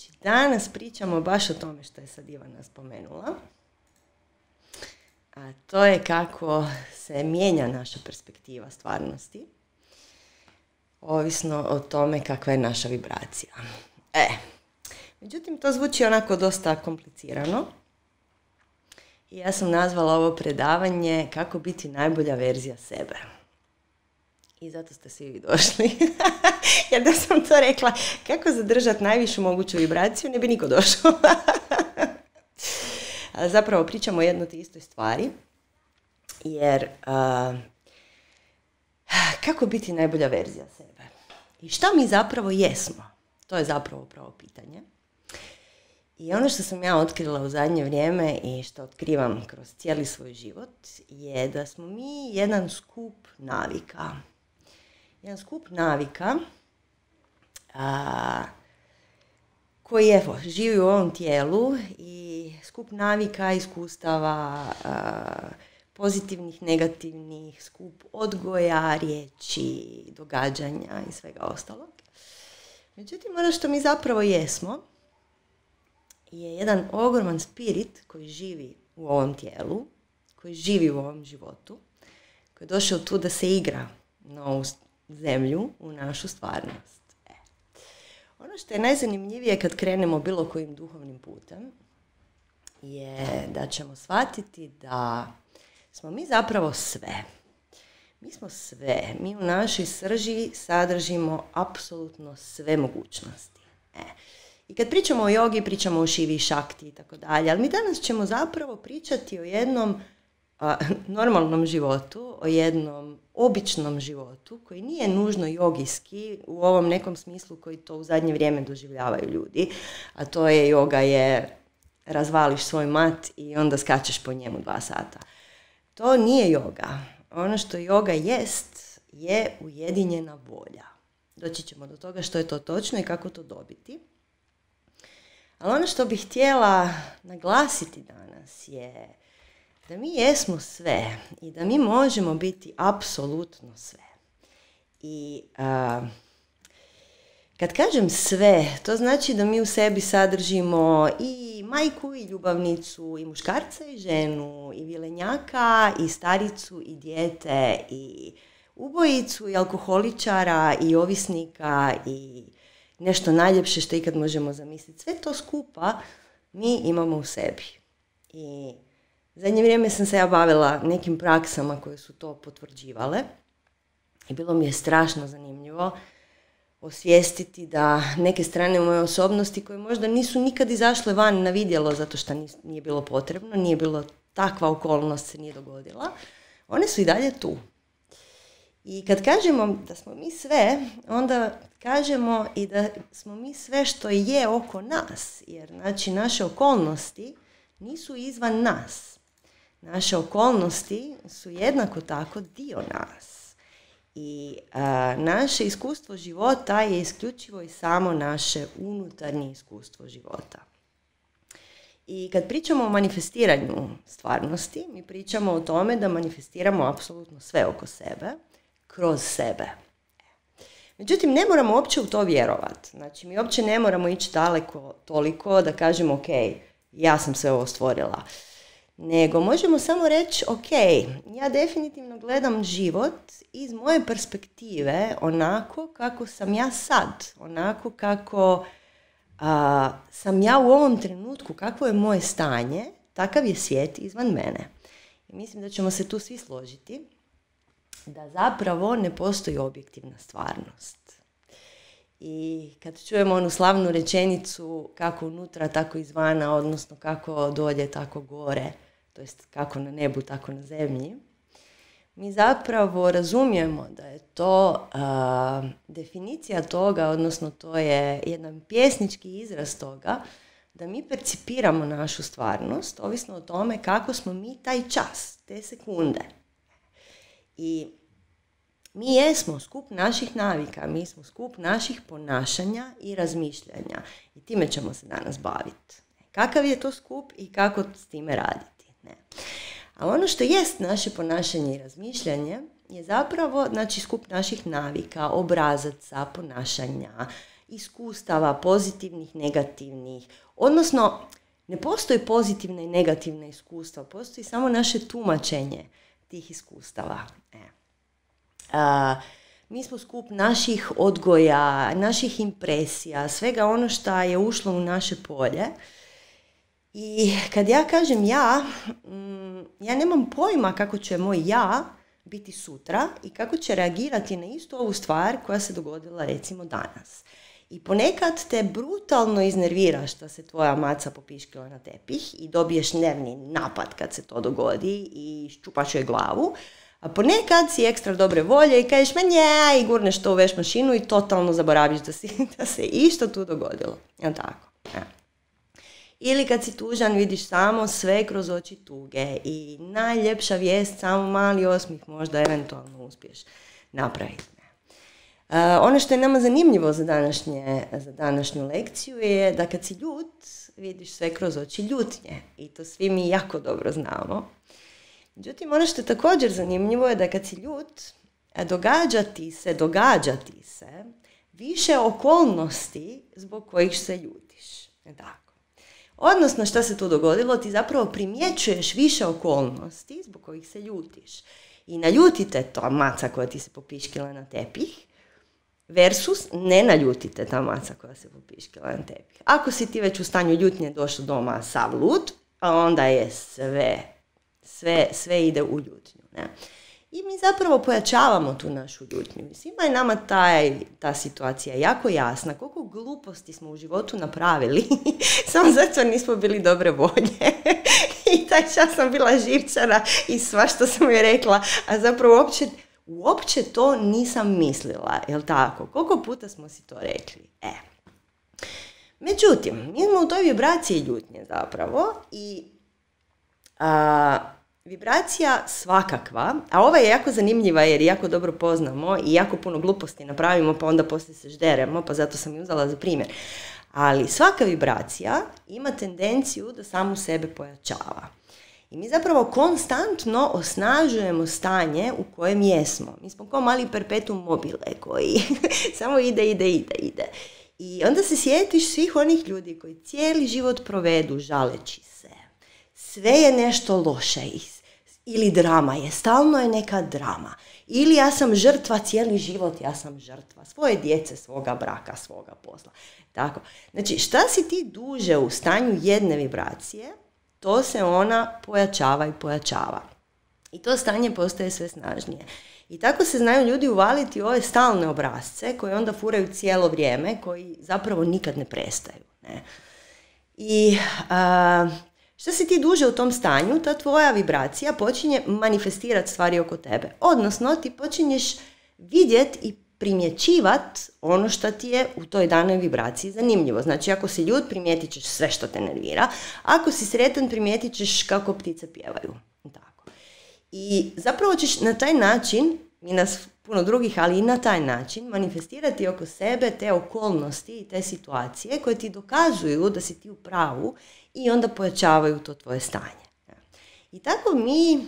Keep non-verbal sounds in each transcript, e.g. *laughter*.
Znači, danas pričamo baš o tome što je sad Ivana spomenula. A to je kako se mijenja naša perspektiva stvarnosti. Ovisno o tome kakva je naša vibracija. E, međutim, to zvuči onako dosta komplicirano. I ja sam nazvala ovo predavanje kako biti najbolja verzija sebe. I zato ste svi došli. *laughs* *laughs* Jer da sam to rekla, kako zadržati najvišu moguću vibraciju, ne bi niko došao. *laughs* Zapravo pričamo o jednoj te istoj stvari, jer kako biti najbolja verzija sebe? I šta mi zapravo jesmo? To je zapravo pravo pitanje. I ono što sam ja otkrila u zadnje vrijeme i što otkrivam kroz cijeli svoj život je da smo mi jedan skup navika. Jedan skup navika a, koji evo, živi u ovom tijelu i skup navika, iskustava, pozitivnih, negativnih, skup odgoja, riječi, događanja i svega ostalog. Međutim, ono što mi zapravo jesmo je jedan ogroman spirit koji živi u ovom tijelu, koji živi u ovom životu, koji je došao tu da se igra na ovu zemlju, u našu stvarnost. Ono što je najzanimljivije kad krenemo bilo kojim duhovnim putem je da ćemo shvatiti da smo mi zapravo sve. Mi smo sve. Mi u našoj srži sadržimo apsolutno sve mogućnosti. E. I kad pričamo o jogi, pričamo o šivi, šakti i tako dalje, ali mi danas ćemo zapravo pričati o jednom *laughs* normalnom životu, o jednom običnom životu koji nije nužno jogijski u ovom nekom smislu koji to u zadnje vrijeme doživljavaju ljudi, a to je joga je razvališ svoj mat i onda skačeš po njemu dva sata. To nije joga. Ono što joga jest je ujedinjena volja. Doći ćemo do toga što je to točno i kako to dobiti. Ali ono što bih htjela naglasiti danas je da mi jesmo sve i da mi možemo biti apsolutno sve. I kad kažem sve, to znači da mi u sebi sadržimo i majku i ljubavnicu i muškarca i ženu i vilenjaka i staricu i dijete i ubojicu i alkoholičara i ovisnika i nešto najljepše što ikad možemo zamisliti. Sve to skupa mi imamo u sebi. I Zadnje vrijeme sam se ja bavila nekim praksama koje su to potvrđivale i bilo mi je strašno zanimljivo osvijestiti da neke strane moje osobnosti koje možda nisu nikad izašle van na vidjelo zato što nije bilo potrebno, nije bilo takva okolnost se nije dogodila, one su i dalje tu. I kad kažemo da smo mi sve, onda kažemo i da smo mi sve što je oko nas, jer znači naše okolnosti nisu izvan nas naše okolnosti su jednako tako dio nas. I naše iskustvo života je isključivo i samo naše unutarnje iskustvo života. I kad pričamo o manifestiranju stvarnosti, mi pričamo o tome da manifestiramo apsolutno sve oko sebe, kroz sebe. Međutim, ne moramo uopće u to vjerovati. Znači, mi uopće ne moramo ići daleko toliko da kažemo, ok, ja sam sve ovo stvorila nego možemo samo reći, ok, ja definitivno gledam život iz moje perspektive onako kako sam ja sad, onako kako sam ja u ovom trenutku, kakvo je moje stanje, takav je svijet izvan mene. I mislim da ćemo se tu svi složiti da zapravo ne postoji objektivna stvarnost. I kad čujemo onu slavnu rečenicu kako unutra, tako izvana, odnosno kako dolje, tako gore, to jest kako na nebu, tako na zemlji, mi zapravo razumijemo da je to definicija toga, odnosno to je jedan pjesnički izraz toga, da mi percipiramo našu stvarnost, ovisno o tome kako smo mi taj čas, te sekunde. I mi jesmo skup naših navika, mi smo skup naših ponašanja i razmišljanja. I time ćemo se danas baviti. Kakav je to skup i kako s time raditi? Ne. A ono što jest naše ponašanje i razmišljanje je zapravo znači, skup naših navika, obrazaca, ponašanja, iskustava, pozitivnih, negativnih. Odnosno, ne postoji pozitivna i negativna iskustva, postoji samo naše tumačenje tih iskustava. E. mi smo skup naših odgoja, naših impresija, svega ono što je ušlo u naše polje i kad ja kažem ja, mm, ja nemam pojma kako će moj ja biti sutra i kako će reagirati na istu ovu stvar koja se dogodila recimo danas. I ponekad te brutalno iznervira što se tvoja maca popiškila na tepih i dobiješ nervni napad kad se to dogodi i ščupaš joj glavu. A ponekad si ekstra dobre volje i kažeš ma nje i gurneš to u veš mašinu i totalno zaboraviš da, *laughs* da se išto tu dogodilo. Ja tako. evo. Ili kad si tužan vidiš samo sve kroz oči tuge i najljepša vijest, samo mali osmih možda eventualno uspiješ napraviti. Uh, ono što je nama zanimljivo za, današnje, za današnju lekciju je da kad si ljut, vidiš sve kroz oči ljutnje. I to svi mi jako dobro znamo. Međutim, ono što je također zanimljivo je da kad si ljut, e, događa ti se, događa ti se više okolnosti zbog kojih se ljutiš. Dakle, Odnosno, što se tu dogodilo? Ti zapravo primjećuješ više okolnosti zbog kojih se ljutiš. I naljutite to maca koja ti se popiškila na tepih versus ne naljutite ta maca koja se popiškila na tepih. Ako si ti već u stanju ljutnje došao doma sav lud, onda je sve, sve, sve ide u ljutnju. Ne? I mi zapravo pojačavamo tu našu ljutnju. Svima je nama taj, ta situacija jako jasna. Koliko gluposti smo u životu napravili. *laughs* Samo zato nismo bili dobre volje. *laughs* I taj čas sam bila živčana i sva što sam joj rekla. A zapravo uopće, to nisam mislila. Jel tako? Koliko puta smo si to rekli? E. Međutim, mi smo u toj vibraciji ljutnje zapravo i a, Vibracija svakakva, a ova je jako zanimljiva jer jako dobro poznamo i jako puno gluposti napravimo pa onda poslije se žderemo, pa zato sam ju uzela za primjer. Ali svaka vibracija ima tendenciju da samu sebe pojačava. I mi zapravo konstantno osnažujemo stanje u kojem jesmo. Mi smo kao mali perpetuum mobile koji *laughs* samo ide, ide, ide, ide. I onda se sjetiš svih onih ljudi koji cijeli život provedu žaleći se. Sve je nešto loše i ili drama je, stalno je neka drama. Ili ja sam žrtva cijeli život, ja sam žrtva svoje djece, svoga braka, svoga posla. Tako. Znači, šta si ti duže u stanju jedne vibracije, to se ona pojačava i pojačava. I to stanje postaje sve snažnije. I tako se znaju ljudi uvaliti u ove stalne obrazce koje onda furaju cijelo vrijeme, koji zapravo nikad ne prestaju. Ne? I što si ti duže u tom stanju, ta tvoja vibracija počinje manifestirati stvari oko tebe. Odnosno, ti počinješ vidjet i primjećivat ono što ti je u toj danoj vibraciji zanimljivo. Znači, ako si ljud, primijetit ćeš sve što te nervira. Ako si sretan, primijetit ćeš kako ptice pjevaju. Tako. I zapravo ćeš na taj način, i nas puno drugih, ali i na taj način manifestirati oko sebe te okolnosti i te situacije koje ti dokazuju da si ti u pravu i onda pojačavaju to tvoje stanje. I tako mi,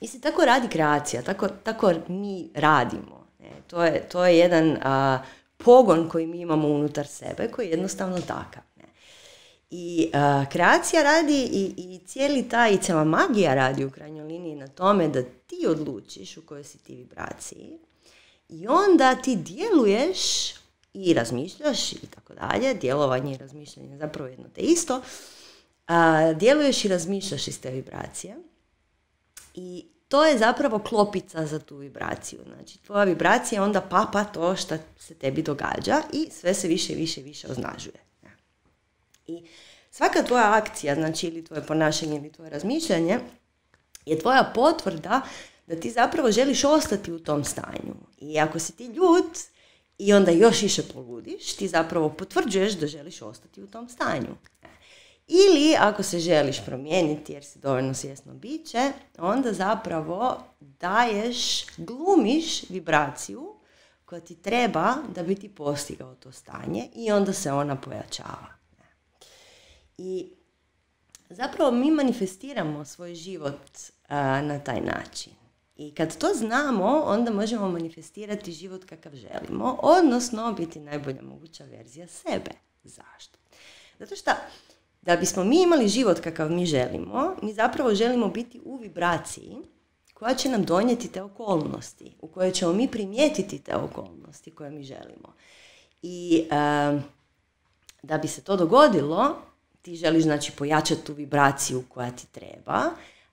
mislim, tako radi kreacija, tako, tako mi radimo. To, je, to je jedan a, pogon koji mi imamo unutar sebe, koji je jednostavno takav. I kreacija radi i, i cijeli ta i cijela magija radi u krajnjoj liniji na tome da ti odlučiš u kojoj si ti vibraciji i onda ti djeluješ i razmišljaš i tako dalje, djelovanje i razmišljanje zapravo jedno te isto, a, djeluješ i razmišljaš iz te vibracije i to je zapravo klopica za tu vibraciju. Znači, tvoja vibracija onda papa to što se tebi događa i sve se više i više i više oznažuje. I svaka tvoja akcija, znači ili tvoje ponašanje ili tvoje razmišljanje, je tvoja potvrda da ti zapravo želiš ostati u tom stanju. I ako si ti ljud, i onda još više poludiš, ti zapravo potvrđuješ da želiš ostati u tom stanju. Ili ako se želiš promijeniti jer si dovoljno svjesno biće, onda zapravo daješ, glumiš vibraciju koja ti treba da bi ti postigao to stanje i onda se ona pojačava. I zapravo mi manifestiramo svoj život na taj način. I kad to znamo, onda možemo manifestirati život kakav želimo, odnosno biti najbolja moguća verzija sebe. Zašto? Zato što da bismo mi imali život kakav mi želimo, mi zapravo želimo biti u vibraciji koja će nam donijeti te okolnosti, u kojoj ćemo mi primijetiti te okolnosti koje mi želimo. I da bi se to dogodilo, ti želiš znači pojačati tu vibraciju koja ti treba,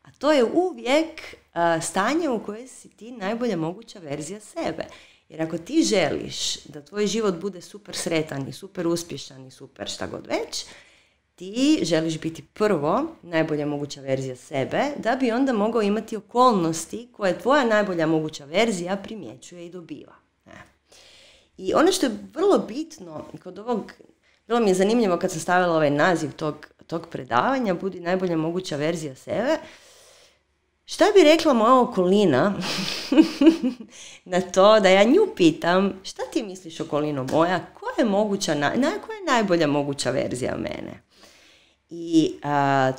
a to je uvijek stanje u kojoj si ti najbolja moguća verzija sebe. Jer ako ti želiš da tvoj život bude super sretan i super uspješan i super šta god već, ti želiš biti prvo najbolja moguća verzija sebe da bi onda mogao imati okolnosti koje tvoja najbolja moguća verzija primjećuje i dobiva. E. I ono što je vrlo bitno kod ovog, bilo mi je zanimljivo kad sam stavila ovaj naziv tog, tog predavanja, budi najbolja moguća verzija sebe, Šta bi rekla moja okolina *laughs* na to da ja nju pitam šta ti misliš okolino moja, koja je, moguća, koja je najbolja moguća verzija mene? I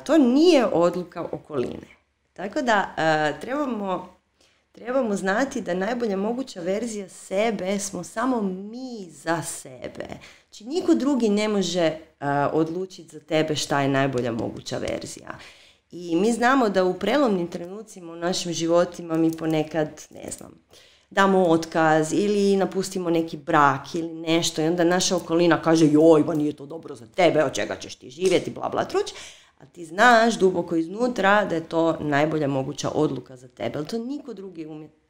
to nije odluka okoline. Tako da trebamo, trebamo znati da najbolja moguća verzija sebe smo samo mi za sebe. Znači niko drugi ne može a, odlučiti za tebe šta je najbolja moguća verzija. I mi znamo da u prelomnim trenucima u našim životima mi ponekad, ne znam, damo otkaz ili napustimo neki brak ili nešto i onda naša okolina kaže joj, ba nije to dobro za tebe, od čega ćeš ti živjeti, bla bla truć. A ti znaš duboko iznutra da je to najbolja moguća odluka za tebe, ali to niko drugi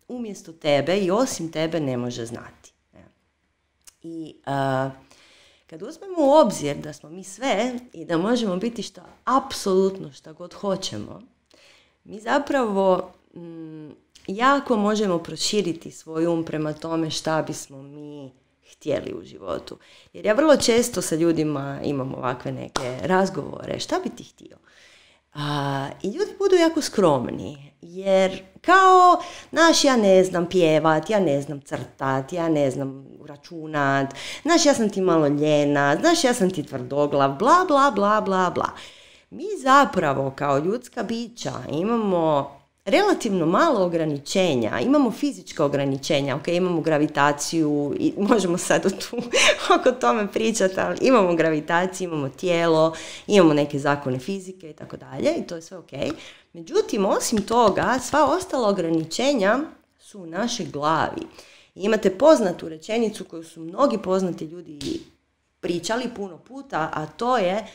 umjesto tebe i osim tebe ne može znati. I kad uzmemo u obzir da smo mi sve i da možemo biti što apsolutno što god hoćemo, mi zapravo mm, jako možemo proširiti svoj um prema tome šta bismo mi htjeli u životu. Jer ja vrlo često sa ljudima imam ovakve neke razgovore. Šta bi ti htio? I ljudi budu jako skromni. Jer kao, znaš, ja ne znam pjevat, ja ne znam crtati, ja ne znam računat, znaš, ja sam ti malo ljena, znaš, ja sam ti tvrdoglav, bla, bla, bla, bla, bla. Mi zapravo kao ljudska bića imamo relativno malo ograničenja, imamo fizička ograničenja, ok, imamo gravitaciju i *laughs* možemo sad tu oko tome pričati, ali imamo gravitaciju, imamo tijelo, imamo neke zakone fizike i tako dalje i to je sve ok. Međutim, osim toga, sva ostala ograničenja su u našoj glavi. imate poznatu rečenicu koju su mnogi poznati ljudi pričali puno puta, a to je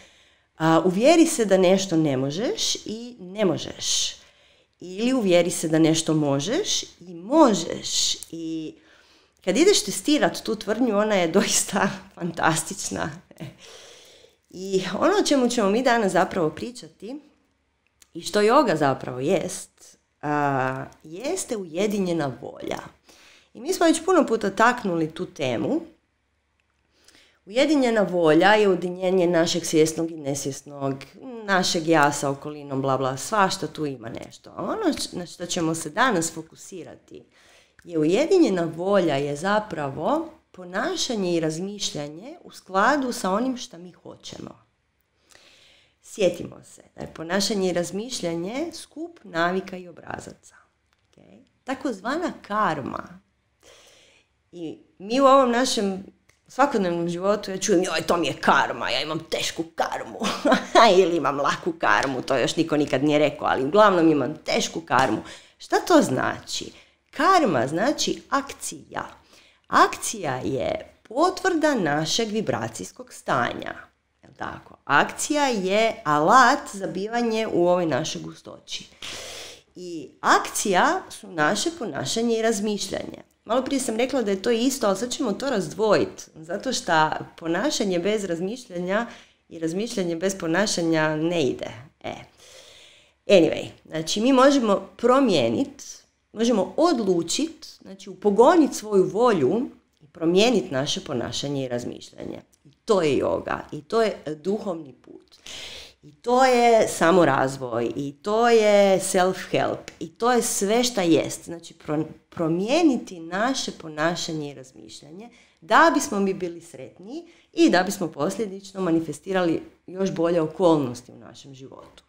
uvjeri se da nešto ne možeš i ne možeš ili uvjeri se da nešto možeš i možeš i kad ideš testirat tu tvrdnju, ona je doista *laughs* fantastična. I ono o čemu ćemo mi danas zapravo pričati i što joga zapravo jest, jeste ujedinjena volja. I mi smo već puno puta taknuli tu temu, Ujedinjena volja je udinjenje našeg svjesnog i nesvjesnog, našeg ja sa okolinom, bla bla, što tu ima nešto. A ono na što ćemo se danas fokusirati je ujedinjena volja je zapravo ponašanje i razmišljanje u skladu sa onim što mi hoćemo. Sjetimo se da je ponašanje i razmišljanje skup navika i obrazaca. Okay? Takozvana karma. I mi u ovom našem svakodnevnom životu ja čujem, joj, to mi je karma, ja imam tešku karmu. *laughs* Ili imam laku karmu, to još niko nikad nije rekao, ali uglavnom imam tešku karmu. Šta to znači? Karma znači akcija. Akcija je potvrda našeg vibracijskog stanja. tako? Akcija je alat za bivanje u ovoj našoj gustoći. I akcija su naše ponašanje i razmišljanje. Malo prije sam rekla da je to isto, ali sad ćemo to razdvojiti. Zato što ponašanje bez razmišljanja i razmišljanje bez ponašanja ne ide. E. Anyway, znači mi možemo promijeniti, možemo odlučiti, znači upogoniti svoju volju i promijeniti naše ponašanje i razmišljanje. I to je yoga, i to je duhovni put. I to je samorazvoj, i to je self-help, i to je sve šta jest. Znači, pro promijeniti naše ponašanje i razmišljanje da bismo mi bili sretniji i da bismo posljedično manifestirali još bolje okolnosti u našem životu.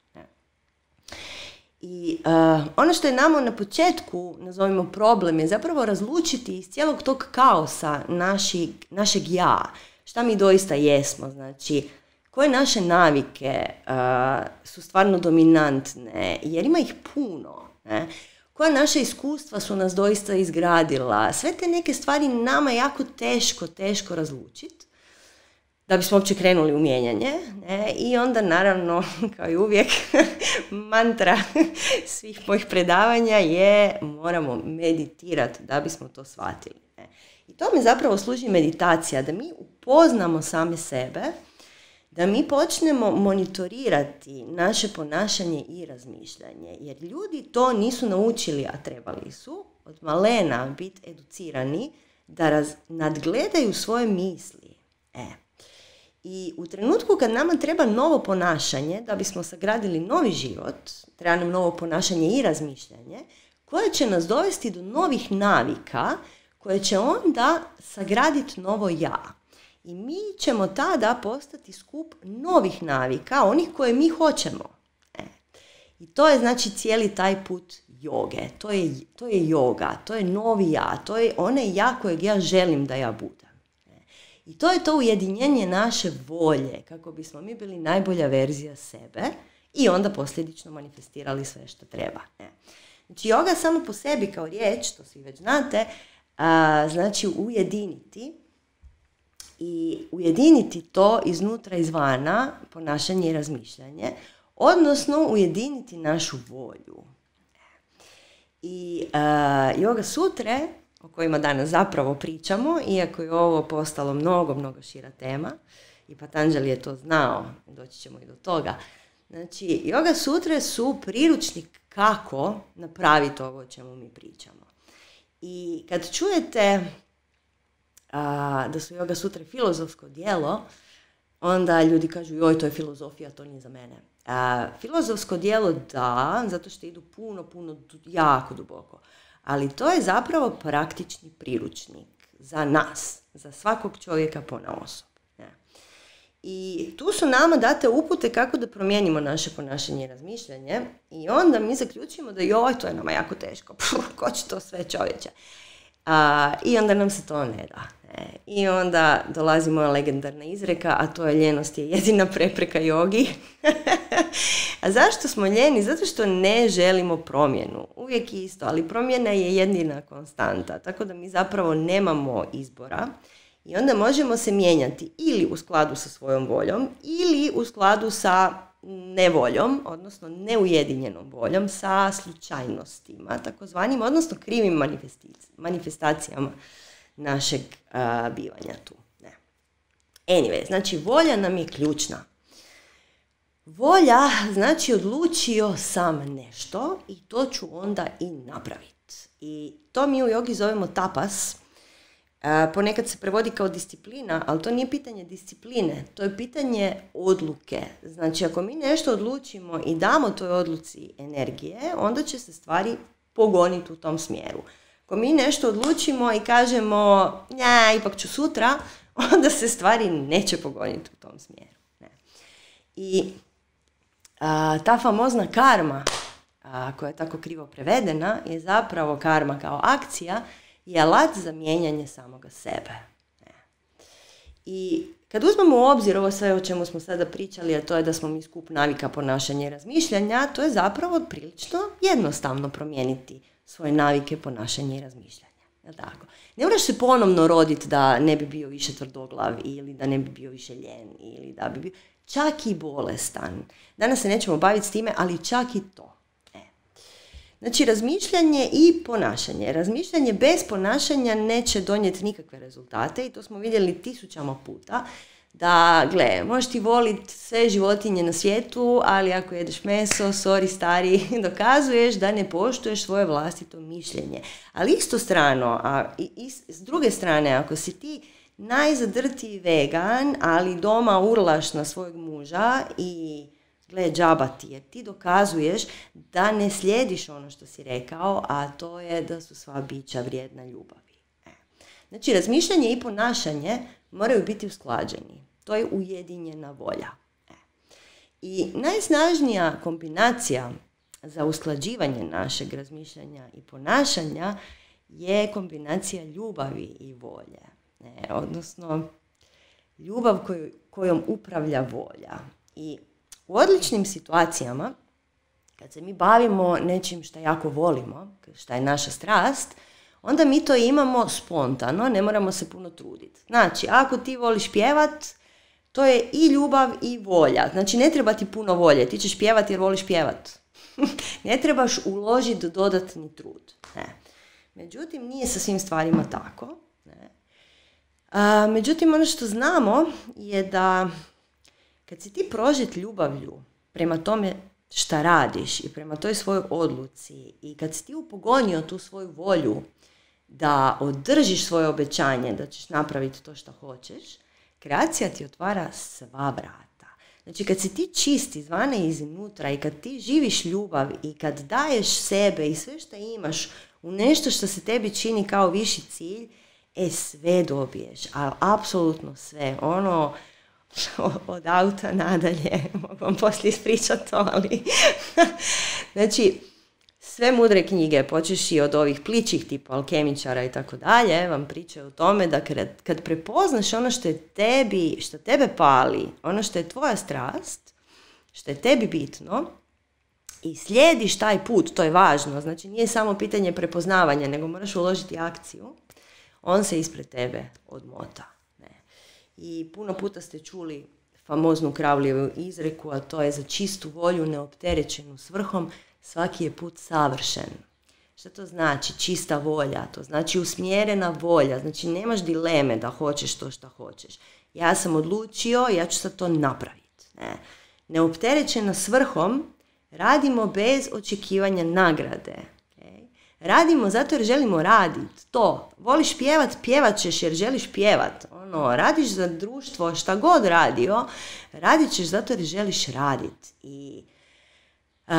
I e, ono što je nama na početku, nazovimo problem, je zapravo razlučiti iz cijelog tog kaosa naši, našeg ja, šta mi doista jesmo, znači koje naše navike e, su stvarno dominantne, jer ima ih puno. Ne? koja naša iskustva su nas doista izgradila. Sve te neke stvari nama jako teško, teško razlučiti da bismo uopće krenuli u mijenjanje. Ne? I onda naravno, *laughs* kao i uvijek, *laughs* mantra *laughs* svih mojih predavanja je moramo meditirati da bismo to shvatili. Ne? I to mi zapravo služi meditacija, da mi upoznamo same sebe, da mi počnemo monitorirati naše ponašanje i razmišljanje. Jer ljudi to nisu naučili, a trebali su od malena biti educirani da nadgledaju svoje misli. E. I u trenutku kad nama treba novo ponašanje, da bismo sagradili novi život, treba nam novo ponašanje i razmišljanje, koje će nas dovesti do novih navika koje će onda sagraditi novo ja. I mi ćemo tada postati skup novih navika, onih koje mi hoćemo. E. I to je znači cijeli taj put joge. To je, to je joga, to je novi ja, to je onaj ja kojeg ja želim da ja budem. E, I to je to ujedinjenje naše volje, kako bismo mi bili najbolja verzija sebe i onda posljedično manifestirali sve što treba. E. Znači, joga samo po sebi kao riječ, to svi već znate, a, znači ujediniti, i ujediniti to iznutra izvana, ponašanje i razmišljanje, odnosno ujediniti našu volju. I uh, yoga sutre, o kojima danas zapravo pričamo, iako je ovo postalo mnogo, mnogo šira tema, i Patanđali je to znao, doći ćemo i do toga. Znači, yoga sutre su priručnik kako napraviti ovo o čemu mi pričamo. I kad čujete a, da su yoga sutra filozofsko dijelo, onda ljudi kažu joj, to je filozofija, to nije za mene. A, filozofsko dijelo da, zato što idu puno, puno, jako duboko. Ali to je zapravo praktični priručnik za nas, za svakog čovjeka pona osob. I tu su nama date upute kako da promijenimo naše ponašanje i razmišljanje i onda mi zaključimo da joj, to je nama jako teško, ko će to sve čovječe. I onda nam se to ne da. I onda dolazi moja legendarna izreka, a to je ljenost je jedina prepreka jogi. *laughs* a zašto smo ljeni? Zato što ne želimo promjenu. Uvijek isto, ali promjena je jedina konstanta. Tako da mi zapravo nemamo izbora. I onda možemo se mijenjati ili u skladu sa svojom voljom ili u skladu sa nevoljom, odnosno neujedinjenom voljom sa slučajnostima, takozvanim, odnosno krivim manifestacijama našeg bivanja tu. Ne. Anyway, znači volja nam je ključna. Volja znači odlučio sam nešto i to ću onda i napraviti. I to mi u jogi zovemo tapas. ponekad se prevodi kao disciplina, ali to nije pitanje discipline, to je pitanje odluke. Znači ako mi nešto odlučimo i damo toj odluci energije, onda će se stvari pogoniti u tom smjeru. Ako mi nešto odlučimo i kažemo, ja ipak ću sutra, *laughs* onda se stvari neće pogoniti u tom smjeru. Ne. I ta famozna karma, koja je tako krivo prevedena, je zapravo karma kao akcija i alat za mijenjanje samoga sebe. Ne. I kad uzmemo u obzir ovo sve o čemu smo sada pričali, a to je da smo mi skup navika ponašanja i razmišljanja, to je zapravo prilično jednostavno promijeniti svoje navike, ponašanje i razmišljanje. Jel tako? Ne moraš se ponovno roditi da ne bi bio više tvrdoglav ili da ne bi bio više ljen ili da bi bio čak i bolestan. Danas se nećemo baviti s time, ali čak i to. E. Znači, razmišljanje i ponašanje. Razmišljanje bez ponašanja neće donijeti nikakve rezultate i to smo vidjeli tisućama puta da, gle, možeš ti voliti sve životinje na svijetu, ali ako jedeš meso, sorry stari, *laughs* dokazuješ da ne poštuješ svoje vlastito mišljenje. Ali isto strano, a i, s druge strane, ako si ti najzadrtiji vegan, ali doma urlaš na svojeg muža i gle, džaba ti, je, ti dokazuješ da ne slijediš ono što si rekao, a to je da su sva bića vrijedna ljubavi. E. Znači, razmišljanje i ponašanje moraju biti usklađeni. To je ujedinjena volja. E. I najsnažnija kombinacija za usklađivanje našeg razmišljanja i ponašanja je kombinacija ljubavi i volje. Ne, odnosno, ljubav kojom upravlja volja. I u odličnim situacijama, kad se mi bavimo nečim što jako volimo, što je naša strast, onda mi to imamo spontano, ne moramo se puno truditi. Znači, ako ti voliš pjevat, to je i ljubav i volja. Znači, ne treba ti puno volje, ti ćeš pjevat jer voliš pjevat. *laughs* ne trebaš uložiti dodatni trud. Ne. Međutim, nije sa svim stvarima tako. Ne. A, međutim, ono što znamo je da kad si ti prožit ljubavlju prema tome šta radiš i prema toj svojoj odluci i kad si ti upogonio tu svoju volju da održiš svoje obećanje da ćeš napraviti to što hoćeš, kreacija ti otvara sva vrata. Znači kad si ti čisti izvana i iznutra i kad ti živiš ljubav i kad daješ sebe i sve što imaš u nešto što se tebi čini kao viši cilj, e sve dobiješ, a apsolutno sve. Ono, *laughs* od auta nadalje, *laughs* mogu vam poslije ispričati to, ali... *laughs* znači, sve mudre knjige, počeš i od ovih pličih tipa alkemičara i tako dalje, vam pričaju o tome da kad, kad prepoznaš ono što je tebi, što tebe pali, ono što je tvoja strast, što je tebi bitno, i slijediš taj put, to je važno, znači nije samo pitanje prepoznavanja, nego moraš uložiti akciju, on se ispred tebe odmota. I puno puta ste čuli famoznu kravljevu izreku, a to je za čistu volju neopterećenu svrhom, svaki je put savršen. Šta to znači? Čista volja, to znači usmjerena volja, znači nemaš dileme da hoćeš to što hoćeš. Ja sam odlučio, ja ću sad to napraviti. Ne. Neopterećena svrhom radimo bez očekivanja nagrade. Radimo zato jer želimo raditi to. Voliš pjevat, pjevat ćeš jer želiš pjevat ono, radiš za društvo, šta god radio, radit ćeš zato jer želiš raditi. I e,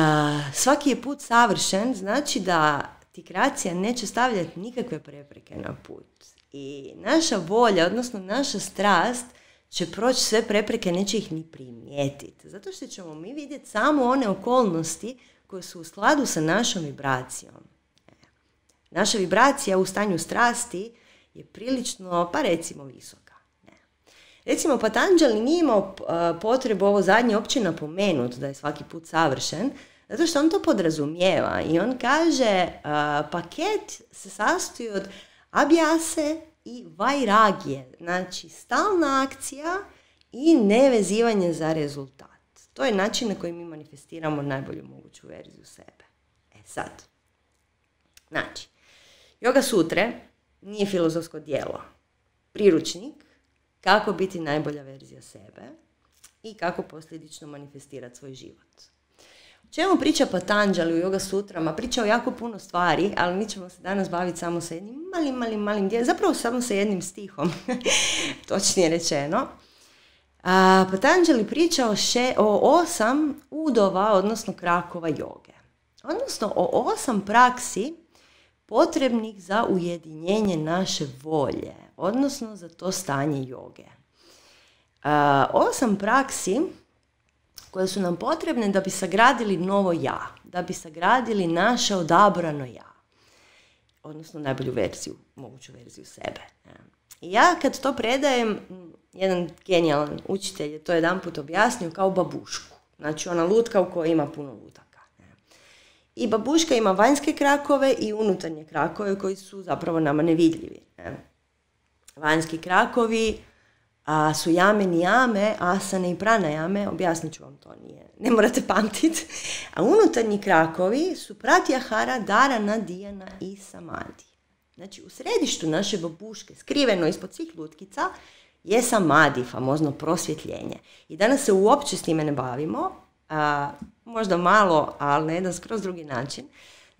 svaki je put savršen, znači da ti kreacija neće stavljati nikakve prepreke na put. I naša volja, odnosno naša strast, će proći sve prepreke, neće ih ni primijetiti. Zato što ćemo mi vidjeti samo one okolnosti koje su u skladu sa našom vibracijom. E, naša vibracija u stanju strasti je prilično, pa recimo, visoka. Recimo, Patanđali nije imao eh, potrebu ovo zadnje opće napomenuti da je svaki put savršen, zato što on to podrazumijeva i on kaže eh, paket se sastoji od abjase i vajragije, znači stalna akcija i nevezivanje za rezultat. To je način na koji mi manifestiramo najbolju moguću verziju sebe. E sad, znači, Yoga sutre nije filozofsko dijelo. Priručnik kako biti najbolja verzija sebe i kako posljedično manifestirati svoj život. U čemu priča Patanđali u Yoga Sutrama? Priča o jako puno stvari, ali mi ćemo se danas baviti samo sa jednim malim, malim, malim dijelom, zapravo samo sa jednim stihom, *laughs* točnije rečeno. A, Patanđali priča še, o osam udova, odnosno krakova joge. Odnosno o osam praksi potrebnih za ujedinjenje naše volje odnosno za to stanje joge. E, ovo sam praksi koje su nam potrebne da bi sagradili novo ja, da bi sagradili naše odabrano ja, odnosno najbolju verziju, moguću verziju sebe. E, ja kad to predajem, jedan genijalan učitelj je to jedan put objasnio kao babušku. Znači ona lutka u kojoj ima puno lutaka. E, I babuška ima vanjske krakove i unutarnje krakove koji su zapravo nama nevidljivi vanjski krakovi, a, su jame ni jame, asane i prana jame, objasnit ću vam to, nije, ne morate pamtit. A unutarnji krakovi su pratijahara, darana, dijana i samadi. Znači, u središtu naše babuške, skriveno ispod svih lutkica, je samadi, famozno prosvjetljenje. I danas se uopće s time ne bavimo, a, možda malo, ali na jedan skroz drugi način.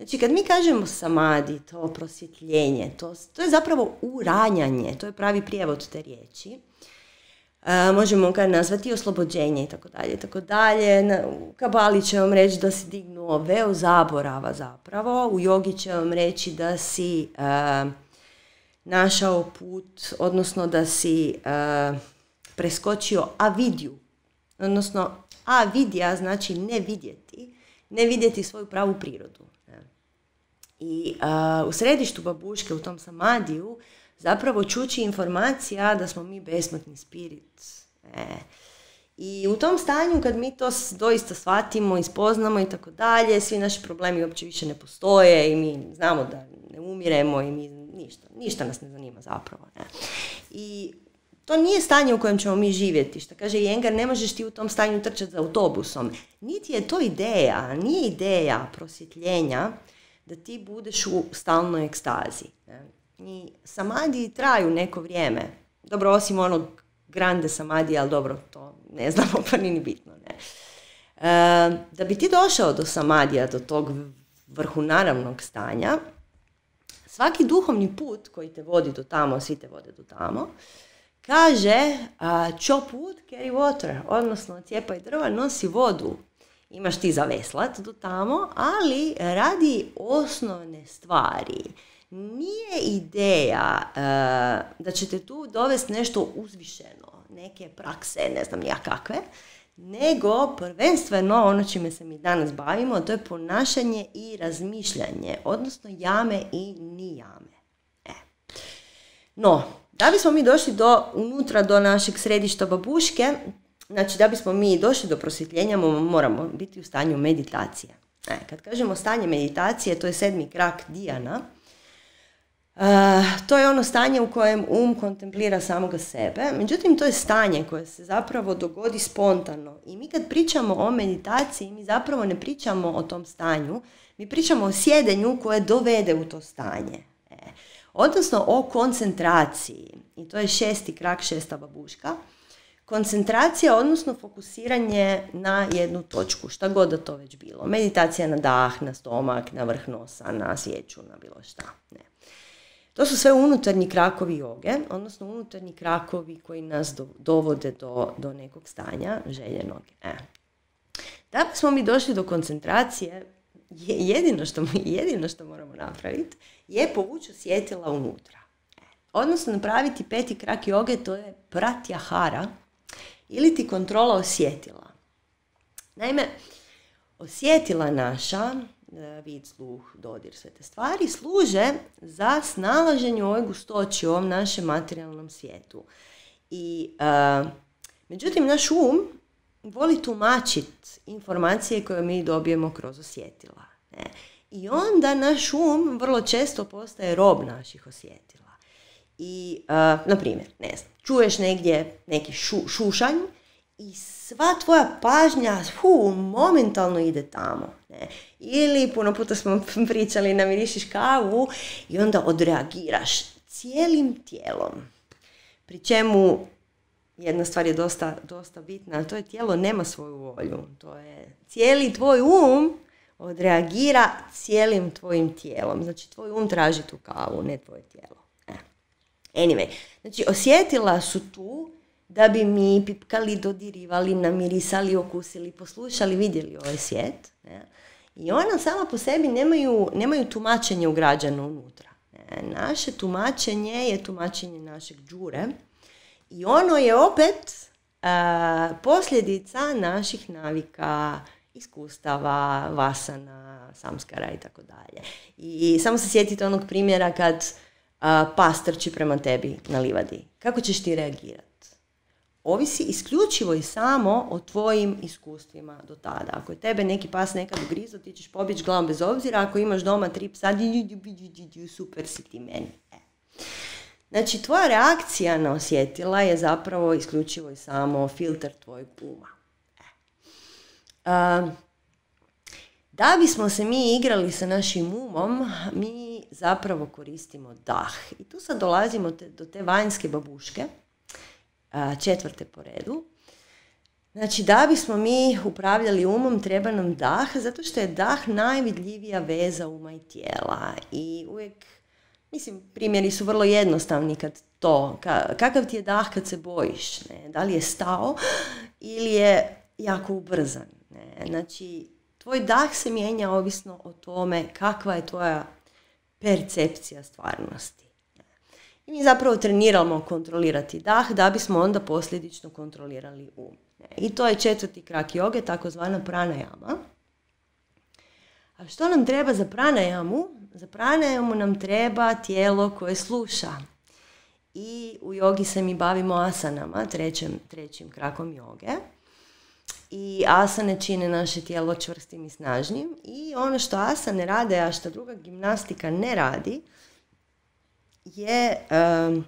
Znači kad mi kažemo samadi, to prosvjetljenje, to, to je zapravo uranjanje, to je pravi prijevod te riječi. možemo ga nazvati oslobođenje i tako dalje, tako dalje. U kabali će vam reći da si dignuo veo zaborava zapravo, u jogi će vam reći da si našao put, odnosno da si e, preskočio avidiju, odnosno avidija znači ne vidjeti, ne vidjeti svoju pravu prirodu. I e, u središtu babuške, u tom samadiju, zapravo čuči informacija da smo mi besmrtni spirit. E. I u tom stanju kad mi to doista shvatimo, ispoznamo i tako dalje, svi naši problemi uopće više ne postoje i mi znamo da ne umiremo i mi ništa, ništa nas ne zanima zapravo. E. I to nije stanje u kojem ćemo mi živjeti. Što kaže Jengar, ne možeš ti u tom stanju trčati za autobusom. Niti je to ideja, nije ideja prosvjetljenja, da ti budeš u stalnoj ekstazi. I samadiji traju neko vrijeme. Dobro, osim onog grande samadija, ali dobro, to ne znamo, *laughs* pa ni bitno. Ne? Ehm, da bi ti došao do samadija, do tog vrhunaravnog stanja, svaki duhovni put koji te vodi do tamo, svi te vode do tamo, kaže chop wood, carry water, odnosno cijepaj drva, nosi vodu imaš ti za veslat do tamo, ali radi osnovne stvari. Nije ideja uh, da ćete tu dovesti nešto uzvišeno, neke prakse, ne znam ja kakve, nego prvenstveno ono čime se mi danas bavimo, to je ponašanje i razmišljanje, odnosno jame i nijame. E. No, da bismo mi došli do unutra do našeg središta babuške, Znači, da bismo mi došli do prosvjetljenja, moramo biti u stanju meditacije. E, kad kažemo stanje meditacije, to je sedmi krak Dijana. E, to je ono stanje u kojem um kontemplira samoga sebe. Međutim, to je stanje koje se zapravo dogodi spontano. I mi kad pričamo o meditaciji, mi zapravo ne pričamo o tom stanju. Mi pričamo o sjedenju koje dovede u to stanje. E, odnosno o koncentraciji. I to je šesti krak šesta babuška koncentracija, odnosno fokusiranje na jednu točku, šta god da to već bilo. Meditacija na dah, na stomak, na vrh nosa, na sjeću, na bilo šta. Ne. To su sve unutarnji krakovi joge, odnosno unutarnji krakovi koji nas dovode do, do nekog stanja željenog. E. Da smo mi došli do koncentracije, jedino što, jedino što moramo napraviti je povući osjetila unutra. E. Odnosno napraviti peti krak joge, to je pratyahara, ili ti kontrola osjetila. Naime, osjetila naša, e, vid, sluh, dodir, sve te stvari, služe za snalaženje u ovoj gustoći, u ovom našem materijalnom svijetu. I, e, međutim, naš um voli tumačiti informacije koje mi dobijemo kroz osjetila. Ne? I onda naš um vrlo često postaje rob naših osjetila i, e, na primjer, ne znam, čuješ negdje neki šu, šušanj i sva tvoja pažnja hu, momentalno ide tamo. Ne? Ili puno puta smo *laughs* pričali namirišiš kavu i onda odreagiraš cijelim tijelom. Pri čemu jedna stvar je dosta, dosta bitna, a to je tijelo nema svoju volju. To je cijeli tvoj um odreagira cijelim tvojim tijelom. Znači tvoj um traži tu kavu, ne tvoje tijelo. Anyway, znači osjetila su tu da bi mi pipkali, dodirivali, namirisali, okusili, poslušali, vidjeli ovaj svijet. Ne? I ona sama po sebi nemaju, nemaju tumačenje ugrađeno unutra. Naše tumačenje je tumačenje našeg džure i ono je opet posljedica naših navika, iskustava, vasana, samskara i tako dalje. I samo se sjetite onog primjera kad pas trči prema tebi na livadi. Kako ćeš ti reagirati? Ovisi isključivo i samo o tvojim iskustvima do tada. Ako je tebe neki pas nekad ugrizo, ti ćeš pobjeći glavom bez obzira. Ako imaš doma tri psa, super si ti meni. E. Znači, tvoja reakcija na osjetila je zapravo isključivo i samo filter tvojeg puma. E. Da bismo se mi igrali sa našim umom, mi zapravo koristimo dah. I tu sad dolazimo te, do te vanjske babuške, četvrte po redu. Znači, da bismo mi upravljali umom, treba nam dah, zato što je dah najvidljivija veza uma i tijela. I uvijek, mislim, primjeri su vrlo jednostavni kad to, kakav ti je dah kad se bojiš, ne? da li je stao ili je jako ubrzan. Ne? Znači, Tvoj dah se mijenja ovisno o tome kakva je tvoja percepcija stvarnosti. I mi zapravo treniramo kontrolirati dah da bismo onda posljedično kontrolirali um. I to je četvrti krak joge, takozvana pranajama. A što nam treba za pranajamu? Za pranajamu nam treba tijelo koje sluša. I u jogi se mi bavimo asanama, trećim, trećim krakom joge i asane čine naše tijelo čvrstim i snažnim i ono što asane rade, a što druga gimnastika ne radi, je um,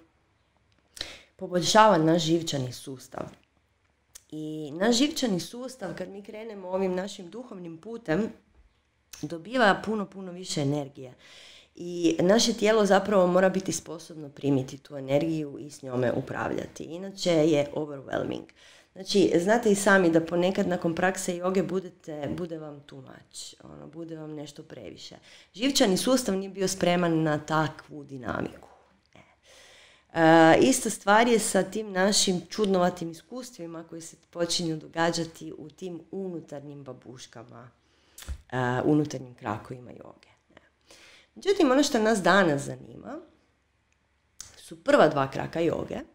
poboljšava naš živčani sustav. I naš živčani sustav, kad mi krenemo ovim našim duhovnim putem, dobiva puno, puno više energije. I naše tijelo zapravo mora biti sposobno primiti tu energiju i s njome upravljati. Inače je overwhelming. Znači, znate i sami da ponekad nakon prakse joge budete, bude vam tumač, ono, bude vam nešto previše. Živčani sustav nije bio spreman na takvu dinamiku. E. e, ista stvar je sa tim našim čudnovatim iskustvima koji se počinju događati u tim unutarnjim babuškama, e, unutarnjim krakovima joge. E. Međutim, ono što nas danas zanima su prva dva kraka joge –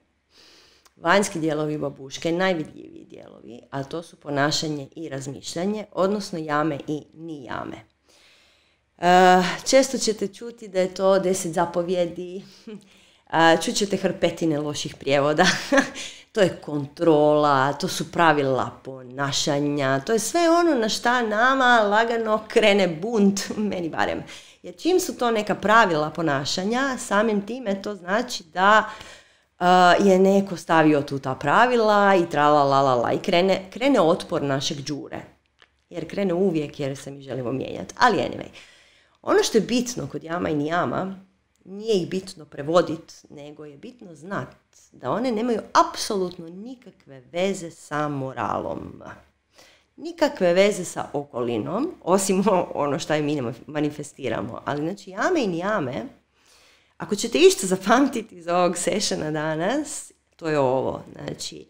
Vanjski dijelovi babuške, najvidljiviji dijelovi, a to su ponašanje i razmišljanje, odnosno jame i nijame. jame. Često ćete čuti da je to deset zapovjedi, *laughs* e, čućete hrpetine loših prijevoda, *laughs* to je kontrola, to su pravila ponašanja, to je sve ono na šta nama lagano krene bunt, *laughs* meni barem. Jer čim su to neka pravila ponašanja, samim time to znači da Eh, je neko stavio tu ta pravila i trala la la la i krene, krene otpor našeg đure. Jer krene uvijek jer se mi želimo mijenjati. Ali anyway, ono što je bitno kod jama i nijama, nije ih bitno prevodit, nego je bitno znat da one nemaju apsolutno nikakve veze sa moralom. Nikakve veze sa okolinom, osim ono što mi manifestiramo. Ali znači jame i nijame ako ćete išta zapamtiti iz ovog sešena danas, to je ovo. Znači,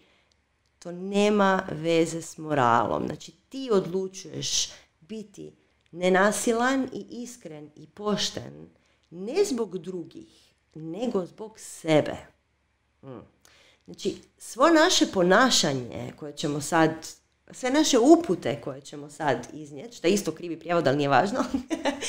to nema veze s moralom. Znači, ti odlučuješ biti nenasilan i iskren i pošten ne zbog drugih, nego zbog sebe. Mm. Znači, svo naše ponašanje koje ćemo sad sve naše upute koje ćemo sad iznijeti, što je isto krivi prijevod, ali nije važno,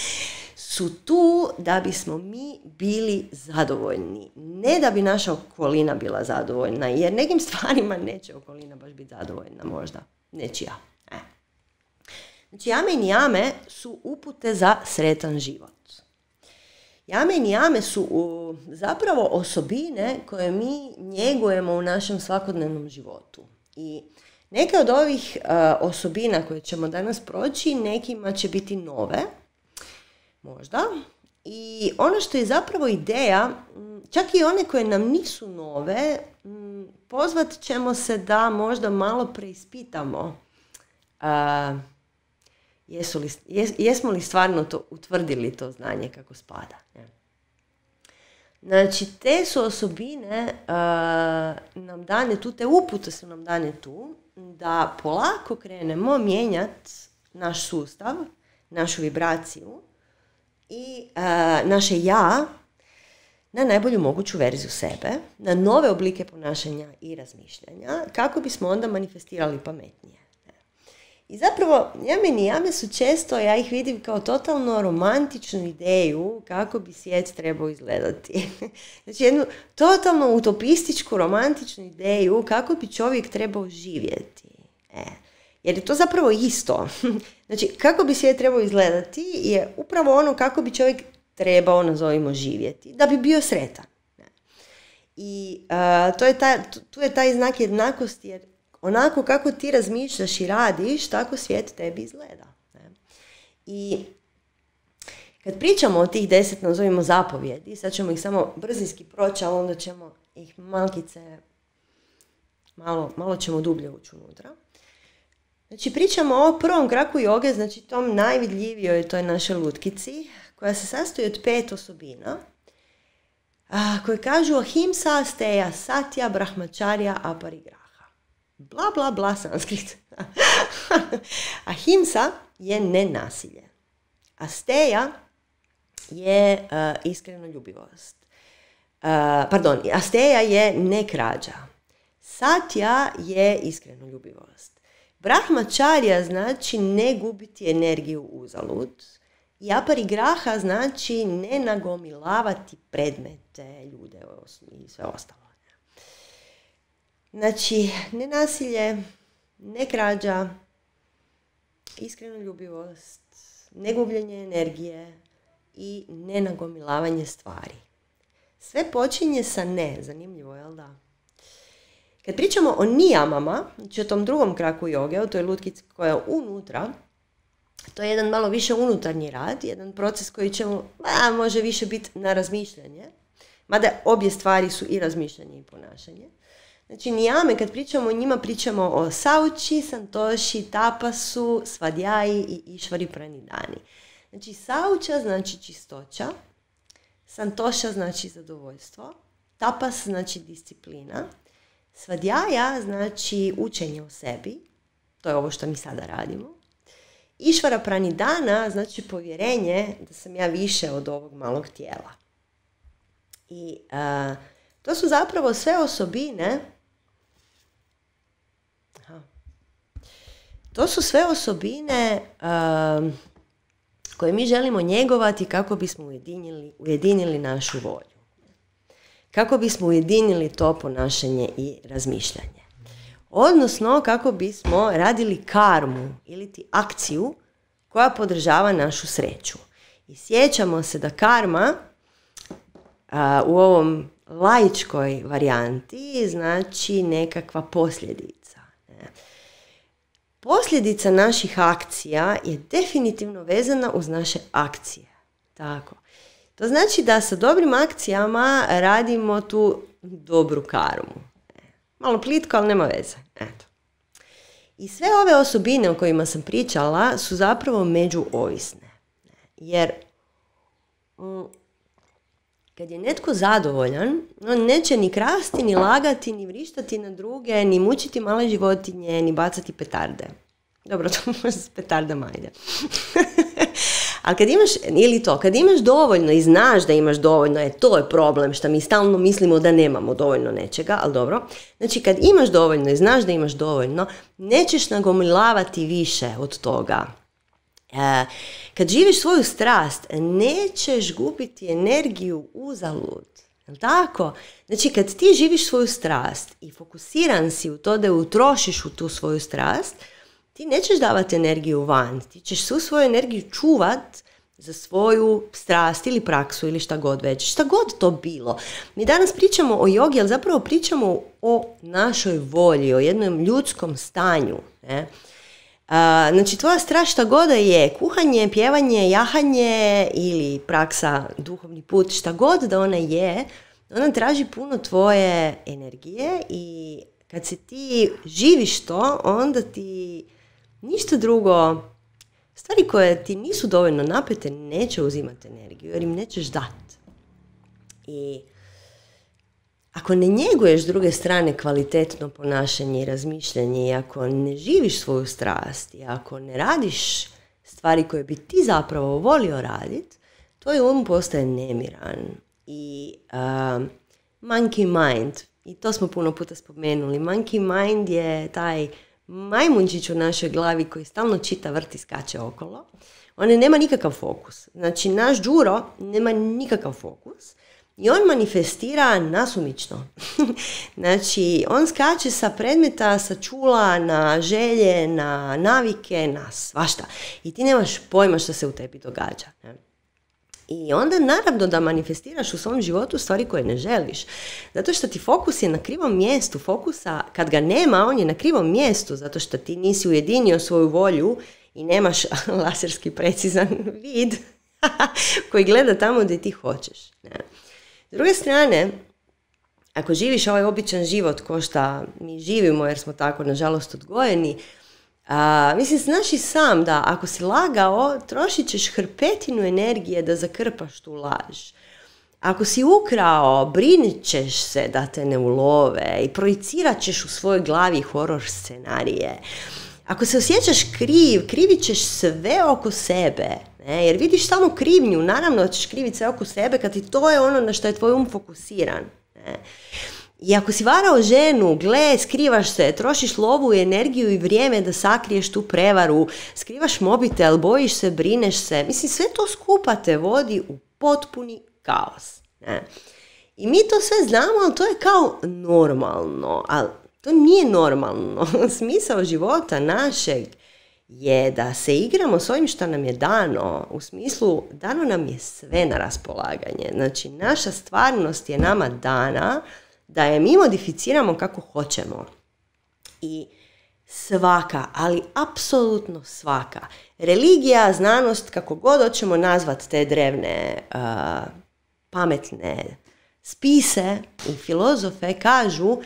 *laughs* su tu da bismo mi bili zadovoljni. Ne da bi naša okolina bila zadovoljna, jer nekim *laughs* stvarima neće okolina baš biti zadovoljna možda. Nečija. E. Znači, jame i jame su upute za sretan život. Jame i jame su zapravo osobine koje mi njegujemo u našem svakodnevnom životu. I Neke od ovih e, osobina koje ćemo danas proći, nekima će biti nove, možda. I ono što je zapravo ideja, čak i one koje nam nisu nove, pozvat ćemo se da možda malo preispitamo e, li, jesmo li stvarno to utvrdili to znanje kako spada. Znači, te su osobine e, nam dane tu, te upute su nam dane tu da polako krenemo mijenjati naš sustav, našu vibraciju i e, naše ja na najbolju moguću verziju sebe, na nove oblike ponašanja i razmišljanja, kako bismo onda manifestirali pametnije. I zapravo ni jame su često, ja ih vidim kao totalno romantičnu ideju kako bi svijet trebao izgledati. *laughs* znači jednu totalno utopističku, romantičnu ideju kako bi čovjek trebao živjeti. E. Jer je to zapravo isto. *laughs* znači kako bi svijet trebao izgledati je upravo ono kako bi čovjek trebao, nazovimo, živjeti. Da bi bio sretan. E, I to je tu je taj znak jednakosti jer onako kako ti razmišljaš i radiš, tako svijet tebi izgleda. Ne? I kad pričamo o tih deset, nazovimo zapovjedi, sad ćemo ih samo brzinski proći, ali onda ćemo ih malkice, malo, malo ćemo dublje ući unutra. Znači, pričamo o prvom kraku joge, znači tom najvidljivijoj toj našoj lutkici, koja se sastoji od pet osobina, a, koje kažu ahimsa, steja, satya, brahmačarija, aparigra bla, bla, bla sanskrit. Ahimsa *laughs* je nenasilje. Asteja eh, eh, je iskreno ljubivost. Uh, pardon, asteja je krađa. Satya je iskreno ljubivost. Brahmačarija znači ne gubiti energiju uzalud. I graha znači ne nagomilavati predmete, ljude i sve ostalo. Znači, ne nasilje, ne krađa, iskrenu ljubivost, ne gubljenje energije i ne stvari. Sve počinje sa ne, zanimljivo, jel da? Kad pričamo o nijamama, znači o tom drugom kraku joge, o toj lutkici koja je unutra, to je jedan malo više unutarnji rad, jedan proces koji će, može više biti na razmišljanje, mada obje stvari su i razmišljanje i ponašanje. Znači, nijame, kad pričamo o njima, pričamo o Sauči, Santoši, Tapasu, Svadjaji i Išvari dani. Znači, Sauča znači čistoća, Santoša znači zadovoljstvo, Tapas znači disciplina, Svadjaja znači učenje o sebi, to je ovo što mi sada radimo. Išvara dana znači povjerenje da sam ja više od ovog malog tijela. I to su zapravo sve osobine To su sve osobine um, koje mi želimo njegovati kako bismo ujedinili, ujedinili našu volju. Kako bismo ujedinili to ponašanje i razmišljanje. Odnosno kako bismo radili karmu ili ti akciju koja podržava našu sreću. I sjećamo se da karma uh, u ovom laičkoj varijanti znači nekakva posljedica Posljedica naših akcija je definitivno vezana uz naše akcije. Tako. To znači da sa dobrim akcijama radimo tu dobru karmu. Malo plitko, ali nema veze. Eto. I sve ove osobine o kojima sam pričala su zapravo međuovisne. Jer mm, kad je netko zadovoljan, on neće ni krasti, ni lagati, ni vrištati na druge, ni mučiti male životinje, ni bacati petarde. Dobro, *laughs* to može s petardama ajde. *laughs* Ali kad imaš, ili to, kad imaš dovoljno i znaš da imaš dovoljno, je to je problem što mi stalno mislimo da nemamo dovoljno nečega, ali dobro. Znači kad imaš dovoljno i znaš da imaš dovoljno, nećeš nagomilavati više od toga kad živiš svoju strast, nećeš gubiti energiju uzalud. Jel tako? Znači kad ti živiš svoju strast i fokusiran si u to da utrošiš u tu svoju strast, ti nećeš davati energiju van. Ti ćeš svu svoju energiju čuvat za svoju strast ili praksu ili šta god već. Šta god to bilo. Mi danas pričamo o jogi, ali zapravo pričamo o našoj volji, o jednom ljudskom stanju. Ne? Znači, tvoja straša šta god je kuhanje, pjevanje, jahanje ili praksa, duhovni put, šta god da ona je, ona traži puno tvoje energije i kad se ti živiš to, onda ti ništa drugo, stvari koje ti nisu dovoljno napete neće uzimati energiju jer im nećeš dati. I ako ne njeguješ s druge strane kvalitetno ponašanje i razmišljanje i ako ne živiš svoju strast i ako ne radiš stvari koje bi ti zapravo volio raditi, tvoj um postaje nemiran i uh, monkey mind. I to smo puno puta spomenuli. Monkey mind je taj majmunčić u našoj glavi koji stalno čita, vrti, skače okolo. On nema nikakav fokus. Znači, naš đuro nema nikakav fokus i on manifestira nasumično. *laughs* znači, on skače sa predmeta, sa čula, na želje, na navike, na svašta. I ti nemaš pojma što se u tebi događa. Ne? I onda naravno da manifestiraš u svom životu stvari koje ne želiš. Zato što ti fokus je na krivom mjestu. Fokusa, kad ga nema, on je na krivom mjestu. Zato što ti nisi ujedinio svoju volju i nemaš *laughs* laserski precizan *laughs* vid koji gleda tamo gdje ti hoćeš. Ne? S druge strane, ako živiš ovaj običan život ko šta mi živimo jer smo tako nažalost odgojeni, a, mislim, znaš i sam da ako si lagao, trošit ćeš hrpetinu energije da zakrpaš tu laž. Ako si ukrao, brinit ćeš se da te ne ulove i projicirat ćeš u svojoj glavi horor scenarije. Ako se osjećaš kriv, krivit ćeš sve oko sebe. E, jer vidiš samo krivnju, naravno da ćeš kriviti sve oko sebe kad ti to je ono na što je tvoj um fokusiran. E. I ako si varao ženu, gle, skrivaš se, trošiš lovu i energiju i vrijeme da sakriješ tu prevaru, skrivaš mobitel, bojiš se, brineš se. Mislim, sve to skupa te vodi u potpuni kaos. Ne? I mi to sve znamo, ali to je kao normalno. Ali to nije normalno. *laughs* Smisao života našeg je da se igramo s ovim što nam je dano, u smislu dano nam je sve na raspolaganje. Znači, naša stvarnost je nama dana da je mi modificiramo kako hoćemo. I svaka, ali apsolutno svaka, religija, znanost, kako god hoćemo nazvat te drevne pametne spise i filozofe, kažu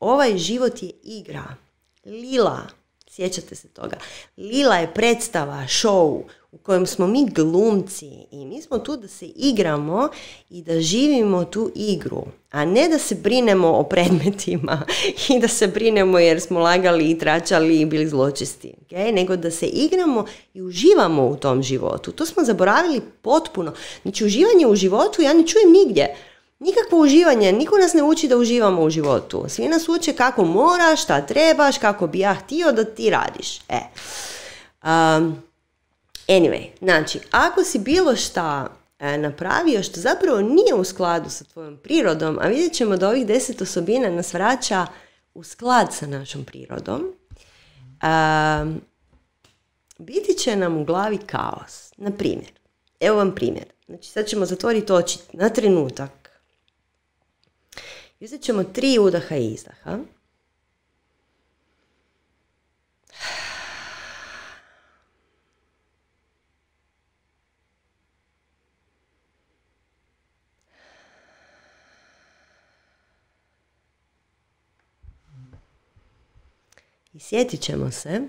ovaj život je igra, lila, Sjećate se toga. Lila je predstava, show u kojem smo mi glumci i mi smo tu da se igramo i da živimo tu igru, a ne da se brinemo o predmetima *laughs* i da se brinemo jer smo lagali i tračali i bili zločisti, okay? nego da se igramo i uživamo u tom životu. To smo zaboravili potpuno. Znači uživanje u životu ja ne čujem nigdje nikakvo uživanje, niko nas ne uči da uživamo u životu. Svi nas uče kako moraš, šta trebaš, kako bi ja htio da ti radiš. E. Um, anyway, znači, ako si bilo šta e, napravio što zapravo nije u skladu sa tvojom prirodom, a vidjet ćemo da ovih deset osobina nas vraća u sklad sa našom prirodom, um, biti će nam u glavi kaos. Na primjer, evo vam primjer. Znači sad ćemo zatvoriti oči na trenutak Uzet ćemo tri udaha i izdaha. I sjetit ćemo se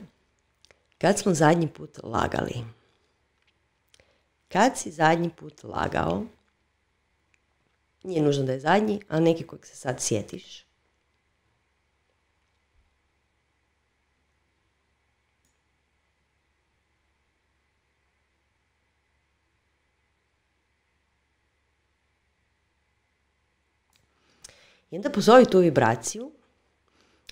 kad smo zadnji put lagali. Kad si zadnji put lagao, nije nužno da je zadnji, a neki kojeg se sad sjetiš. I onda pozovi tu vibraciju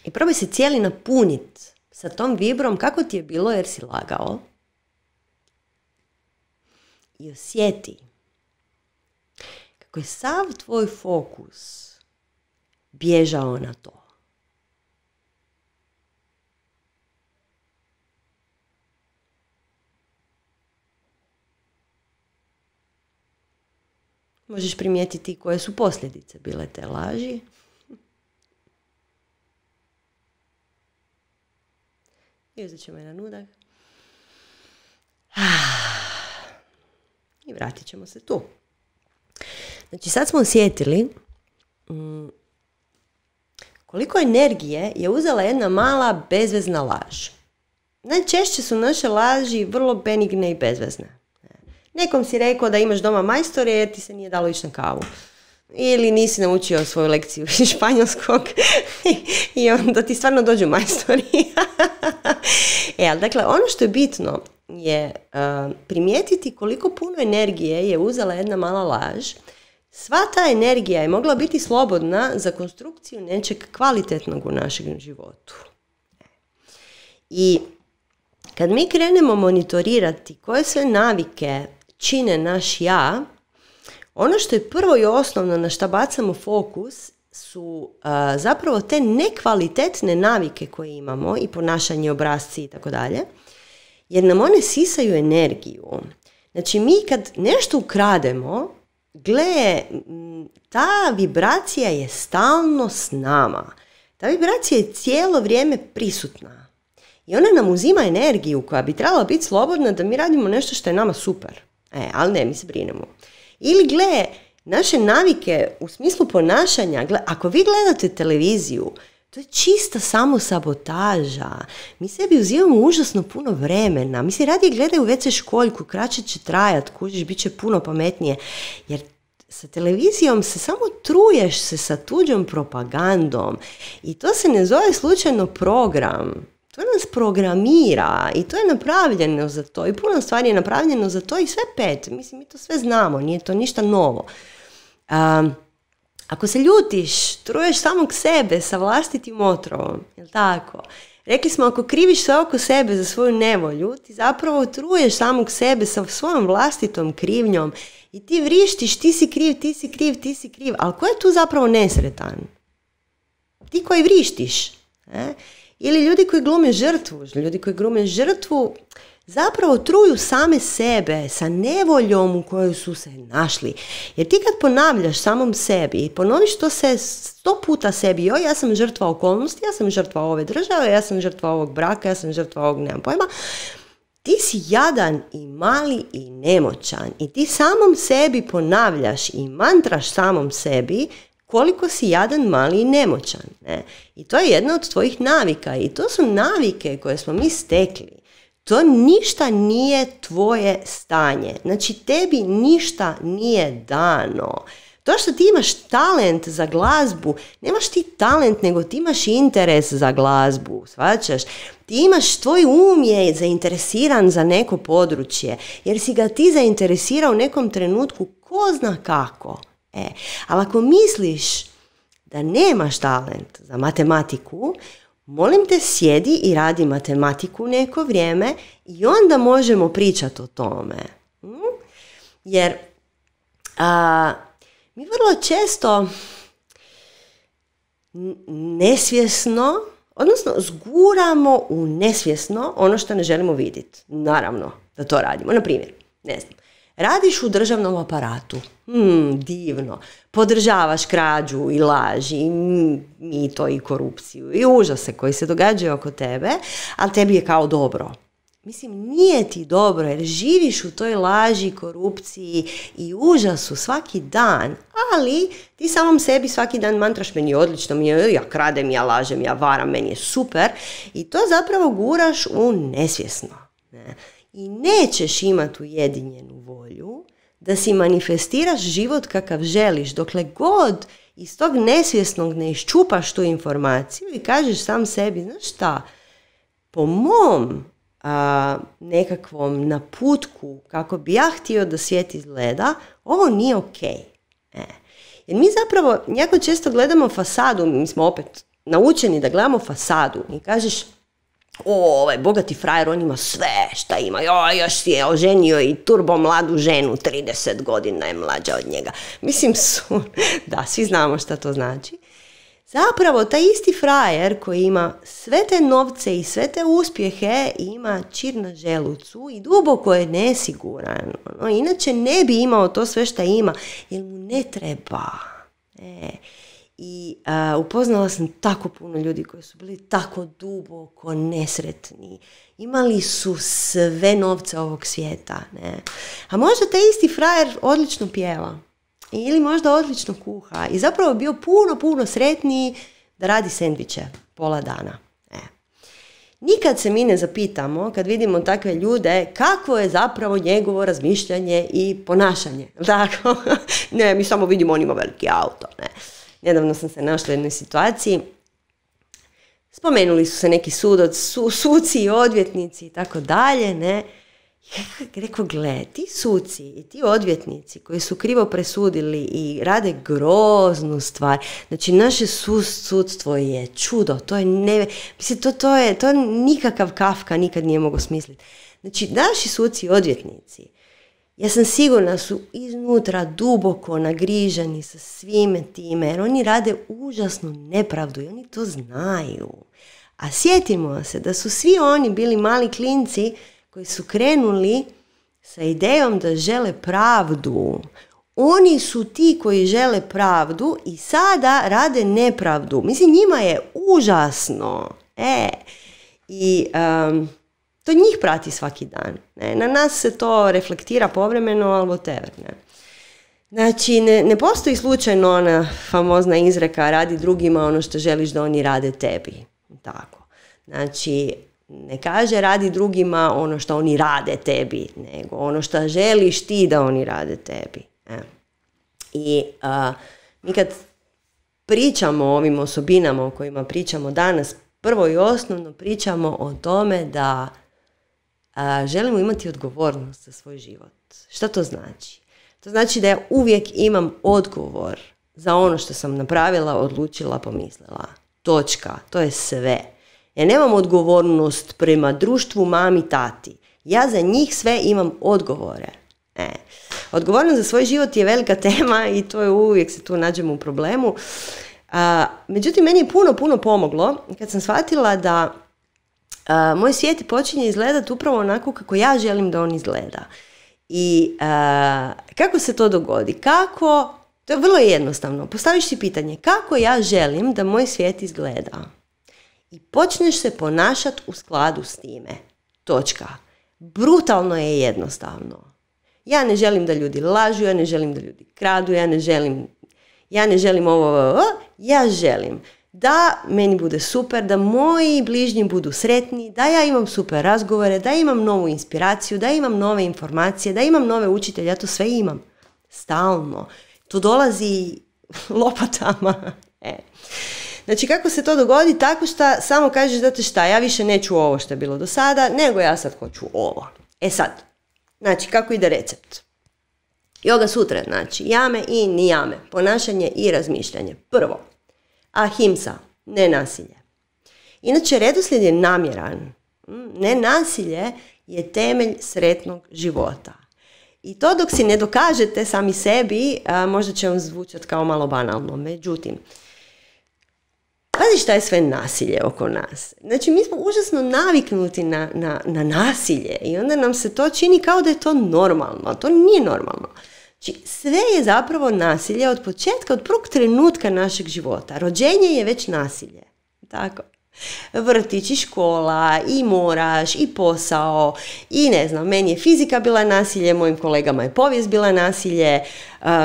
i probaj se cijeli napunit sa tom vibrom kako ti je bilo jer si lagao. I osjeti ako je sav tvoj fokus bježao na to, Možeš primijetiti koje su posljedice bile te laži. I uzet ćemo jedan udah. *sighs* I vratit ćemo se tu. Znači sad smo osjetili mm, koliko energije je uzela jedna mala bezvezna laž. Najčešće su naše laži vrlo benigne i bezvezne. Nekom si rekao da imaš doma majstore jer ti se nije dalo ići na kavu. Ili nisi naučio svoju lekciju *laughs* španjolskog *laughs* i onda ti stvarno dođu majstori. *laughs* e, dakle, ono što je bitno je e, primijetiti koliko puno energije je uzela jedna mala laž. Sva ta energija je mogla biti slobodna za konstrukciju nečeg kvalitetnog u našem životu. I kad mi krenemo monitorirati koje sve navike čine naš ja, ono što je prvo i osnovno na šta bacamo fokus su e, zapravo te nekvalitetne navike koje imamo i ponašanje, obrasci i tako dalje, jer nam one sisaju energiju. Znači mi kad nešto ukrademo, gle, ta vibracija je stalno s nama. Ta vibracija je cijelo vrijeme prisutna. I ona nam uzima energiju koja bi trebala biti slobodna da mi radimo nešto što je nama super. E, ali ne, mi se brinemo. Ili gle, naše navike u smislu ponašanja, gle, ako vi gledate televiziju, to je čista samo sabotaža. Mi sebi uzimamo užasno puno vremena. Mi se radije gledaju u WC školjku, kraće će trajat, kužiš, bit će puno pametnije. Jer sa televizijom se samo truješ se sa tuđom propagandom. I to se ne zove slučajno program. To nas programira i to je napravljeno za to. I puno stvari je napravljeno za to i sve pet. Mislim, mi to sve znamo, nije to ništa novo. Um, ako se ljutiš, truješ samog sebe sa vlastitim otrovom, jel tako? Rekli smo, ako kriviš sve oko sebe za svoju nevolju, ti zapravo truješ samog sebe sa svojom vlastitom krivnjom i ti vrištiš, ti si kriv, ti si kriv, ti si kriv, ali ko je tu zapravo nesretan? Ti koji vrištiš. E? Ili ljudi koji glume žrtvu, ljudi koji glume žrtvu, zapravo truju same sebe sa nevoljom u kojoj su se našli. Jer ti kad ponavljaš samom sebi i ponoviš to se sto puta sebi, joj ja sam žrtva okolnosti, ja sam žrtva ove države, ja sam žrtva ovog braka, ja sam žrtva ovog nemam pojma, ti si jadan i mali i nemoćan i ti samom sebi ponavljaš i mantraš samom sebi koliko si jadan, mali i nemoćan. Ne? I to je jedna od tvojih navika i to su navike koje smo mi stekli to ništa nije tvoje stanje. Znači, tebi ništa nije dano. To što ti imaš talent za glazbu, nemaš ti talent, nego ti imaš interes za glazbu, svačaš? Ti imaš, tvoj um je zainteresiran za neko područje, jer si ga ti zainteresirao u nekom trenutku, ko zna kako. E, ali ako misliš da nemaš talent za matematiku, molim te sjedi i radi matematiku neko vrijeme i onda možemo pričati o tome. Hm? Jer a, mi vrlo često nesvjesno, odnosno zguramo u nesvjesno ono što ne želimo vidjeti. Naravno da to radimo. Na primjer, ne znam, radiš u državnom aparatu Hmm, divno, podržavaš krađu i laž i to i korupciju i užase koji se događaju oko tebe, ali tebi je kao dobro. Mislim, nije ti dobro jer živiš u toj laži, korupciji i užasu svaki dan, ali ti samom sebi svaki dan mantraš meni odlično, mi je, ja kradem, ja lažem, ja varam, meni je super i to zapravo guraš u nesvjesno. Ne? I nećeš imati ujedinjenu volju da si manifestiraš život kakav želiš, dokle god iz tog nesvjesnog ne iščupaš tu informaciju i kažeš sam sebi, znaš šta, po mom a, nekakvom naputku kako bi ja htio da svijet izgleda, ovo nije ok. E. Jer mi zapravo jako često gledamo fasadu, mi smo opet naučeni da gledamo fasadu i kažeš o, ovaj bogati frajer, on ima sve šta ima, jo, još si je oženio i turbo mladu ženu, 30 godina je mlađa od njega. Mislim, *laughs* su, da, svi znamo šta to znači. Zapravo, taj isti frajer koji ima sve te novce i sve te uspjehe, ima čir na želucu i duboko je nesiguran. Ono, inače ne bi imao to sve šta ima, jer mu ne treba. E i upoznala sam tako puno ljudi koji su bili tako duboko nesretni. Imali su sve novce ovog svijeta. Ne? A možda taj isti frajer odlično pjeva. Ili možda odlično kuha. I zapravo bio puno, puno sretniji da radi sendviče pola dana. E. Nikad se mi ne zapitamo, kad vidimo takve ljude, kako je zapravo njegovo razmišljanje i ponašanje. *laughs* ne, mi samo vidimo, on ima veliki auto. Ne nedavno sam se našla u jednoj situaciji, spomenuli su se neki sudoc, su, suci i odvjetnici i tako dalje, ne, rekao, gle, ti suci i ti odvjetnici koji su krivo presudili i rade groznu stvar, znači naše sus, sudstvo je čudo, to je ne, mislim, to, to je, to nikakav kafka nikad nije mogao smisliti. Znači, naši suci i odvjetnici ja sam sigurna su iznutra duboko nagriženi sa svime time, jer oni rade užasnu nepravdu i oni to znaju. A sjetimo se da su svi oni bili mali klinci koji su krenuli sa idejom da žele pravdu. Oni su ti koji žele pravdu i sada rade nepravdu. Mislim, njima je užasno. E, i to njih prati svaki dan. Ne? Na nas se to reflektira povremeno, ali whatever. Ne? Znači, ne, postoji slučajno ona famozna izreka radi drugima ono što želiš da oni rade tebi. Tako. Znači, ne kaže radi drugima ono što oni rade tebi, nego ono što želiš ti da oni rade tebi. E. I mi kad pričamo o ovim osobinama o kojima pričamo danas, prvo i osnovno pričamo o tome da a, želimo imati odgovornost za svoj život. Šta to znači? To znači da ja uvijek imam odgovor za ono što sam napravila, odlučila, pomislila. Točka. To je sve. Ja nemam odgovornost prema društvu, mami, tati. Ja za njih sve imam odgovore. E. Odgovornost za svoj život je velika *laughs* tema i to je uvijek se tu nađemo u problemu. A, međutim, meni je puno, puno pomoglo kad sam shvatila da moj svijet počinje izgledati upravo onako kako ja želim da on izgleda. I kako se to dogodi? Kako, to je vrlo jednostavno, postaviš si pitanje kako ja želim da moj svijet izgleda. I počneš se ponašati u skladu s time. Točka. Brutalno je jednostavno. Ja ne želim da ljudi lažu, ja ne želim da ljudi kradu, ja ne želim, ja ne želim ovo, ovo ja želim da meni bude super, da moji bližnji budu sretni, da ja imam super razgovore, da imam novu inspiraciju, da imam nove informacije, da imam nove učitelje, ja to sve imam. Stalno. To dolazi *laughs* lopatama. *laughs* E. Znači kako se to dogodi? Tako što samo kažeš, te šta, ja više neću ovo što je bilo do sada, nego ja sad hoću ovo. E sad, znači kako ide recept? Joga sutra, znači jame i nijame, ponašanje i razmišljanje. Prvo, ahimsa, ne nasilje. Inače, redoslijed je namjeran. Mm, ne nasilje je temelj sretnog života. I to dok si ne dokažete sami sebi, možda će vam zvučati kao malo banalno. Međutim, pazi šta je sve nasilje oko nas. Znači, mi smo užasno naviknuti na, na, na nasilje i onda nam se to čini kao da je to normalno. To nije normalno. Znači, sve je zapravo nasilje od početka, od prvog trenutka našeg života. Rođenje je već nasilje. Tako. Vrtić i škola i moraš i posao i ne znam, meni je fizika bila nasilje, mojim kolegama je povijest bila nasilje,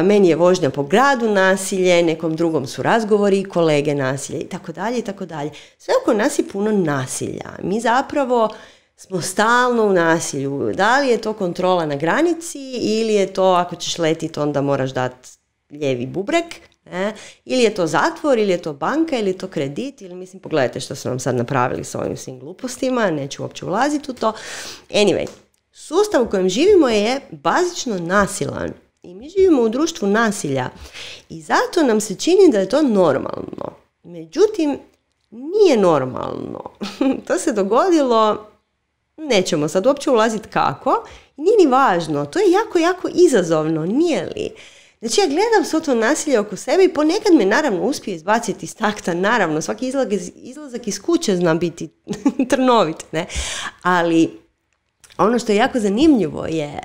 meni je vožnja po gradu nasilje, nekom drugom su razgovori kolege nasilje i tako dalje i tako dalje. Sve oko nas je puno nasilja. Mi zapravo smo stalno u nasilju. Da li je to kontrola na granici ili je to ako ćeš letiti onda moraš dati lijevi bubrek, E, ili je to zatvor, ili je to banka, ili je to kredit, ili mislim pogledajte što su nam sad napravili s ovim svim glupostima, neću uopće ulaziti u to. Anyway, sustav u kojem živimo je bazično nasilan i mi živimo u društvu nasilja i zato nam se čini da je to normalno. Međutim, nije normalno. *laughs* to se dogodilo nećemo sad uopće ulaziti kako, nije ni važno, to je jako, jako izazovno, nije li? Znači ja gledam svo to nasilje oko sebe i ponekad me naravno uspije izbaciti iz takta, naravno, svaki izlazak iz kuće zna biti *laughs* trnovit, ne? Ali ono što je jako zanimljivo je...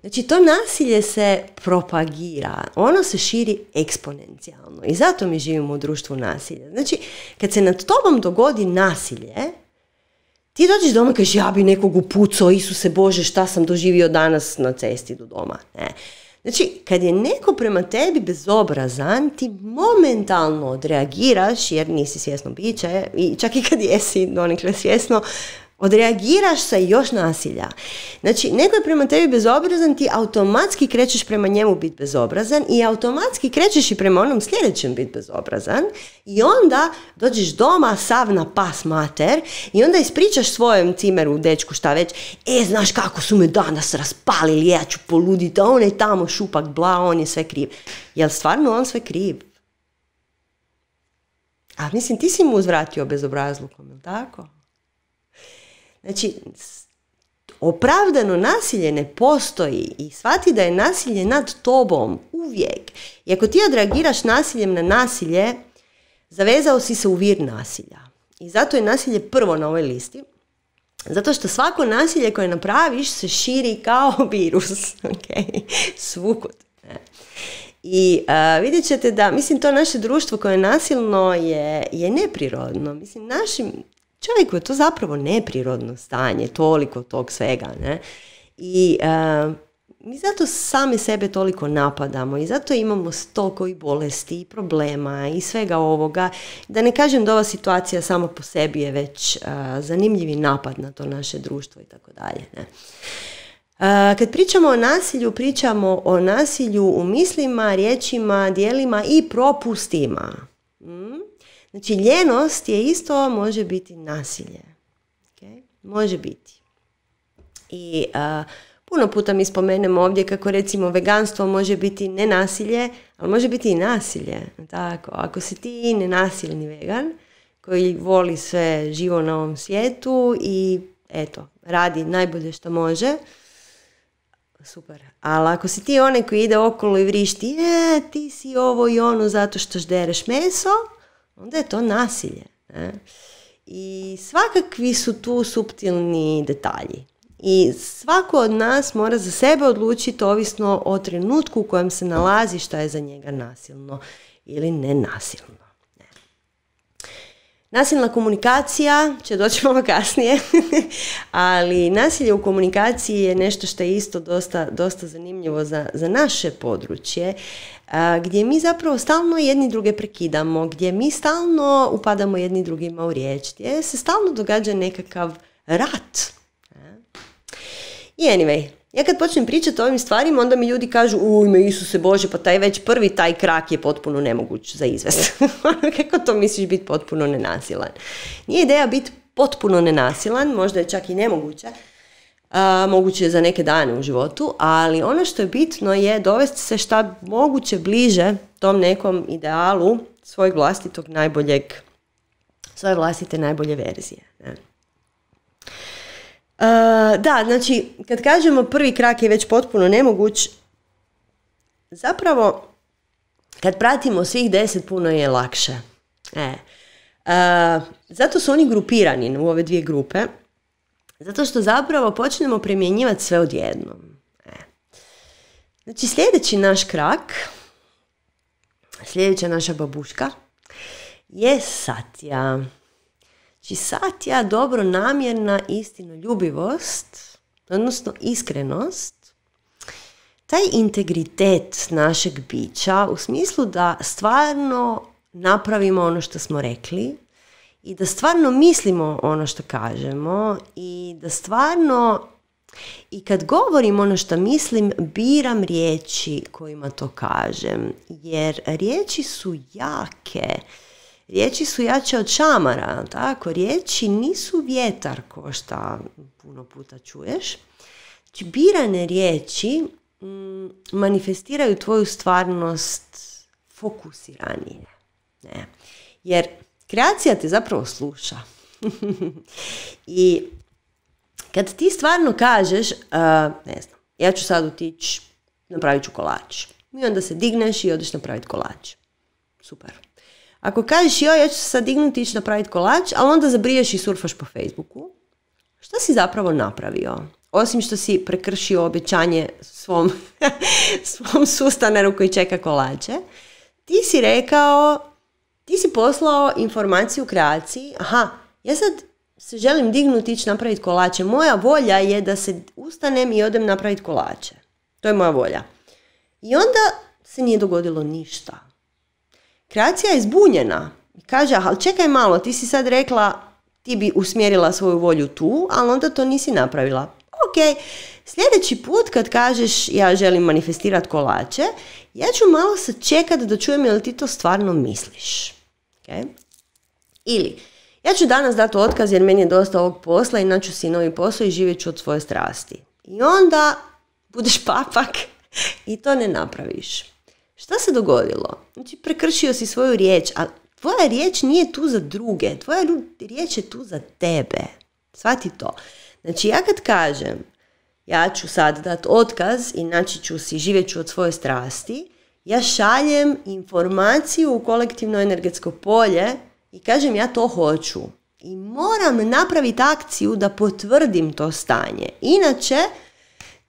Znači, to nasilje se propagira, ono se širi eksponencijalno i zato mi živimo u društvu nasilja. Znači, kad se nad tobom dogodi nasilje, ti dođeš doma i kažeš ja bi nekog upucao, Isuse Bože šta sam doživio danas na cesti do doma. Ne. Znači, kad je neko prema tebi bezobrazan, ti momentalno odreagiraš, jer nisi svjesno biće, i čak i kad jesi donekle svjesno, odreagiraš sa još nasilja. Znači, neko je prema tebi bezobrazan, ti automatski krećeš prema njemu biti bezobrazan i automatski krećeš i prema onom sljedećem biti bezobrazan i onda dođeš doma sav na pas mater i onda ispričaš svojem cimeru, dečku, šta već, e, znaš kako su me danas raspalili, ja ću poluditi, on je tamo šupak, bla, on je sve kriv. Jel stvarno on sve kriv? A mislim, ti si mu uzvratio bezobrazlukom, jel tako? Znači, opravdano nasilje ne postoji i shvati da je nasilje nad tobom uvijek. I ako ti odreagiraš nasiljem na nasilje, zavezao si se u vir nasilja. I zato je nasilje prvo na ovoj listi. Zato što svako nasilje koje napraviš se širi kao *laughs* virus. Okay? I e, vidjet ćete da, mislim, to naše društvo koje je nasilno je, je neprirodno. Mislim, našim čovjeku je to zapravo neprirodno stanje, toliko tog svega, ne? I eh, mi zato sami sebe toliko napadamo i zato imamo stoko i bolesti i problema i svega ovoga. Da ne kažem da ova situacija sama po sebi je već eh, zanimljivi napad na to naše društvo i tako dalje. Ne? Eh, kad pričamo o nasilju, pričamo o nasilju u mislima, riječima, dijelima i propustima. Mm? Znači, ljenost je isto, može biti nasilje. Može biti. I puno puta mi spomenemo ovdje kako recimo veganstvo može biti ne nasilje, ali može biti i nasilje. Tako, ako si ti nenasilni vegan, koji voli sve živo na ovom svijetu i eto, radi najbolje što može, super. Ali ako si ti onaj koji ide okolo i vrišti, je ti si ovo i ono zato što ždereš meso, onda je to nasilje. Ne? I svakakvi su tu subtilni detalji. I svako od nas mora za sebe odlučiti ovisno o trenutku u kojem se nalazi šta je za njega nasilno ili nenasilno. nasilno. Nasilna komunikacija će doći malo kasnije, *laughs* ali nasilje u komunikaciji je nešto što je isto dosta, dosta zanimljivo za, za naše područje gdje mi zapravo stalno jedni druge prekidamo, gdje mi stalno upadamo jedni drugima u riječ, gdje se stalno događa nekakav rat. I anyway, ja kad počnem pričati o ovim stvarima, onda mi ljudi kažu, u ime Isuse Bože, pa taj već prvi taj krak je potpuno nemoguć za izvest. *laughs* Kako to misliš biti potpuno nenasilan? Nije ideja biti potpuno nenasilan, možda je čak i nemoguća, a, moguće za neke dane u životu, ali ono što je bitno je dovesti se šta moguće bliže tom nekom idealu svojeg vlastitog najboljeg, svoje vlastite najbolje verzije. Ne? da, znači, kad kažemo prvi krak je već potpuno nemoguć, zapravo kad pratimo svih deset puno je lakše. E. zato su oni grupirani u ove dvije grupe zato što zapravo počnemo primjenjivati sve odjednom. E. Znači sljedeći naš krak, sljedeća naša babuška je satja. Znači satja, dobro namjerna istinoljubivost, odnosno iskrenost, taj integritet našeg bića u smislu da stvarno napravimo ono što smo rekli, i da stvarno mislimo ono što kažemo i da stvarno i kad govorim ono što mislim, biram riječi kojima to kažem, jer riječi su jake. Riječi su jače od šamara, tako? Riječi nisu vjetar, ko šta puno puta čuješ. Znači, birane riječi mm, manifestiraju tvoju stvarnost fokusiranije. Ne. Jer Kreacija te zapravo sluša. *laughs* I kad ti stvarno kažeš, uh, ne znam, ja ću sad otići, napravit ću kolač. I onda se digneš i odeš napraviti kolač. Super. Ako kažeš, joj, ja ću se sad dignuti i ići napraviti kolač, ali onda zabriješ i surfaš po Facebooku, što si zapravo napravio? Osim što si prekršio obećanje svom, *laughs* svom sustaneru koji čeka kolače, ti si rekao, ti si poslao informaciju kreaciji, aha, ja sad se želim dignuti ići napraviti kolače. Moja volja je da se ustanem i odem napraviti kolače. To je moja volja. I onda se nije dogodilo ništa. Kreacija je zbunjena. Kaže, ali čekaj malo, ti si sad rekla, ti bi usmjerila svoju volju tu, ali onda to nisi napravila. Ok, sljedeći put kad kažeš ja želim manifestirati kolače, ja ću malo se čekati da čujem jel ti to stvarno misliš. Ili, ja ću danas dati otkaz jer meni je dosta ovog posla i naću si novi posao i živjet ću od svoje strasti. I onda budeš papak *laughs* i to ne napraviš. Šta se dogodilo? Znači, prekršio si svoju riječ, a tvoja riječ nije tu za druge, tvoja riječ je tu za tebe. Svati to. Znači, ja kad kažem ja ću sad dati otkaz i naći ću si, živjet ću od svoje strasti, ja šaljem informaciju u kolektivno energetsko polje i kažem ja to hoću. I moram napraviti akciju da potvrdim to stanje. Inače,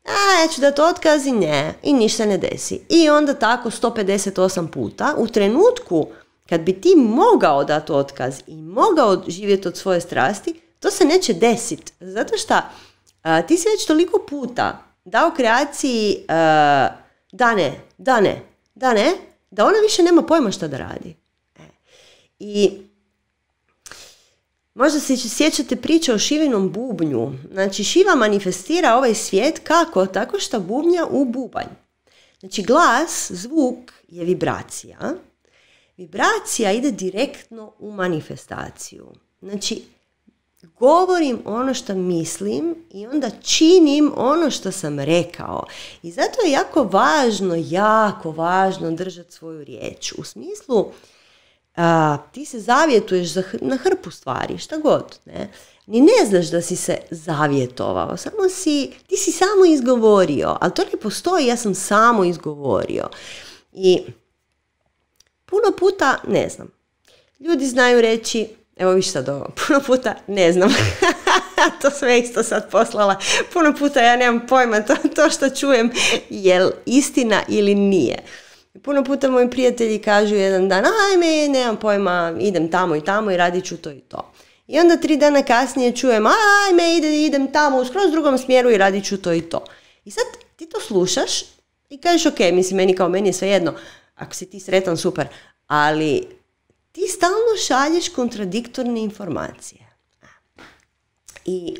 a, ja ću dati otkaz i ne, i ništa ne desi. I onda tako 158 puta, u trenutku kad bi ti mogao dati otkaz i mogao živjeti od svoje strasti, to se neće desiti. Zato što ti si već toliko puta dao kreaciji da ne, da ne, da ne, da ona više nema pojma što da radi. E. I možda se sjećate priče o šivinom bubnju. Znači, šiva manifestira ovaj svijet kako? Tako što bubnja u bubanj. Znači, glas, zvuk je vibracija. Vibracija ide direktno u manifestaciju. Znači, govorim ono što mislim i onda činim ono što sam rekao. I zato je jako važno, jako važno držati svoju riječ. U smislu, ti se zavjetuješ za, na hrpu stvari, šta god, ne? Ni ne znaš da si se zavjetovao, samo si, ti si samo izgovorio, ali to ne postoji, ja sam samo izgovorio. I puno puta, ne znam, ljudi znaju reći, Evo viš sad ovo, puno puta ne znam, *laughs* to sve isto sad poslala, puno puta ja nemam pojma to, što čujem, jel istina ili nije. Puno puta moji prijatelji kažu jedan dan, ajme, nemam pojma, idem tamo i tamo i radit ću to i to. I onda tri dana kasnije čujem, ajme, idem tamo u skroz drugom smjeru i radit ću to i to. I sad ti to slušaš i kažeš, ok, mislim, meni kao meni je sve jedno, ako si ti sretan, super, ali ti stalno šalješ kontradiktorne informacije. I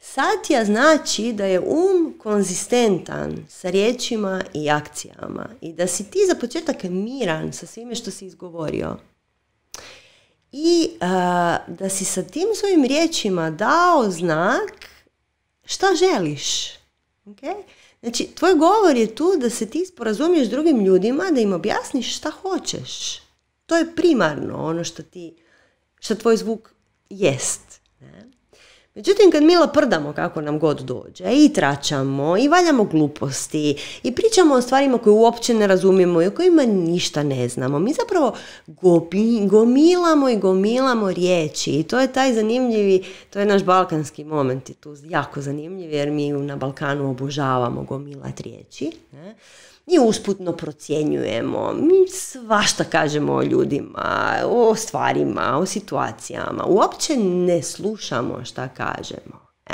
satija znači da je um konzistentan sa riječima i akcijama i da si ti za početak miran sa svime što si izgovorio. I da si sa tim svojim riječima dao znak šta želiš. Okay? Znači, tvoj govor je tu da se ti sporazumiješ s drugim ljudima, da im objasniš šta hoćeš. To je primarno ono što ti, što tvoj zvuk jest. Ne? Međutim, kad mi laprdamo kako nam god dođe i tračamo i valjamo gluposti i pričamo o stvarima koje uopće ne razumijemo i o kojima ništa ne znamo, mi zapravo gomilamo i gomilamo riječi i to je taj zanimljivi, to je naš balkanski moment i tu jako zanimljiv jer mi na Balkanu obožavamo gomilati riječi. Ne? mi usputno procjenjujemo, mi svašta kažemo o ljudima, o stvarima, o situacijama. Uopće ne slušamo šta kažemo. E,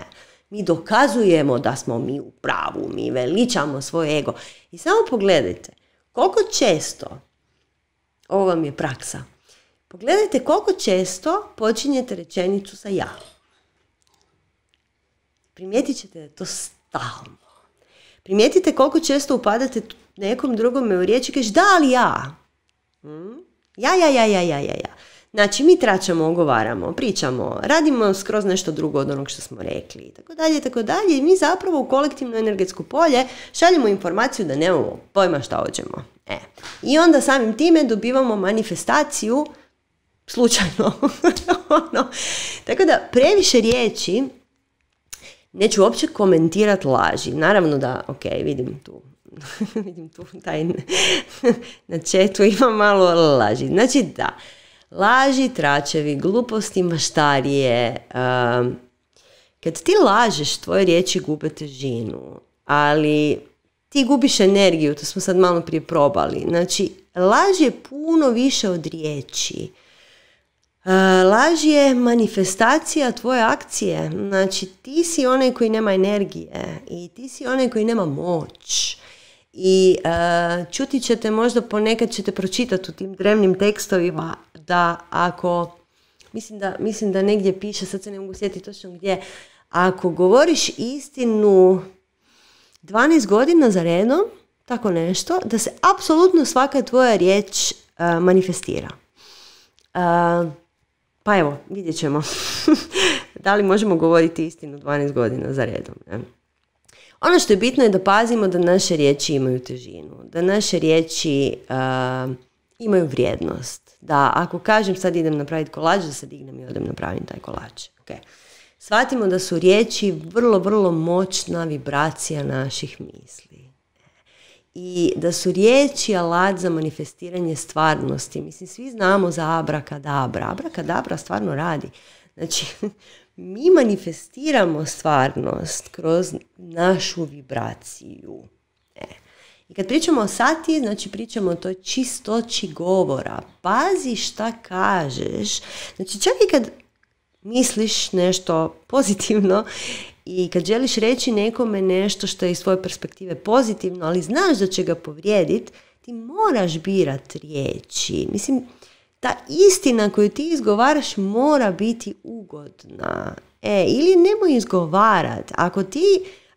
mi dokazujemo da smo mi u pravu, mi veličamo svoj ego. I samo pogledajte, koliko često, ovo vam je praksa, pogledajte koliko često počinjete rečenicu sa ja. Primijetit ćete da je to stalno. Primijetite koliko često upadate nekom drugome u riječ i kažeš da li mm? ja. Ja, ja, ja, ja, ja, ja, Znači, mi tračamo, ogovaramo, pričamo, radimo skroz nešto drugo od onog što smo rekli i tako dalje i tako dalje. I mi zapravo u kolektivno energetsko polje šaljemo informaciju da nemamo pojma šta hoćemo. E. I onda samim time dobivamo manifestaciju slučajno. *laughs* ono. Tako da previše riječi neću uopće komentirati laži. Naravno da, ok, vidim tu *laughs* vidim tu taj *laughs* na četu ima malo laži. Znači da, laži, tračevi, gluposti, maštarije. Um, kad ti lažeš, tvoje riječi gube težinu, ali ti gubiš energiju, to smo sad malo prije probali. Znači, laž je puno više od riječi. E, laž je manifestacija tvoje akcije. Znači, ti si onaj koji nema energije i ti si onaj koji nema moć. I uh, e, čuti ćete, možda ponekad ćete pročitati u tim drevnim tekstovima da ako, mislim da, mislim da negdje piše, sad se ne mogu sjetiti točno gdje, ako govoriš istinu 12 godina za redom, tako nešto, da se apsolutno svaka tvoja riječ e, manifestira. Uh, pa evo, vidjet ćemo *laughs* da li možemo govoriti istinu 12 godina za redom. Ne? Ono što je bitno je da pazimo da naše riječi imaju težinu, da naše riječi imaju vrijednost. Da ako kažem sad idem napraviti kolač, da se dignem i odem napravim taj kolač. Okay. Shvatimo da su riječi vrlo, vrlo moćna vibracija naših misli i da su riječi alat za manifestiranje stvarnosti. Mislim, svi znamo za abrakadabra. Abrakadabra stvarno radi. Znači, *laughs* mi manifestiramo stvarnost kroz našu vibraciju. E. I kad pričamo o sati, znači pričamo o toj čistoći govora. Pazi šta kažeš. Znači, čak i kad misliš nešto pozitivno i kad želiš reći nekome nešto što je iz svoje perspektive pozitivno, ali znaš da će ga povrijediti, ti moraš birat riječi. Mislim, ta istina koju ti izgovaraš mora biti ugodna. E, ili nemoj izgovarat. Ako ti,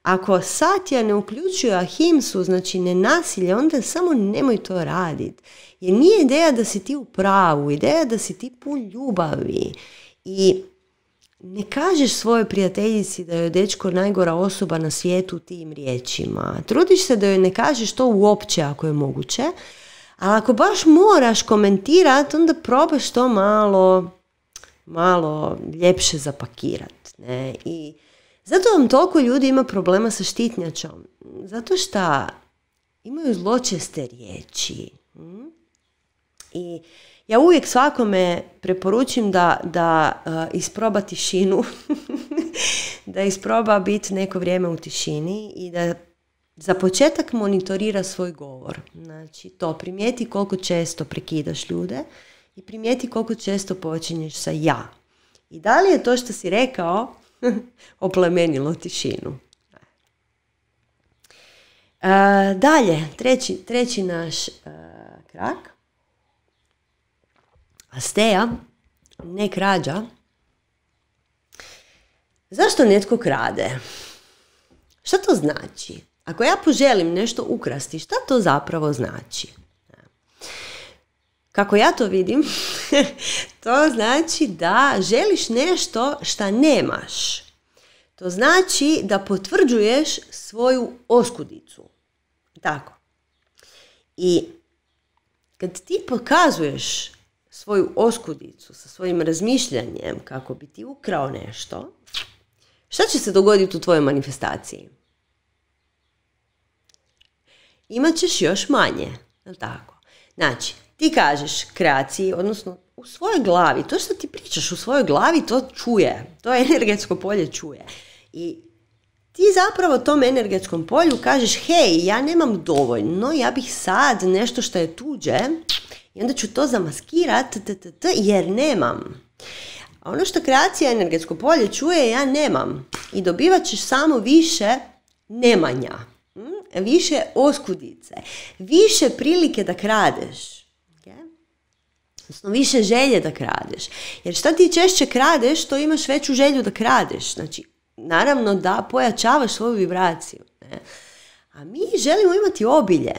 ako satja ne uključuje ahimsu, znači ne nasilje, onda samo nemoj to radit. Jer nije ideja da si ti u pravu, ideja da si ti pun ljubavi. I ne kažeš svojoj prijateljici da je dečko najgora osoba na svijetu tim riječima. Trudiš se da joj ne kažeš to uopće ako je moguće, ali ako baš moraš komentirati, onda probaš to malo, malo ljepše zapakirati. Ne? I zato vam toliko ljudi ima problema sa štitnjačom. Zato što imaju zločeste riječi. Hm? I ja uvijek svakome preporučim da, da eh, isproba tišinu, *laughs* da isproba biti neko vrijeme u tišini i da za početak monitorira svoj govor. Znači to primijeti koliko često prekidaš ljude i primijeti koliko često počinješ sa ja. I da li je to što si rekao *laughs* oplemenilo tišinu? Eh, dalje, treći, treći naš eh, krak steja, ne krađa. Zašto netko krade? Šta to znači? Ako ja poželim nešto ukrasti, šta to zapravo znači? Kako ja to vidim, *laughs* to znači da želiš nešto šta nemaš. To znači da potvrđuješ svoju oskudicu. Tako. I kad ti pokazuješ svoju oskudicu sa svojim razmišljanjem kako bi ti ukrao nešto, šta će se dogoditi u tvojoj manifestaciji? Imaćeš još manje, je tako? Znači, ti kažeš kreaciji, odnosno u svojoj glavi, to što ti pričaš u svojoj glavi, to čuje, to energetsko polje čuje. I ti zapravo tom energetskom polju kažeš, hej, ja nemam dovoljno, ja bih sad nešto što je tuđe, i onda ću to zamaskirati jer nemam. A ono što kreacija energetsko polje čuje ja nemam i dobivat ćeš samo više nemanja, više oskudice, više prilike da kradeš. Odnosno, više želje da kradeš. Jer šta ti češće kradeš, to imaš veću želju da kradeš. Znači, naravno da pojačavaš svoju vibraciju. Ne? A mi želimo imati obilje.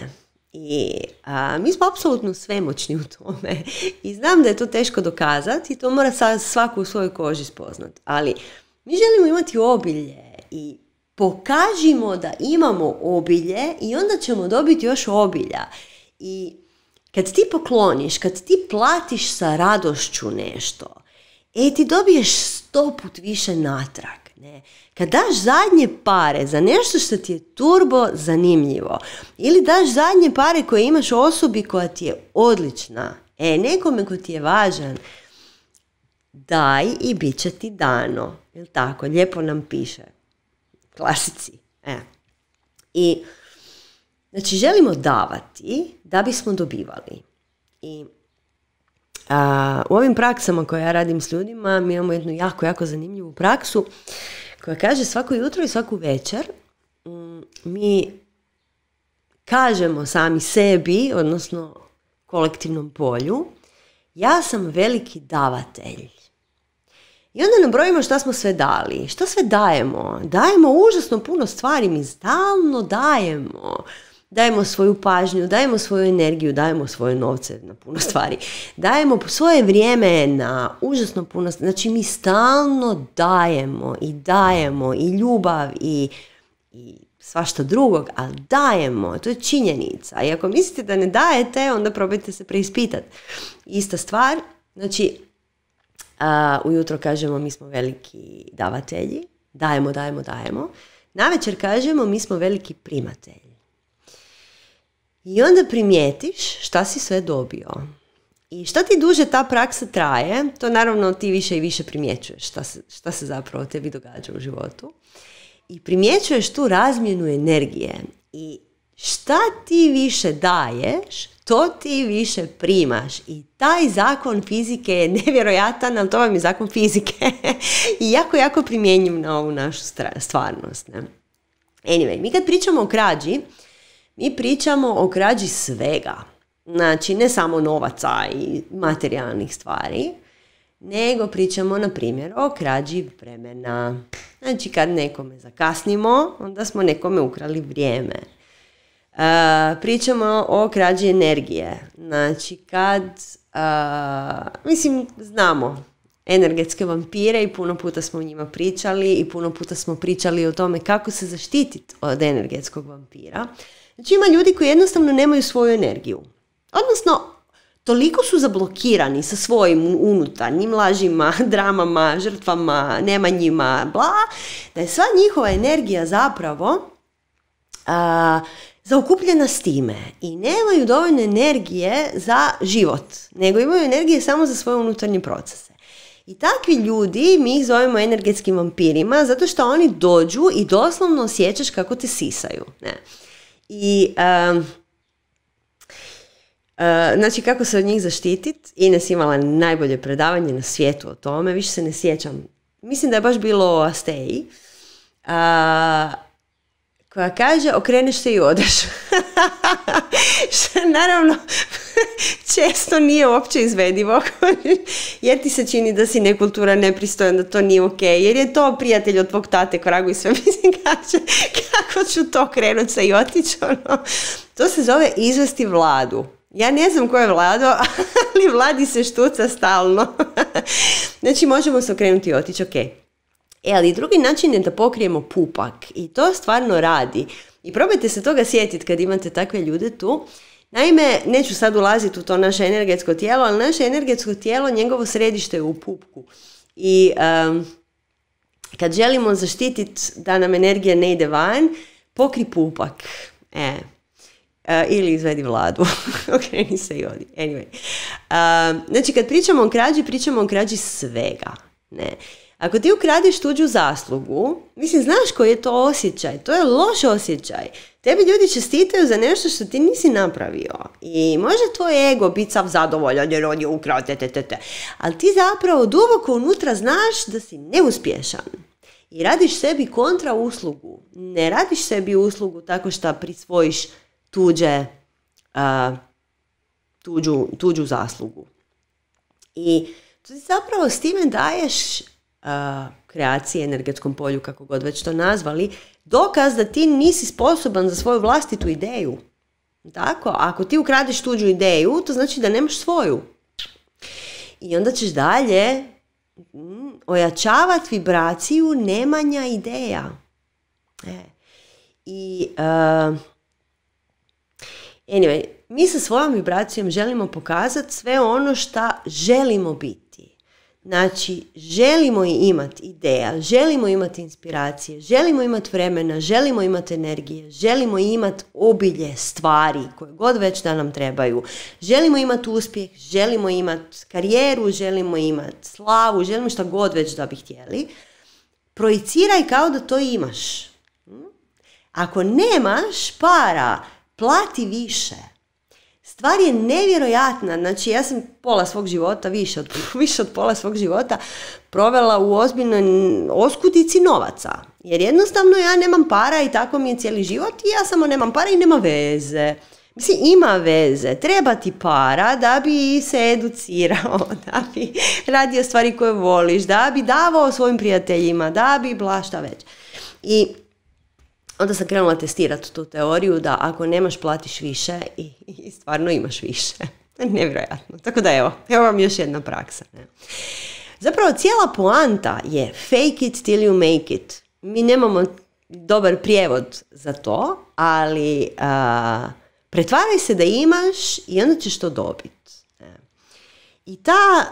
I e, a, mi smo apsolutno svemoćni u tome i znam da je to teško dokazati i to mora svaku u svojoj koži spoznati, Ali mi želimo imati obilje i pokažimo da imamo obilje i onda ćemo dobiti još obilja. I kad ti pokloniš, kad ti platiš sa radošću nešto, e ti dobiješ sto put više natrag. Ne? Kad daš zadnje pare za nešto što ti je turbo zanimljivo ili daš zadnje pare koje imaš osobi koja ti je odlična, e, nekome ko ti je važan, daj i bit će ti dano. Jel tako? Lijepo nam piše. Klasici. E. I, znači, želimo davati da bismo dobivali. I u ovim praksama koje ja radim s ljudima, mi imamo jednu jako, jako zanimljivu praksu koja kaže svako jutro i svaku večer mm, mi kažemo sami sebi, odnosno kolektivnom polju, ja sam veliki davatelj. I onda nabrojimo šta smo sve dali. Šta sve dajemo? Dajemo užasno puno stvari, mi stalno dajemo dajemo svoju pažnju, dajemo svoju energiju, dajemo svoje novce na puno stvari, dajemo svoje vrijeme na užasno puno stvari. Znači mi stalno dajemo i dajemo i ljubav i, i svašta drugog, ali dajemo, to je činjenica. I ako mislite da ne dajete, onda probajte se preispitati. Ista stvar, znači ujutro kažemo mi smo veliki davatelji, dajemo, dajemo, dajemo. Navečer kažemo mi smo veliki primatelji. I onda primijetiš šta si sve dobio. I što ti duže ta praksa traje, to naravno ti više i više primjećuješ šta se, šta se zapravo tebi događa u životu. I primjećuješ tu razmjenu energije. I šta ti više daješ, to ti više primaš. I taj zakon fizike je nevjerojatan, ali to vam je zakon fizike. *laughs* I jako, jako primjenjiv na ovu našu stvarnost. Ne? Anyway, mi kad pričamo o krađi, mi pričamo o krađi svega. Znači, ne samo novaca i materijalnih stvari, nego pričamo, na primjer, o krađi vremena. Znači, kad nekome zakasnimo, onda smo nekome ukrali vrijeme. E, pričamo o krađi energije. Znači, kad, e, mislim, znamo energetske vampire i puno puta smo o njima pričali i puno puta smo pričali o tome kako se zaštititi od energetskog vampira. Znači ima ljudi koji jednostavno nemaju svoju energiju. Odnosno, toliko su zablokirani sa svojim unutarnjim lažima, *laughs* dramama, žrtvama, nemanjima, bla, da je sva njihova energija zapravo a, zaokupljena s time i nemaju dovoljno energije za život, nego imaju energije samo za svoje unutarnje procese. I takvi ljudi, mi ih zovemo energetskim vampirima, zato što oni dođu i doslovno osjećaš kako te sisaju. Ne. I e, znači kako se od njih zaštititi Ines imala najbolje predavanje na svijetu o tome, više se ne sjećam mislim da je baš bilo o Asteji koja kaže okreneš se i odeš *laughs* naravno *laughs* često nije uopće izvedivo. *laughs* jer ti se čini da si nekultura, nepristojan, da to nije ok. Jer je to prijatelj od tvog tate kvragu i sve mislim *laughs* kaže kako ću to krenut sa i otići. To se zove izvesti vladu. Ja ne znam ko je vlado, ali vladi se štuca stalno. znači možemo se okrenuti i otići, ok. E, ali drugi način je da pokrijemo pupak i to stvarno radi. I probajte se toga sjetiti kad imate takve ljude tu Naime, neću sad ulaziti u to naše energetsko tijelo, ali naše energetsko tijelo, njegovo središte je u pupku. I um, kad želimo zaštititi da nam energija ne ide van, pokri pupak. E, e ili izvedi vladu. *laughs* Okreni se i odi. Anyway. znači, kad pričamo o krađi, pričamo o krađi svega. Ne. Ako ti ukradiš tuđu zaslugu, mislim, znaš koji je to osjećaj? To je loš osjećaj tebi ljudi čestitaju za nešto što ti nisi napravio. I može tvoj ego biti sav zadovoljan jer on je ukrao te, te, te, Ali ti zapravo duboko unutra znaš da si neuspješan. I radiš sebi kontra uslugu. Ne radiš sebi uslugu tako što prisvojiš tuđe, uh, tuđu, tuđu zaslugu. I tu ti zapravo s time daješ uh, kreaciji energetskom polju, kako god već to nazvali, dokaz da ti nisi sposoban za svoju vlastitu ideju. Tako, ako ti ukradiš tuđu ideju, to znači da nemaš svoju. I onda ćeš dalje mm, ojačavati vibraciju nemanja ideja. E. I e, anyway, mi sa svojom vibracijom želimo pokazati sve ono što želimo biti. Znači, želimo imati ideja, želimo imati inspiracije, želimo imati vremena, želimo imati energije, želimo imati obilje stvari koje god već da nam trebaju. Želimo imati uspjeh, želimo imati karijeru, želimo imati slavu, želimo šta god već da bi htjeli. Projiciraj kao da to imaš. Hm? Ako nemaš para, plati više Stvar je nevjerojatna, znači ja sam pola svog života, više od, *laughs* više od pola svog života, provela u ozbiljnoj oskudici novaca. Jer jednostavno ja nemam para i tako mi je cijeli život i ja samo nemam para i nema veze. Mislim, ima veze, treba ti para da bi se educirao, *laughs* da bi radio stvari koje voliš, da bi davao svojim prijateljima, da bi blašta već. I onda sam krenula testirati tu teoriju da ako nemaš platiš više i, i stvarno imaš više. *laughs* Nevjerojatno. Tako da evo, evo vam još jedna praksa. Ne? Zapravo cijela poanta je fake it till you make it. Mi nemamo dobar prijevod za to, ali uh, pretvaraj se da imaš i onda ćeš to dobiti. E. I ta e,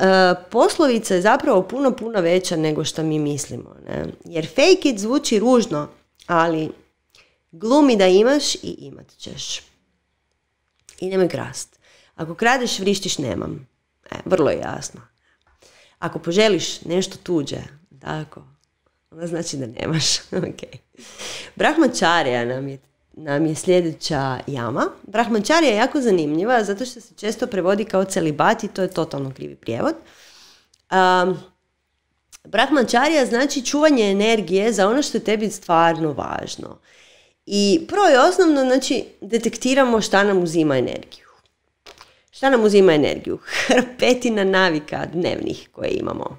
poslovica je zapravo puno, puno veća nego što mi mislimo. Ne? Jer fake it zvuči ružno, ali Glumi da imaš i imat ćeš. I nemoj krast. Ako kradeš, vrištiš, nemam. E, vrlo je jasno. Ako poželiš nešto tuđe, tako, onda znači da nemaš. *laughs* okay. Brahmačarija nam je, nam je sljedeća jama. Brahmačarija je jako zanimljiva zato što se često prevodi kao celibat i to je totalno krivi prijevod. Um, Brahmačarija znači čuvanje energije za ono što je tebi stvarno važno. I prvo je osnovno, znači, detektiramo šta nam uzima energiju. Šta nam uzima energiju? *laughs* Hrpetina navika dnevnih koje imamo.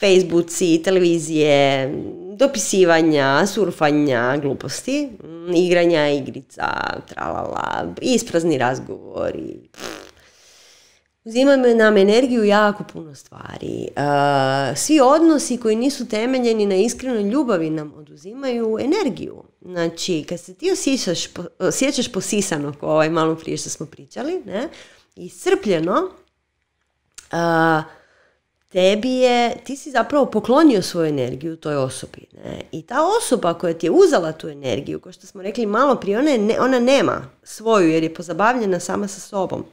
Facebooki, televizije, dopisivanja, surfanja, gluposti, mm, igranja, igrica, tralala, isprazni razgovori. Uzima nam energiju jako puno stvari. E, svi odnosi koji nisu temeljeni na iskrenoj ljubavi nam oduzimaju energiju. Znači, kad se ti osjećaš, osjećaš posisano, kao ovaj malo prije što smo pričali, ne, i srpljeno, a, tebi je, ti si zapravo poklonio svoju energiju toj osobi. Ne? I ta osoba koja ti je uzela tu energiju, kao što smo rekli malo prije, ona, ne, ona nema svoju jer je pozabavljena sama sa sobom.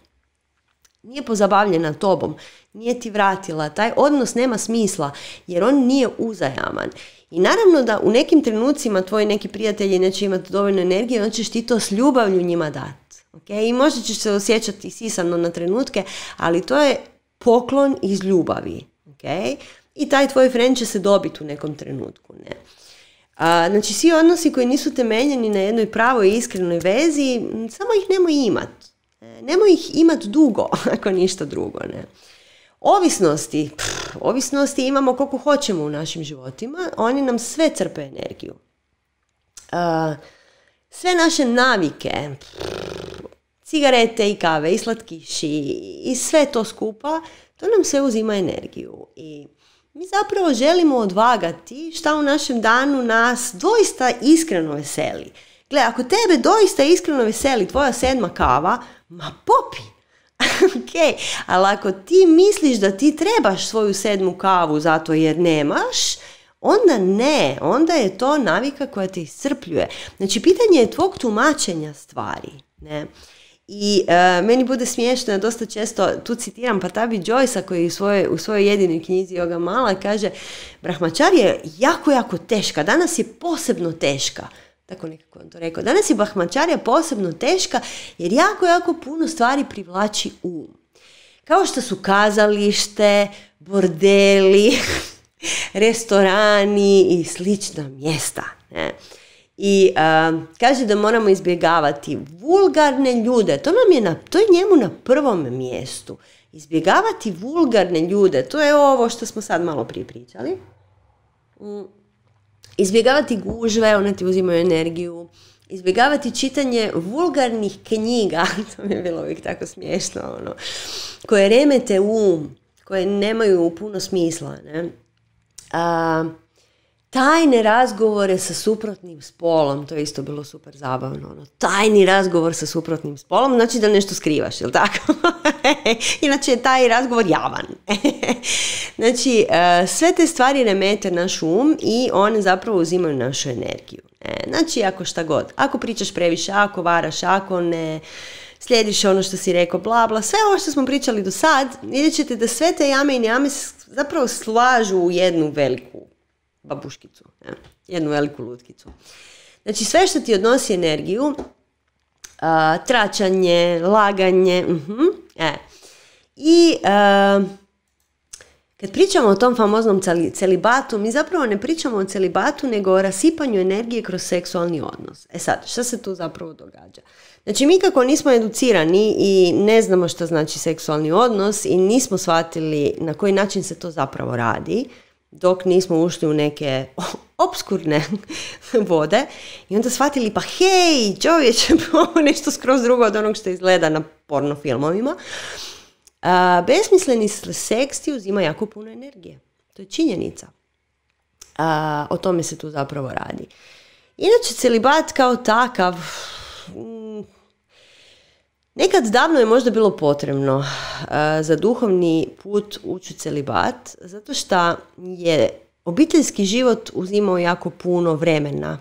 Nije pozabavljena tobom, nije ti vratila, taj odnos nema smisla jer on nije uzajaman. I naravno da u nekim trenucima tvoji neki prijatelji neće imati dovoljno energije, on ćeš ti to s ljubavlju njima dati. Okay? I možda ćeš se osjećati sisano na trenutke, ali to je poklon iz ljubavi. Okay? I taj tvoj friend će se dobiti u nekom trenutku. Ne? A, znači, svi odnosi koji nisu temeljeni na jednoj pravoj i iskrenoj vezi, samo ih nemoj imat. Nemoj ih imati dugo, *laughs* ako ništa drugo. Ne? Ovisnosti, ovisnosti imamo koliko hoćemo u našim životima, oni nam sve crpe energiju. sve naše navike, cigarete i kave i slatkiši i sve to skupa, to nam sve uzima energiju. I mi zapravo želimo odvagati šta u našem danu nas doista iskreno veseli. Gle, ako tebe doista iskreno veseli tvoja sedma kava, ma popi! *laughs* ok, ali ako ti misliš da ti trebaš svoju sedmu kavu zato jer nemaš, onda ne, onda je to navika koja te iscrpljuje. Znači, pitanje je tvog tumačenja stvari. Ne? I e, meni bude smiješno, ja dosta često tu citiram Patabi joyce koji u svojoj, u svojoj jedinoj knjizi Joga Mala kaže Brahmačar je jako, jako teška, danas je posebno teška. Tako nekako vam to rekao. Danas je Bahmančarija posebno teška jer jako, jako puno stvari privlači um. Kao što su kazalište, bordeli, *laughs* restorani i slična mjesta. Ne? I um, kaže da moramo izbjegavati vulgarne ljude. To, nam je na, to njemu na prvom mjestu. Izbjegavati vulgarne ljude. To je ovo što smo sad malo pripričali. pričali. Mm izbjegavati gužve, one ti uzimaju energiju, izbjegavati čitanje vulgarnih knjiga, *laughs* to mi je bilo uvijek tako smiješno, ono, koje remete um, koje nemaju puno smisla, ne? A, tajne razgovore sa suprotnim spolom, to je isto bilo super zabavno, ono, tajni razgovor sa suprotnim spolom, znači da nešto skrivaš, jel tako? *laughs* Inače je taj razgovor javan. *laughs* znači, e, sve te stvari remete naš um i one zapravo uzimaju našu energiju. E, znači, ako šta god, ako pričaš previše, ako varaš, ako ne slijediš ono što si rekao, bla bla, sve ovo što smo pričali do sad, vidjet ćete da sve te jame i nejame zapravo slažu u jednu veliku babuškicu, ja, jednu veliku lutkicu. Znači sve što ti odnosi energiju, a, tračanje, laganje, mhm, e. i kad pričamo o tom famoznom celibatu, mi zapravo ne pričamo o celibatu, nego o rasipanju energije kroz seksualni odnos. E sad, šta se tu zapravo događa? Znači, mi kako nismo educirani i ne znamo što znači seksualni odnos i nismo shvatili na koji način se to zapravo radi, dok nismo ušli u neke *laughs* obskurne *laughs* vode i onda shvatili pa hej čovječe *laughs* pa ovo nešto skroz drugo od onog što izgleda na porno filmovima a, besmisleni seks ti uzima jako puno energije to je činjenica a, o tome se tu zapravo radi inače celibat kao takav Nekad davno je možda bilo potrebno eh, za duhovni put ući celibat, zato što je obiteljski život uzimao jako puno vremena.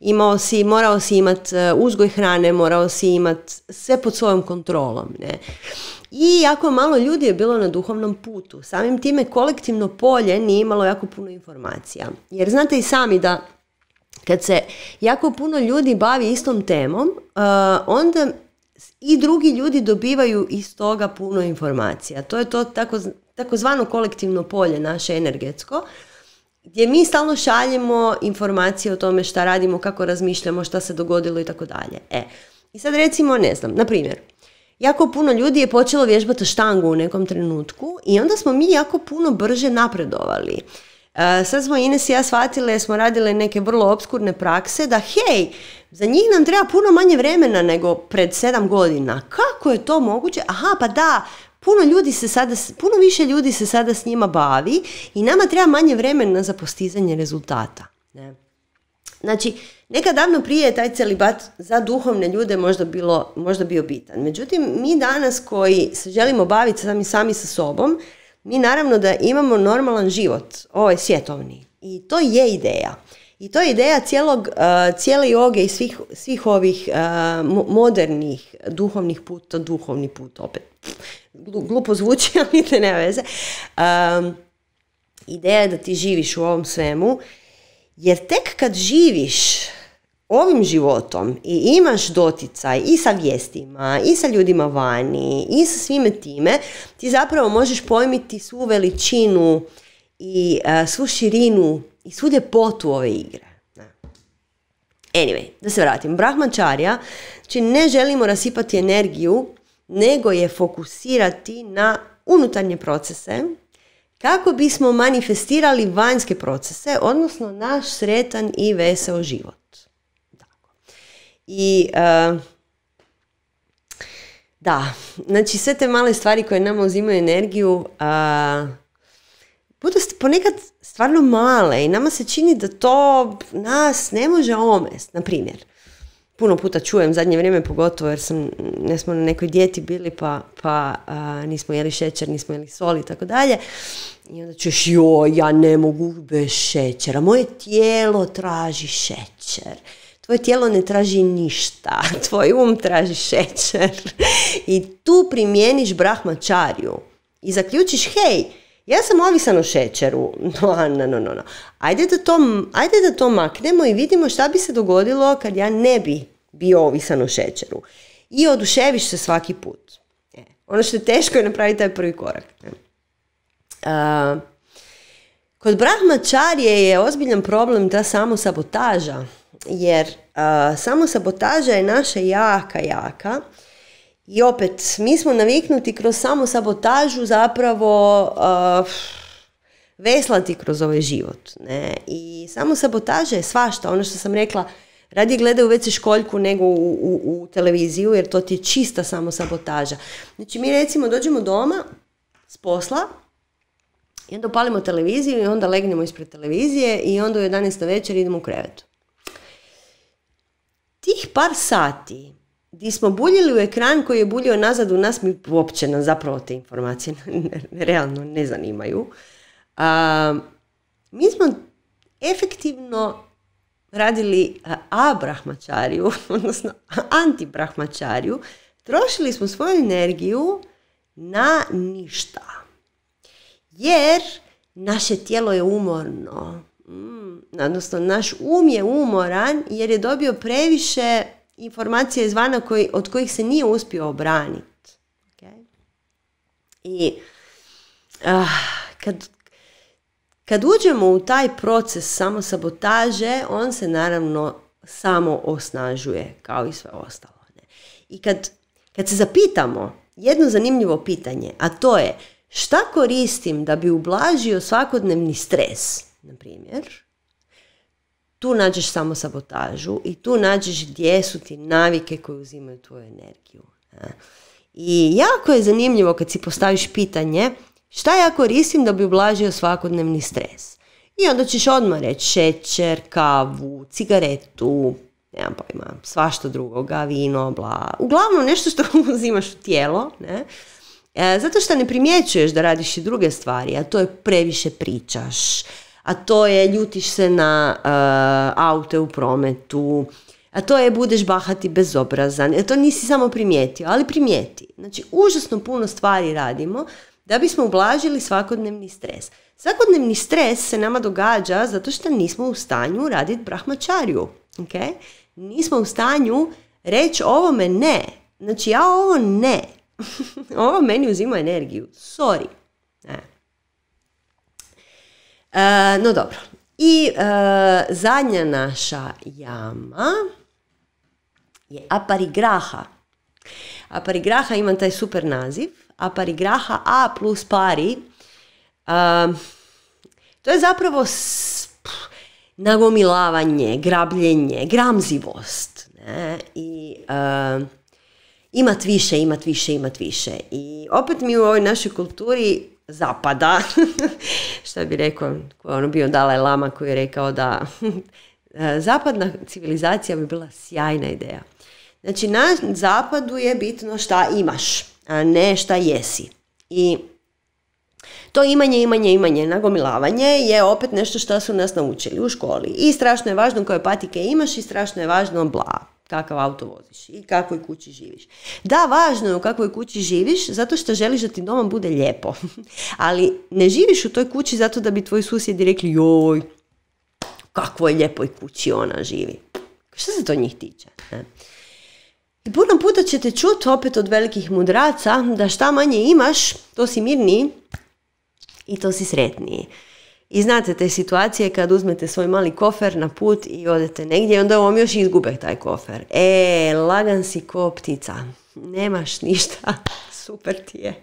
Imao si, morao si imat eh, uzgoj hrane, morao si imat sve pod svojom kontrolom. Ne? I jako malo ljudi je bilo na duhovnom putu. Samim time kolektivno polje nije imalo jako puno informacija. Jer znate i sami da kad se jako puno ljudi bavi istom temom, eh, onda i drugi ljudi dobivaju iz toga puno informacija. To je to tako, takozvano kolektivno polje naše energetsko, gdje mi stalno šaljemo informacije o tome šta radimo, kako razmišljamo, šta se dogodilo i tako dalje. E, i sad recimo, ne znam, na primjer, jako puno ljudi je počelo vježbati štangu u nekom trenutku i onda smo mi jako puno brže napredovali. Uh, sad smo Ines i ja shvatile, smo radile neke vrlo obskurne prakse da hej, za njih nam treba puno manje vremena nego pred sedam godina. Kako je to moguće? Aha, pa da, puno ljudi se sada, puno više ljudi se sada s njima bavi i nama treba manje vremena za postizanje rezultata. Ne? Znači, nekad davno prije je taj celibat za duhovne ljude možda, bilo, možda bio bitan. Međutim, mi danas koji se želimo baviti sami, sami sa sobom, mi naravno da imamo normalan život, ovaj svjetovni. I to je ideja. I to je ideja cijelog, e, cijele joge i svih, svih ovih e, modernih duhovnih puta, duhovni put opet. Glupo zvuči, *laughs* ali te ne veze. E, ideja je da ti živiš u ovom svemu, jer tek kad živiš ovim životom i imaš doticaj i sa vijestima, i sa ljudima vani, i sa svime time, ti zapravo možeš pojmiti svu veličinu i svu širinu i pot u ove igre. Anyway, da se vratim. Čarija, znači ne želimo rasipati energiju, nego je fokusirati na unutarnje procese kako bismo manifestirali vanjske procese, odnosno naš sretan i veseo život. Tako. I e, da, znači sve te male stvari koje nama uzimaju energiju, uh, ponekad stvarno male i nama se čini da to nas ne može omest, na primjer. Puno puta čujem zadnje vrijeme, pogotovo jer sam, ne smo na nekoj dijeti bili pa, pa nismo jeli šećer, nismo jeli sol i tako dalje. I onda ćeš, jo, ja ne mogu bez šećera, moje tijelo traži šećer. Tvoje tijelo ne traži ništa, *laughs* tvoj um traži šećer. I tu primijeniš brahmačariju i zaključiš, hej, ja sam ovisan o šećeru, *laughs* no, no, no, no. Ajde da, to, ajde da to maknemo i vidimo šta bi se dogodilo kad ja ne bi bio ovisan o šećeru. I oduševiš se svaki put. E, ono što je teško je napraviti taj prvi korak. E. A, kod je ozbiljan problem ta samosabotaža, jer samo sabotaža je naša jaka, jaka, i opet, mi smo naviknuti kroz samo sabotažu zapravo veslati kroz ovaj život. Ne? I samo sabotaža je svašta. Ono što sam rekla, radije gledaju WC školjku nego u, u, televiziju, jer to ti je čista samo sabotaža. Znači, mi recimo dođemo doma s posla, i onda palimo televiziju i onda legnemo ispred televizije i onda u 11. večer idemo u krevetu. Tih par sati di smo buljili u ekran koji je buljio nazad u nas, mi uopće nam zapravo te informacije *laughs* realno ne zanimaju. A, mi smo efektivno radili abrahmačariju, *laughs* odnosno antibrahmačariju, trošili smo svoju energiju na ništa. Jer naše tijelo je umorno, mm, odnosno naš um je umoran jer je dobio previše informacije izvana koji, od kojih se nije uspio obraniti. I ah, kad, kad uđemo u taj proces samo on se naravno samo osnažuje kao i sve ostalo. Ne? I kad, kad se zapitamo jedno zanimljivo pitanje, a to je šta koristim da bi ublažio svakodnevni stres, na primjer, tu nađeš samo sabotažu i tu nađeš gdje su ti navike koje uzimaju tvoju energiju. I jako je zanimljivo kad si postaviš pitanje šta ja koristim da bi ublažio svakodnevni stres. I onda ćeš odmah reći šećer, kavu, cigaretu, nemam pojma, svašta drugoga, vino, bla. Uglavnom nešto što *laughs* uzimaš u tijelo, ne? E, zato što ne primjećuješ da radiš i druge stvari, a to je previše pričaš, a to je ljutiš se na eh, aute u prometu, a to je budeš bahati bezobrazan. E, to nisi samo primijetio, ali primijeti. Znači, užasno puno stvari radimo da bismo ublažili svakodnevni stres. Svakodnevni stres se nama događa zato što nismo u stanju raditi brahmačariju. Okay? Nismo u stanju reći ovo me ne. Znači, ja ovo ne. *laughs* ovo meni uzima energiju. Sorry. Ne. E, no dobro. I e, zadnja naša jama je aparigraha. Aparigraha ima taj super naziv. Aparigraha A plus pari. E, to je zapravo nagomilavanje, grabljenje, gramzivost. I imat više, imat više, imat više. I opet mi u ovoj našoj kulturi zapada, *laughs* što bi rekao, ono bio Dalaj Lama koji je rekao da *laughs* zapadna civilizacija bi bila sjajna ideja. Znači, na zapadu je bitno šta imaš, a ne šta jesi. I to imanje, imanje, imanje, nagomilavanje je opet nešto što su nas naučili u školi. I strašno je važno koje patike imaš i strašno je važno bla, kakav auto voziš i kakvoj kući živiš. Da, važno je u kakvoj kući živiš zato što želiš da ti doma bude lijepo. *laughs* Ali ne živiš u toj kući zato da bi tvoji susjedi rekli joj, kakvo je lijepoj kući ona živi. Što se to njih tiče? I puno puta ćete čuti opet od velikih mudraca da šta manje imaš, to si mirniji i to si sretniji. I znate te situacije kad uzmete svoj mali kofer na put i odete negdje, onda vam još izgube taj kofer. E, lagan si ko ptica. Nemaš ništa super ti je.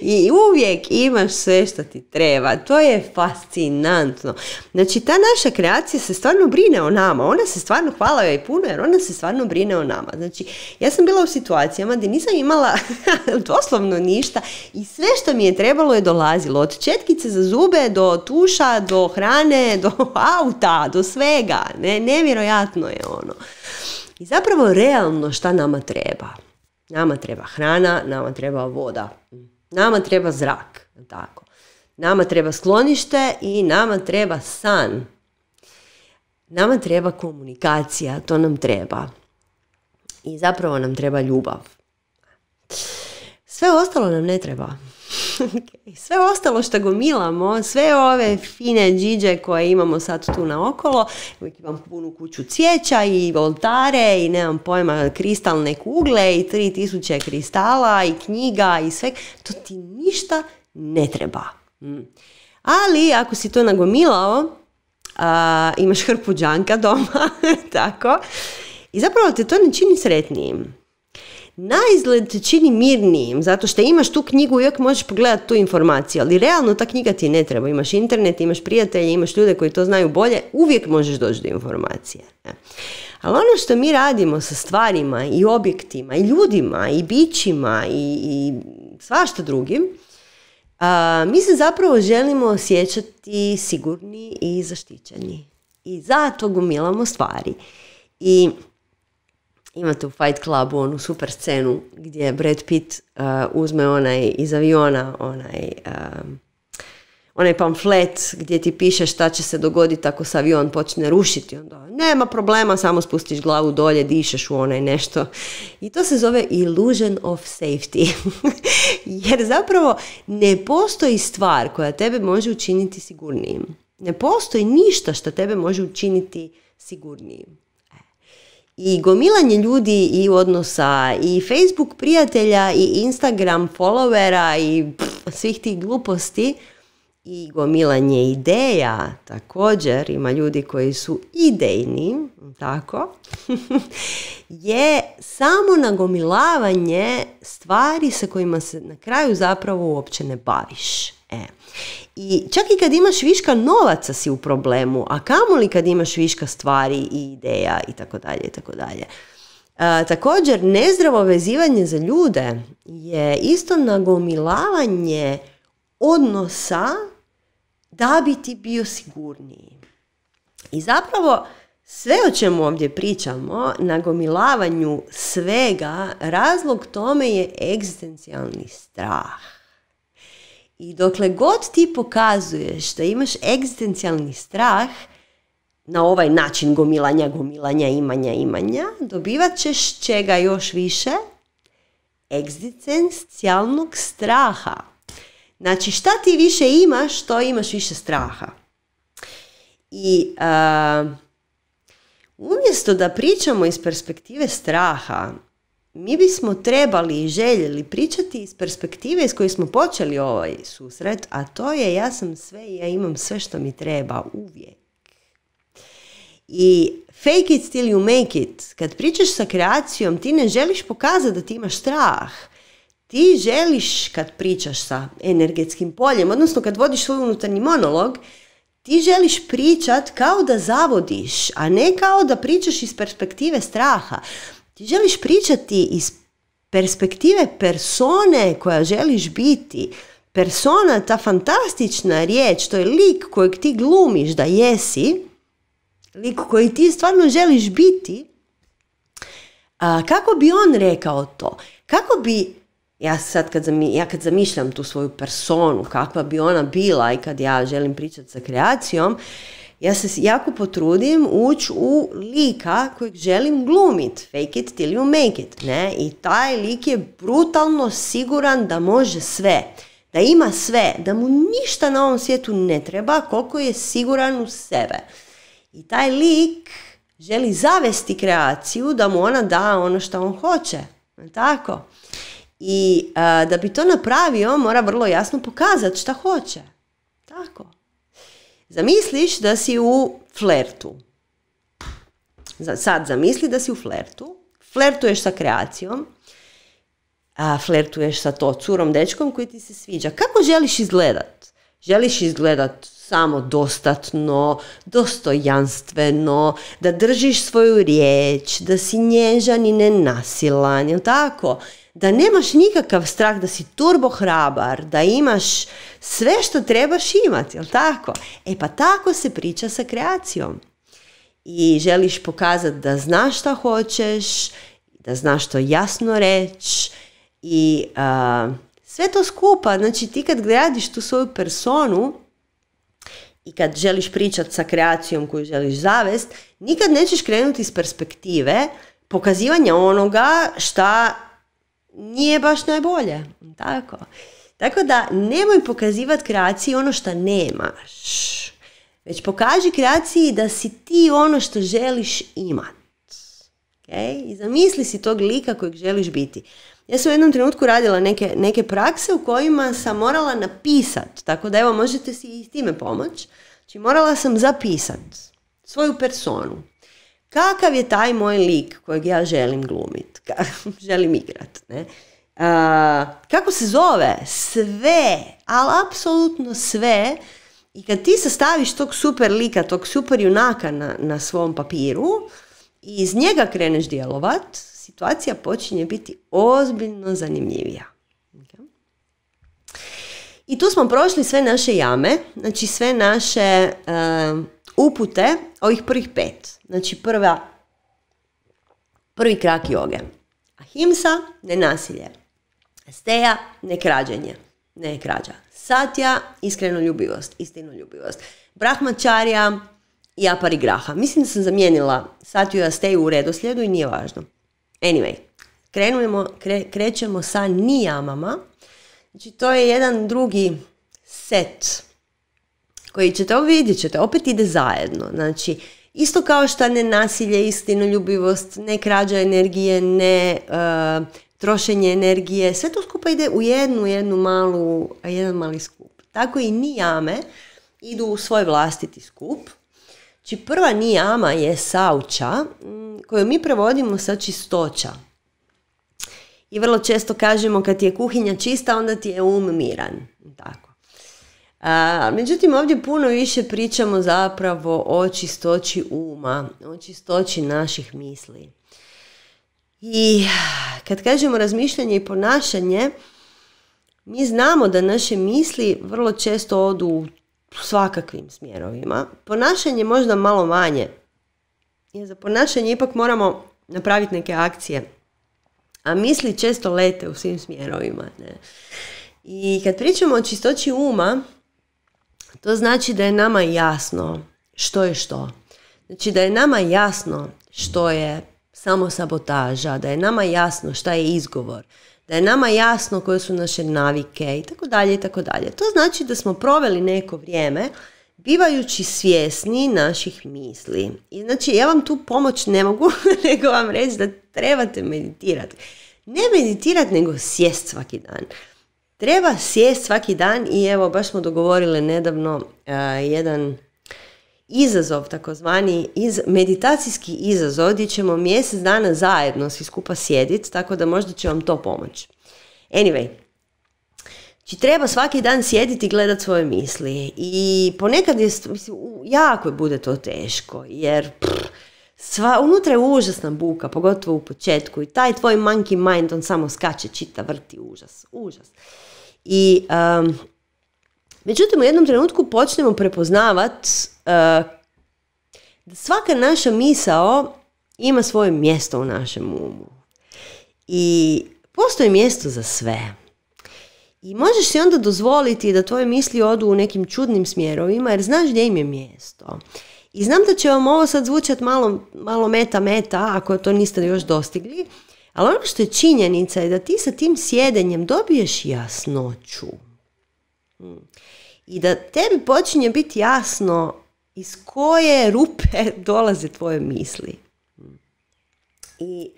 I uvijek imaš sve što ti treba. To je fascinantno. Znači, ta naša kreacija se stvarno brine o nama. Ona se stvarno, hvala joj puno, jer ona se stvarno brine o nama. Znači, ja sam bila u situacijama gdje nisam imala *laughs* doslovno ništa i sve što mi je trebalo je dolazilo. Od četkice za zube do tuša, do hrane, *laughs* do auta, do svega. Ne, nevjerojatno je ono. I zapravo realno šta nama treba. Nama treba hrana, nama treba voda, nama treba zrak, tako. Nama treba sklonište i nama treba san. Nama treba komunikacija, to nam treba. I zapravo nam treba ljubav. Sve ostalo nam ne treba. Okay. *laughs* Sve ostalo što gomilamo, sve ove fine džiđe koje imamo sad tu naokolo, uvijek imam punu kuću cvijeća i voltare i nemam pojma kristalne kugle i 3000 kristala i knjiga i sve, to ti ništa ne treba. Mm. Ali ako si to nagomilao, imaš hrpu doma, *laughs* tako, i zapravo te to ne čini sretnijim na izgled čini mirnijim, zato što imaš tu knjigu, uvijek možeš pogledati tu informaciju, ali realno ta knjiga ti ne treba. Imaš internet, imaš prijatelje, imaš ljude koji to znaju bolje, uvijek možeš doći do informacije. E. Ali ono što mi radimo sa stvarima i objektima i ljudima i bićima i, i svašta drugim, mi se zapravo želimo osjećati sigurni i zaštićeni. I zato gumilamo stvari. I imate u Fight Clubu onu super scenu gdje Brad Pitt uh, uzme onaj iz aviona, onaj, um, onaj pamflet gdje ti piše šta će se dogoditi ako se avion počne rušiti. Onda nema problema, samo spustiš glavu dolje, dišeš u onaj nešto. I to se zove illusion of safety. *laughs* Jer zapravo ne postoji stvar koja tebe može učiniti sigurnijim. Ne postoji ništa što tebe može učiniti sigurnijim i gomilanje ljudi i odnosa i Facebook prijatelja i Instagram followera i svih tih gluposti i gomilanje ideja također ima ljudi koji su idejni tako *laughs* je samo nagomilavanje stvari sa kojima se na kraju zapravo uopće ne baviš E. I čak i kad imaš viška novaca si u problemu, a kamoli kad imaš viška stvari i ideja i tako dalje i tako dalje. E, također, nezdravo vezivanje za ljude je isto nagomilavanje odnosa da bi ti bio sigurniji. I zapravo sve o čemu ovdje pričamo, nagomilavanju svega, razlog tome je egzistencijalni strah. I dokle god ti pokazuješ da imaš egzistencijalni strah na ovaj način gomilanja, gomilanja, imanja, imanja, dobivat ćeš čega još više? Egzistencijalnog straha. Znači šta ti više imaš, to imaš više straha. I umjesto da pričamo iz perspektive straha mi bismo trebali i željeli pričati iz perspektive iz koje smo počeli ovaj susret, a to je ja sam sve i ja imam sve što mi treba uvijek. I fake it till you make it. Kad pričaš sa kreacijom, ti ne želiš pokazati da ti imaš strah. Ti želiš kad pričaš sa energetskim poljem, odnosno kad vodiš svoj unutarnji monolog, ti želiš pričat kao da zavodiš, a ne kao da pričaš iz perspektive straha ti želiš pričati iz perspektive persone koja želiš biti. Persona, ta fantastična riječ, to je lik kojeg ti glumiš da jesi, lik koji ti stvarno želiš biti, a, kako bi on rekao to? Kako bi, ja sad kad, ja kad zamišljam tu svoju personu, kakva bi ona bila i kad ja želim pričati sa kreacijom, ja se jako potrudim ući u lika kojeg želim glumit, fake it till you make it, ne? I taj lik je brutalno siguran da može sve, da ima sve, da mu ništa na ovom svijetu ne treba koliko je siguran u sebe. I taj lik želi zavesti kreaciju da mu ona da ono što on hoće, tako? I da bi to napravio, mora vrlo jasno pokazati šta hoće. Tako. Zamisliš da si u flertu. Sad zamisli da si u flertu. Flertuješ sa kreacijom. A, flertuješ sa to curom, dečkom koji ti se sviđa. Kako želiš izgledat? Želiš izgledat samo dostatno, dostojanstveno, da držiš svoju riječ, da si nježan i nenasilan, tako? da nemaš nikakav strah, da si turbo hrabar, da imaš sve što trebaš imati, jel tako? E pa tako se priča sa kreacijom. I želiš pokazati da znaš šta hoćeš, da znaš što jasno reći i sve to skupa, znači ti kad gradiš tu svoju personu, i kad želiš pričati sa kreacijom koju želiš zavest, nikad nećeš krenuti iz perspektive pokazivanja onoga šta nije baš najbolje. Tako. Tako da nemoj pokazivati kreaciji ono što nemaš. Već pokaži kreaciji da si ti ono što želiš imat. Okay? I zamisli si tog lika kojeg želiš biti. Ja sam u jednom trenutku radila neke, neke prakse u kojima sam morala napisat. Tako da evo možete si i s time pomoć. Znači morala sam zapisat svoju personu. Kakav je taj moj lik kojeg ja želim glumit? *laughs* želim igrat. Ne? kako se zove? Sve, ali apsolutno sve. I kad ti sastaviš tog super lika, tog super junaka na, na svom papiru i iz njega kreneš djelovat, situacija počinje biti ozbiljno zanimljivija. I tu smo prošli sve naše jame, znači sve naše upute ovih prvih pet. Znači prva, prvi krak joge. Ahimsa, ne nasilje. Steja, ne krađenje. Ne krađa. Satya, iskreno ljubivost, istinu ljubivost. Brahmačarija i aparigraha. Mislim da sam zamijenila satju i asteju u redoslijedu i nije važno. Anyway, krenujemo, krećemo sa nijamama. Znači, to je jedan drugi set koji ćete, vidjet ćete, opet ide zajedno. Znači, Isto kao što ne nasilje, istinoljubivost, ne krađa energije, ne e, trošenje energije, sve to skupa ide u jednu, jednu malu, jedan mali skup. Tako i nijame idu u svoj vlastiti skup. Či znači, prva nijama je sauča, koju mi provodimo sa čistoća. I vrlo često kažemo kad ti je kuhinja čista, onda ti je um miran. Tako međutim, ovdje puno više pričamo zapravo o čistoći uma, o čistoći naših misli. I kad kažemo razmišljanje i ponašanje, mi znamo da naše misli vrlo često odu u svakakvim smjerovima. Ponašanje možda malo manje. Jer za ponašanje ipak moramo napraviti neke akcije. A misli često lete u svim smjerovima. Ne? I kad pričamo o čistoći uma, to znači da je nama jasno što je što. Znači da je nama jasno što je samo sabotaža, da je nama jasno šta je izgovor, da je nama jasno koje su naše navike i tako dalje i tako dalje. To znači da smo proveli neko vrijeme bivajući svjesni naših misli. I znači ja vam tu pomoć ne mogu, *laughs* nego vam reći da trebate meditirati. Ne meditirati, nego sjest svaki dan. Treba sjest svaki dan i evo baš smo dogovorile nedavno e, jedan izazov takozvani iz, meditacijski izazov gdje ćemo mjesec dana zajedno svi skupa sjediti tako da možda će vam to pomoći. Anyway, Znači treba svaki dan sjediti i gledati svoje misli i ponekad je, mislim, jako bude to teško jer pff, sva, unutra je užasna buka, pogotovo u početku i taj tvoj monkey mind on samo skače, čita, vrti, užas, užas. I um, međutim u jednom trenutku počnemo prepoznavat e, da svaka naša misao ima svoje mjesto u našem umu. I postoji mjesto za sve. I možeš si onda dozvoliti da tvoje misli odu u nekim čudnim smjerovima jer znaš gdje im je mjesto. I znam da će vam ovo sad zvučati malo, malo meta meta ako to niste još dostigli, ali ono što je činjenica je da ti sa tim sjedenjem dobiješ jasnoću. Mm. I da tebi počinje biti jasno iz koje rupe *laughs* dolaze tvoje misli. Mm. I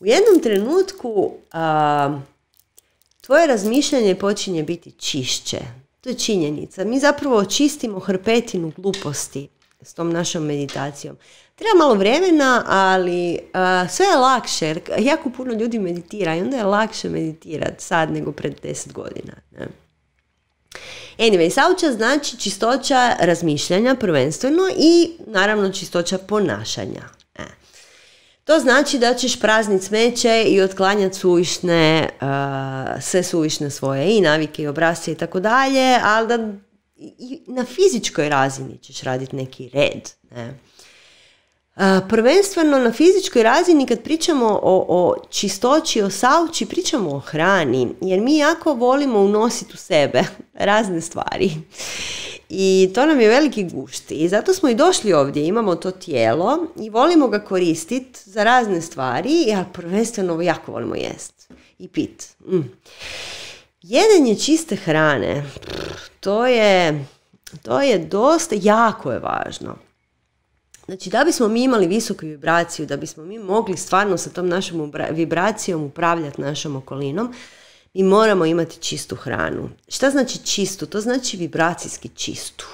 u jednom trenutku tvoje razmišljanje počinje biti čišće. To je činjenica. Mi zapravo očistimo hrpetinu gluposti s tom našom meditacijom. Treba malo vremena, ali sve je lakše. Jer jako puno ljudi meditira i onda je lakše meditirati sad nego pred 10 godina. Ne? Anyway, sauča znači čistoća razmišljanja prvenstveno i naravno čistoća ponašanja. E. To znači da ćeš praznit smeće i otklanjati suvišne, sve suvišne svoje i navike i obrasce i tako dalje, ali da i na fizičkoj razini ćeš raditi neki red. Ne? Prvenstveno na fizičkoj razini kad pričamo o, o čistoći, o sauči, pričamo o hrani, jer mi jako volimo unositi u sebe *laughs* razne stvari. I to nam je veliki gušt i zato smo i došli ovdje, imamo to tijelo i volimo ga koristiti za razne stvari, a prvenstveno jako volimo jest i pit. Mm. Jedenje čiste hrane, to je, to je dosta, jako je važno. Znači, da bismo mi imali visoku vibraciju, da bismo mi mogli stvarno sa tom našom vibracijom upravljati našom okolinom, mi moramo imati čistu hranu. Šta znači čistu? To znači vibracijski čistu.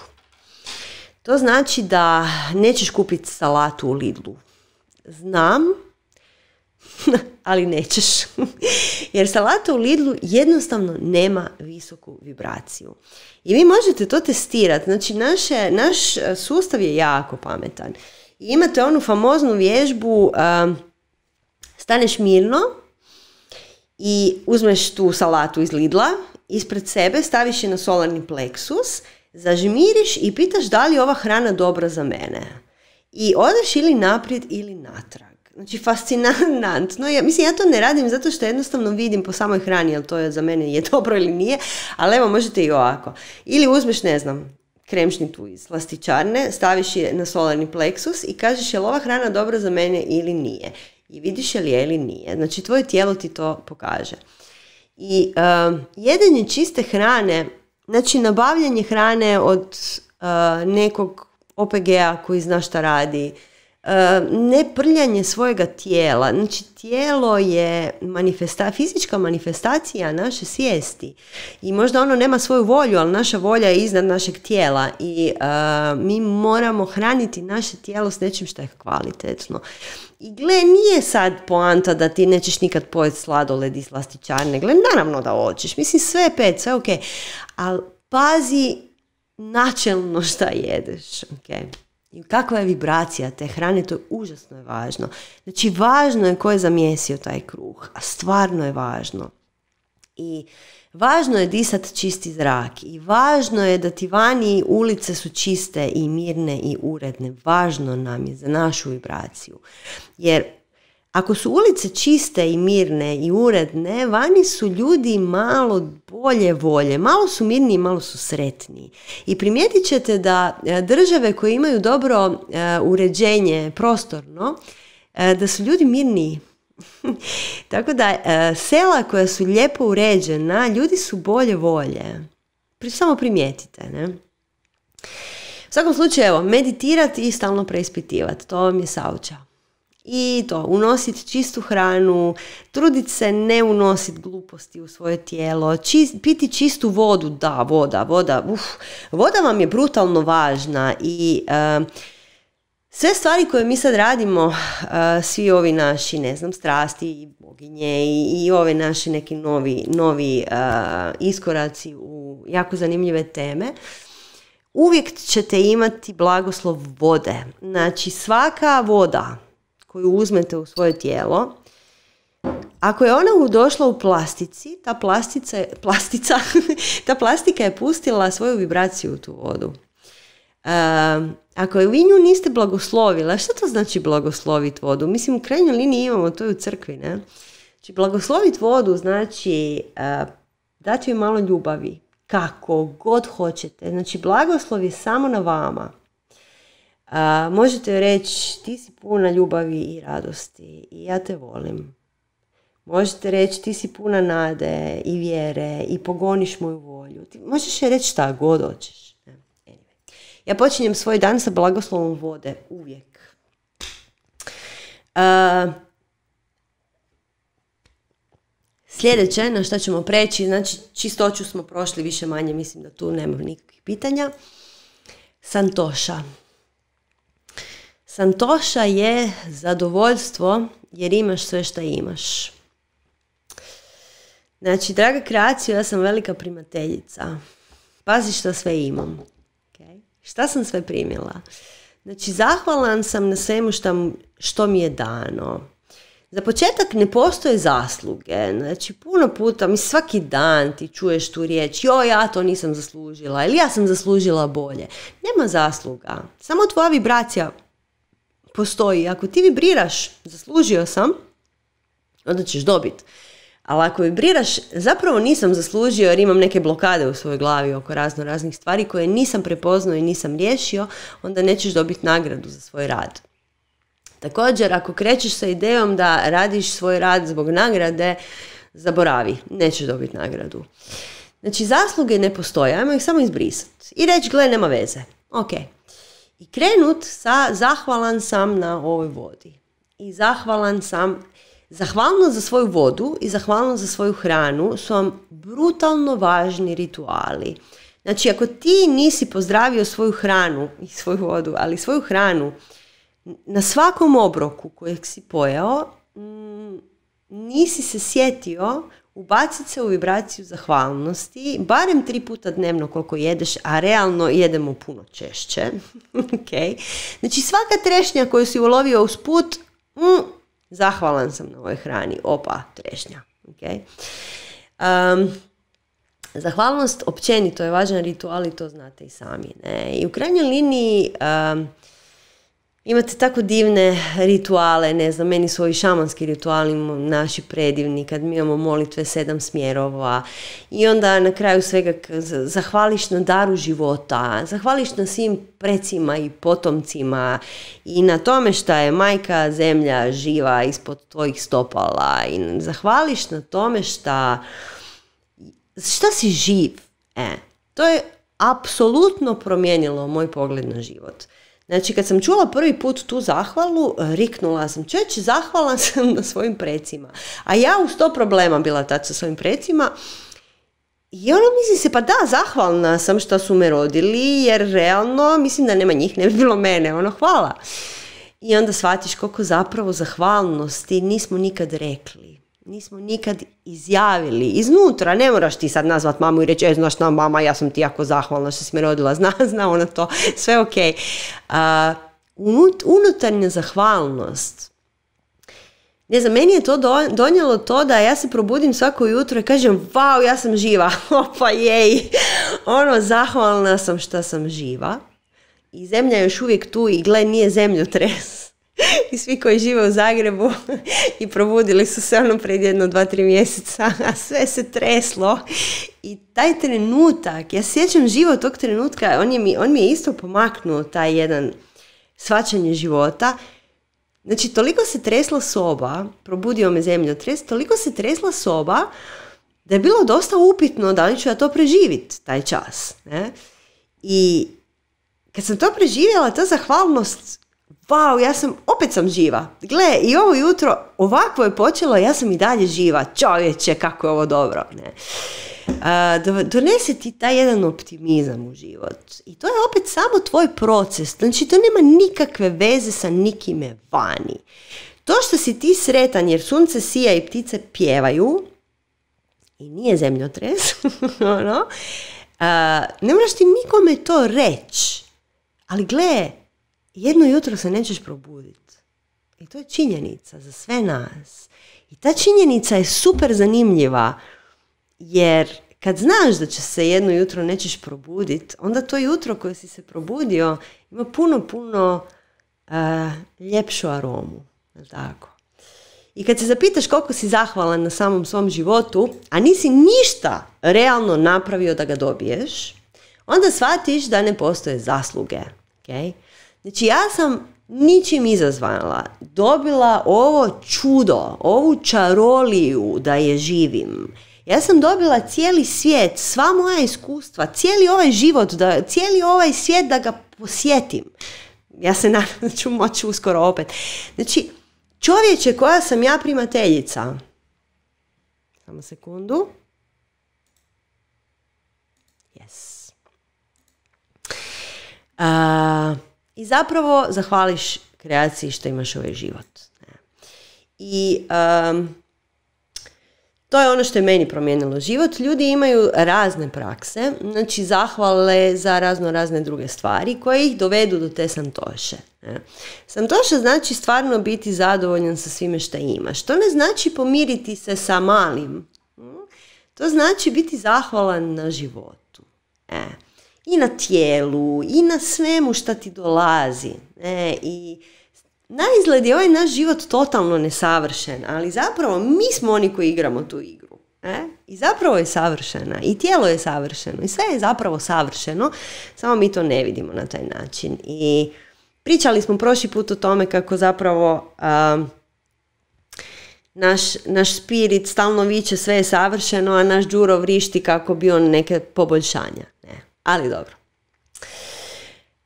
To znači da nećeš kupiti salatu u Lidlu. Znam *laughs* ali nećeš. *laughs* Jer salata u Lidlu jednostavno nema visoku vibraciju. I vi možete to testirati. Znači, naše, naš sustav je jako pametan. imate onu famoznu vježbu um, staneš mirno i uzmeš tu salatu iz Lidla, ispred sebe staviš je na solarni pleksus, zažmiriš i pitaš da li je ova hrana dobra za mene. I odeš ili naprijed ili natrag. Znači, fascinantno. Ja, mislim, ja to ne radim zato što jednostavno vidim po samoj hrani, jel to je za mene je dobro ili nije, ali evo, možete i ovako. Ili uzmeš, ne znam, tu iz lastičarne, staviš je na solarni pleksus i kažeš je li ova hrana dobra za mene ili nije. I vidiš je li je ili nije. Znači, tvoje tijelo ti to pokaže. I uh, čiste hrane, znači nabavljanje hrane od ehm, nekog OPG-a koji zna šta radi, E, ne prljanje svojega tijela. Znači, tijelo je manifesta, fizička manifestacija naše svijesti. I možda ono nema svoju volju, ali naša volja je iznad našeg tijela. I e, mi moramo hraniti naše tijelo s nečim što je kvalitetno. I gle, nije sad poanta da ti nećeš nikad pojeti sladoled i slastičarne. Gle, naravno da hoćeš. Mislim, sve pet, sve ok. Ali pazi načelno šta jedeš. Okay i kakva je vibracija te hrane, to je užasno je važno. Znači, važno je ko je zamjesio taj kruh, a stvarno je važno. I važno je disati čisti zrak i važno je da ti vani ulice su čiste i mirne i uredne. Važno nam je za našu vibraciju. Jer ako su ulice čiste i mirne i uredne, vani su ljudi malo bolje volje, malo su mirniji, malo su sretniji. I primijetit ćete da e, države koje imaju dobro e, uređenje prostorno, e, da su ljudi mirniji. *laughs* Tako da sela koja su lijepo uređena, ljudi su bolje volje. Samo primijetite, ne? U svakom slučaju, evo, meditirati i stalno preispitivati. To vam je saučao. I to, unosit čistu hranu, truditi se ne unositi gluposti u svoje tijelo, čist, piti čistu vodu, da, voda, voda, uf, voda vam je brutalno važna i... E, sve stvari koje mi sad radimo, e, svi ovi naši, ne znam, strasti i boginje i, i ove naše neki novi, novi e, iskoraci u jako zanimljive teme, uvijek ćete imati blagoslov vode. Znači svaka voda koju uzmete u svoje tijelo, ako je ona došla u plastici, ta plastica, plastica, *laughs* ta plastika je pustila svoju vibraciju u tu vodu. Ehm, ako je vi nju niste blagoslovila, što to znači blagosloviti vodu? Mislim, u krajnjoj liniji imamo to i u crkvi, ne? Znači, blagosloviti vodu znači e, dati joj malo ljubavi, kako god hoćete. Znači, blagoslov je samo na vama. A, možete reći ti si puna ljubavi i radosti i ja te volim. Možete reći ti si puna nade i vjere i pogoniš moju volju. Ti možeš reći šta god hoćeš. Ja počinjem svoj dan sa blagoslovom vode, uvijek. sljedeće, na što ćemo preći, znači čistoću smo prošli više manje, mislim da tu nema nikakvih pitanja. Santoša. Santoša je zadovoljstvo jer imaš sve što imaš. Znači, draga kreacija, ja sam velika primateljica. Pazi što sve imam. Šta sam sve primila? Znači, zahvalan sam na svemu što, što mi je dano. Za početak ne postoje zasluge. Znači, puno puta, mi svaki dan ti čuješ tu riječ, jo, ja to nisam zaslužila ili ja sam zaslužila bolje. Nema zasluga. Samo tvoja vibracija postoji. Ako ti vibriraš, zaslužio sam, onda ćeš dobiti. Ali ako vibriraš, zapravo nisam zaslužio jer imam neke blokade u svojoj glavi oko razno raznih stvari koje nisam prepoznao i nisam riješio, onda nećeš dobiti nagradu za svoj rad. Također, ako krećeš sa idejom da radiš svoj rad zbog nagrade, zaboravi, nećeš dobiti nagradu. Znači, zasluge ne postoje, ajmo ih samo izbrisati i reći, gle, nema veze, ok i krenut sa zahvalan sam na ovoj vodi. I zahvalan sam, zahvalno za svoju vodu i zahvalno za svoju hranu su vam brutalno važni rituali. Znači, ako ti nisi pozdravio svoju hranu i svoju vodu, ali svoju hranu, na svakom obroku kojeg si pojeo, mm, nisi se sjetio ubaciti se u vibraciju zahvalnosti, barem tri puta dnevno koliko jedeš, a realno jedemo puno češće. *laughs* okay. Znači svaka trešnja koju si ulovio uz put, mm, zahvalan sam na ovoj hrani, opa, trešnja. Um, zahvalnost općenito je važan ritual i to znate i sami. Ne? I u krajnjoj liniji um, Imate tako divne rituale, ne znam, meni su ovi šamanski rituali naši predivni, kad mi imamo molitve sedam smjerova i onda na kraju svega zahvališ na daru života, zahvališ na svim precima i potomcima i na tome šta je majka zemlja živa ispod tvojih stopala i zahvališ na tome šta, šta si živ. E, to je apsolutno promijenilo moj pogled na život. Znači kad sam čula prvi put tu zahvalu, e, riknula sam, čeć, zahvala *laughs* sam na svojim precima. A ja u sto problema bila tad sa svojim precima. I ono mislim se, pa da, zahvalna sam što su me rodili, jer realno mislim da nema njih, ne bi bilo mene, ono hvala. I onda shvatiš koliko zapravo zahvalnosti nismo nikad rekli nismo nikad izjavili iznutra, ne moraš ti sad nazvat mamu i reći, e, znaš na mama, ja sam ti jako zahvalna što si me rodila, *laughs* zna, zna ona to, sve ok. Uh, unutarnja zahvalnost, ne znam, meni je to donijelo to da ja se probudim svako jutro i kažem, wow, ja sam živa, *laughs* opa jej, ono, zahvalna sam što sam živa. I zemlja je još uvijek tu i gle, nije zemlju tres *laughs* i svi koji žive u Zagrebu *laughs* i probudili su se ono pred jedno, dva, tri mjeseca, *laughs* a sve se treslo i taj trenutak, ja sjećam život tog trenutka, on, je mi, on mi je isto pomaknuo taj jedan svačanje života, Znači, toliko se tresla soba, probudio me tres toliko se tresla soba da je bilo dosta upitno da li ću ja to preživjeti taj čas. Ne? I kad sam to preživjela, ta zahvalnost wow, ja sam, opet sam živa. Gle, i ovo jutro ovako je počelo, ja sam i dalje živa. Čovječe, kako je ovo dobro. Ne? donese ti taj jedan optimizam u život. I to je opet samo tvoj proces. Znači, to nema nikakve veze sa nikime vani. To što si ti sretan jer sunce sija i ptice pjevaju i nije zemljotres, *laughs* ono, ne moraš ti nikome to reći. Ali gle, jedno jutro se nećeš probuditi. I to je činjenica za sve nas. I ta činjenica je super zanimljiva, jer kad znaš da će se jedno jutro nećeš probuditi, onda to jutro koje si se probudio ima puno, puno uh, ljepšu aromu. Tako. I kad se zapitaš koliko si zahvalan na samom svom životu, a nisi ništa realno napravio da ga dobiješ, onda shvatiš da ne postoje zasluge. Okay? Znači ja sam ničim izazvala. dobila ovo čudo, ovu čaroliju da je živim. Ja sam dobila cijeli svijet, sva moja iskustva, cijeli ovaj život, da, cijeli ovaj svijet da ga posjetim. Ja se nadam da ću moći uskoro opet. Znači, čovječe koja sam ja primateljica. Samo sekundu. Yes. Uh, i zapravo zahvališ kreaciji što imaš ovaj život. I to je ono što je meni promijenilo život. Ljudi imaju razne prakse, znači zahvale za razno razne druge stvari koje ih dovedu do te santoše. Santoša znači stvarno biti zadovoljan sa svime što imaš. To ne znači pomiriti se sa malim. Hm. To znači biti zahvalan na životu. E i na tijelu i na svemu šta ti dolazi. E, I na je ovaj naš život totalno nesavršen, ali zapravo mi smo oni koji igramo tu igru. E? I zapravo je savršena, i tijelo je savršeno, i sve je zapravo savršeno, samo mi to ne vidimo na taj način. I pričali smo prošli put o tome kako zapravo naš, naš spirit stalno viče sve je savršeno, a naš đuro vrišti kako bi on neke poboljšanja ali dobro.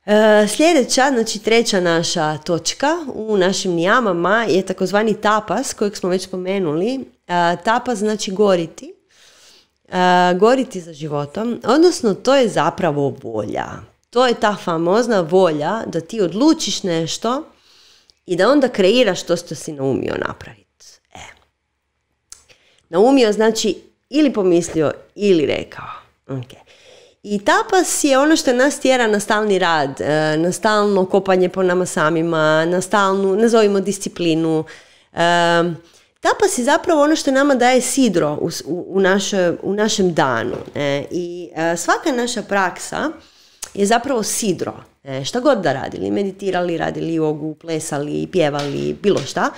E, sljedeća, znači treća naša točka u našim nijamama je takozvani tapas kojeg smo već spomenuli. E, tapas znači goriti. E, goriti za životom, odnosno to je zapravo volja. To je ta famozna volja da ti odlučiš nešto i da onda kreiraš to što si naumio napraviti. E. Naumio znači ili pomislio ili rekao. ok i tapas je ono što nas tjera na stalni rad, e, na stalno kopanje po nama samima, na stalnu, nazovimo disciplinu. E, tapas je zapravo ono što nama daje sidro u, našem danu. E. I svaka naša praksa je zapravo sidro. Šta god da radili, meditirali, radili jogu, plesali, pjevali, bilo šta.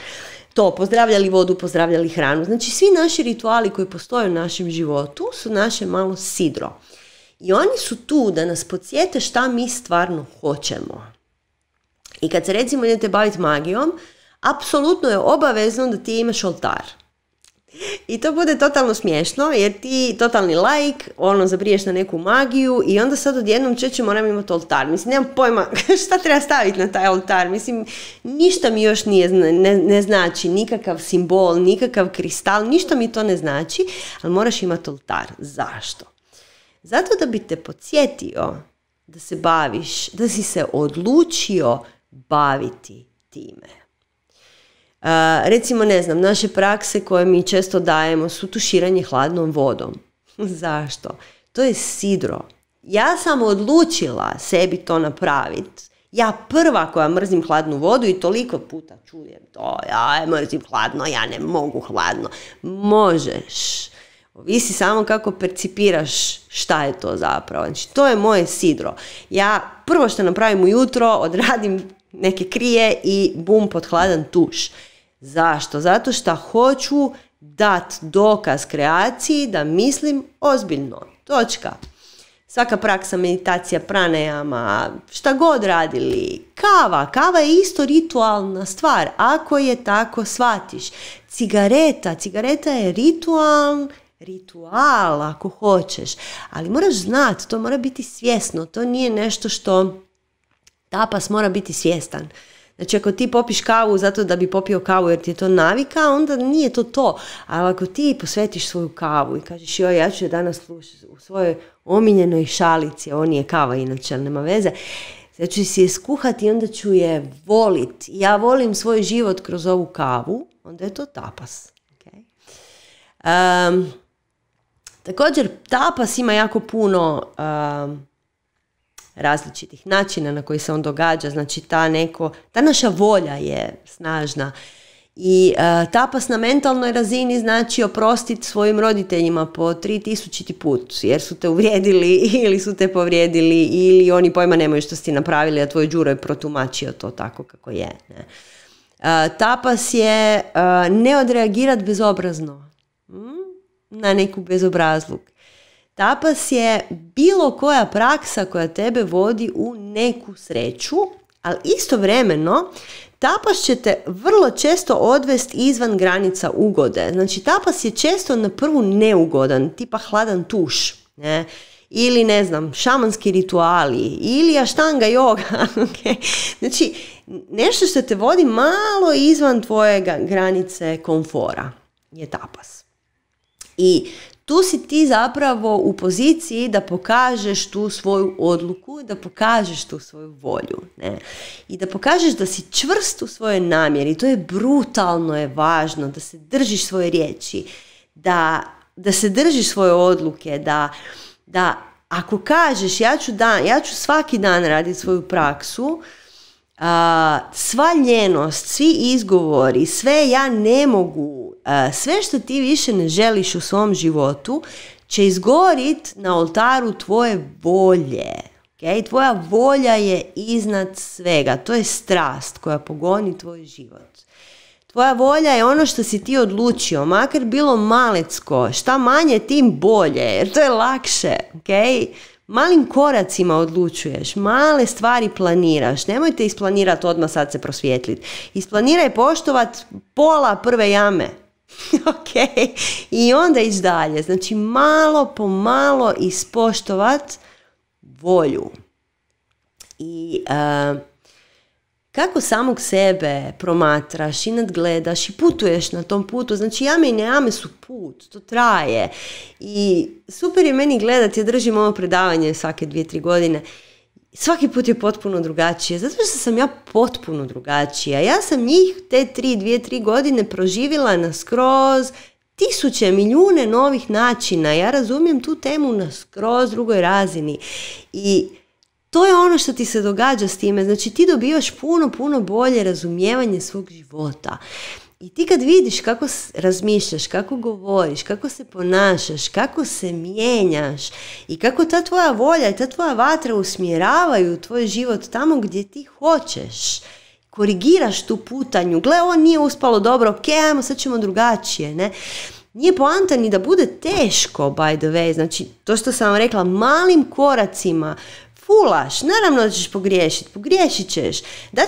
To, pozdravljali vodu, pozdravljali hranu. Znači svi naši rituali koji postoje u našem životu su naše malo sidro. I oni su tu da nas podsjete šta mi stvarno hoćemo. I kad se recimo idete baviti magijom, apsolutno je obavezno da ti imaš oltar. I to bude totalno smiješno jer ti totalni like, ono zabriješ na neku magiju i onda sad odjednom čeće moram imati oltar. Mislim, nemam pojma *laughs* šta treba staviti na taj oltar. Mislim, ništa mi još nije, ne, ne znači, nikakav simbol, nikakav kristal, ništa mi to ne znači, ali moraš imati oltar. Zašto? Zato da bi te podsjetio da se baviš, da si se odlučio baviti time. E, recimo, ne znam, naše prakse koje mi često dajemo su tuširanje hladnom vodom. *laughs* Zašto? To je sidro. Ja sam odlučila sebi to napraviti. Ja prva koja mrzim hladnu vodu i toliko puta čujem to, ja mrzim hladno, ja ne mogu hladno. Možeš visi samo kako percipiraš šta je to zapravo. Znači, to je moje sidro. Ja prvo što napravim ujutro, odradim neke krije i bum, hladan tuš. Zašto? Zato što hoću dat dokaz kreaciji da mislim ozbiljno. Točka. Svaka praksa, meditacija, pranejama šta god radili. Kava, kava je isto ritualna stvar, ako je tako shvatiš. Cigareta, cigareta je ritualna ritual ako hoćeš, ali moraš znati, to mora biti svjesno, to nije nešto što tapas mora biti svjestan. Znači ako ti popiš kavu zato da bi popio kavu jer ti je to navika, onda nije to to. Ali ako ti posvetiš svoju kavu i kažeš joj ja ću je danas slušati u svojoj omiljenoj šalici, ovo nije kava inače, ali nema veze, ja znači ću si je skuhati i onda ću je voliti. Ja volim svoj život kroz ovu kavu, onda je to tapas. Također, tapas ima jako puno različitih načina na koji se on događa. Znači, ta, neko, ta naša volja je snažna. I tapas na mentalnoj razini znači oprostiti svojim roditeljima po tri tisućiti put jer su te uvrijedili *laughs* ili su te povrijedili ili oni pojma nemaju što si napravili, a tvoj đuro je protumačio to tako kako je. Ne. tapas je ne odreagirati bezobrazno na neku bezobrazluk. Tapas je bilo koja praksa koja tebe vodi u neku sreću, ali istovremeno tapas će te vrlo često odvesti izvan granica ugode. Znači tapas je često na prvu neugodan, tipa hladan tuš. Ne? ili ne znam, šamanski rituali, ili aštanga joga. *laughs* Znači, nešto što te vodi malo izvan tvojega granice komfora je tapas. I tu si ti zapravo u poziciji da pokažeš tu svoju odluku, da pokažeš tu svoju volju. Ne? I da pokažeš da si čvrst u svojoj namjeri. To je brutalno je važno, da se držiš svoje riječi, da, da se držiš svoje odluke, da, da ako kažeš ja ću, dan, ja ću svaki dan raditi svoju praksu, a, sva ljenost, svi izgovori, sve ja ne mogu, sve što ti više ne želiš u svom životu će izgorit na oltaru tvoje volje. Okay? Tvoja volja je iznad svega. To je strast koja pogoni tvoj život. Tvoja volja je ono što si ti odlučio, makar bilo malecko, šta manje tim bolje, jer to je lakše, ok? Malim koracima odlučuješ, male stvari planiraš, nemojte isplanirati odmah sad se prosvjetljiti. Isplaniraj poštovat pola prve jame, *laughs* ok, i onda ići dalje. Znači malo po malo ispoštovat volju. I eh, kako samog sebe promatraš i nadgledaš i putuješ na tom putu. Znači jame i nejame su put, to traje. I super je meni gledati, ja držim ovo predavanje svake dvije, tri godine svaki put je potpuno drugačije, zato što sam ja potpuno drugačija. Ja sam njih te tri, dvije, tri godine proživila na skroz tisuće, milijune novih načina. Ja razumijem tu temu na skroz drugoj razini. I to je ono što ti se događa s time. Znači ti dobivaš puno, puno bolje razumijevanje svog života. I ti kad vidiš kako razmišljaš, kako govoriš, kako se ponašaš, kako se mijenjaš i kako ta tvoja volja i ta tvoja vatra usmjeravaju tvoj život tamo gdje ti hoćeš, korigiraš tu putanju, gle ovo nije uspalo dobro, ok, ajmo sad ćemo drugačije, ne? Nije poanta ni da bude teško, by the way, znači to što sam vam rekla, malim koracima fulaš, naravno da ćeš pogriješiti, pogriješit ćeš,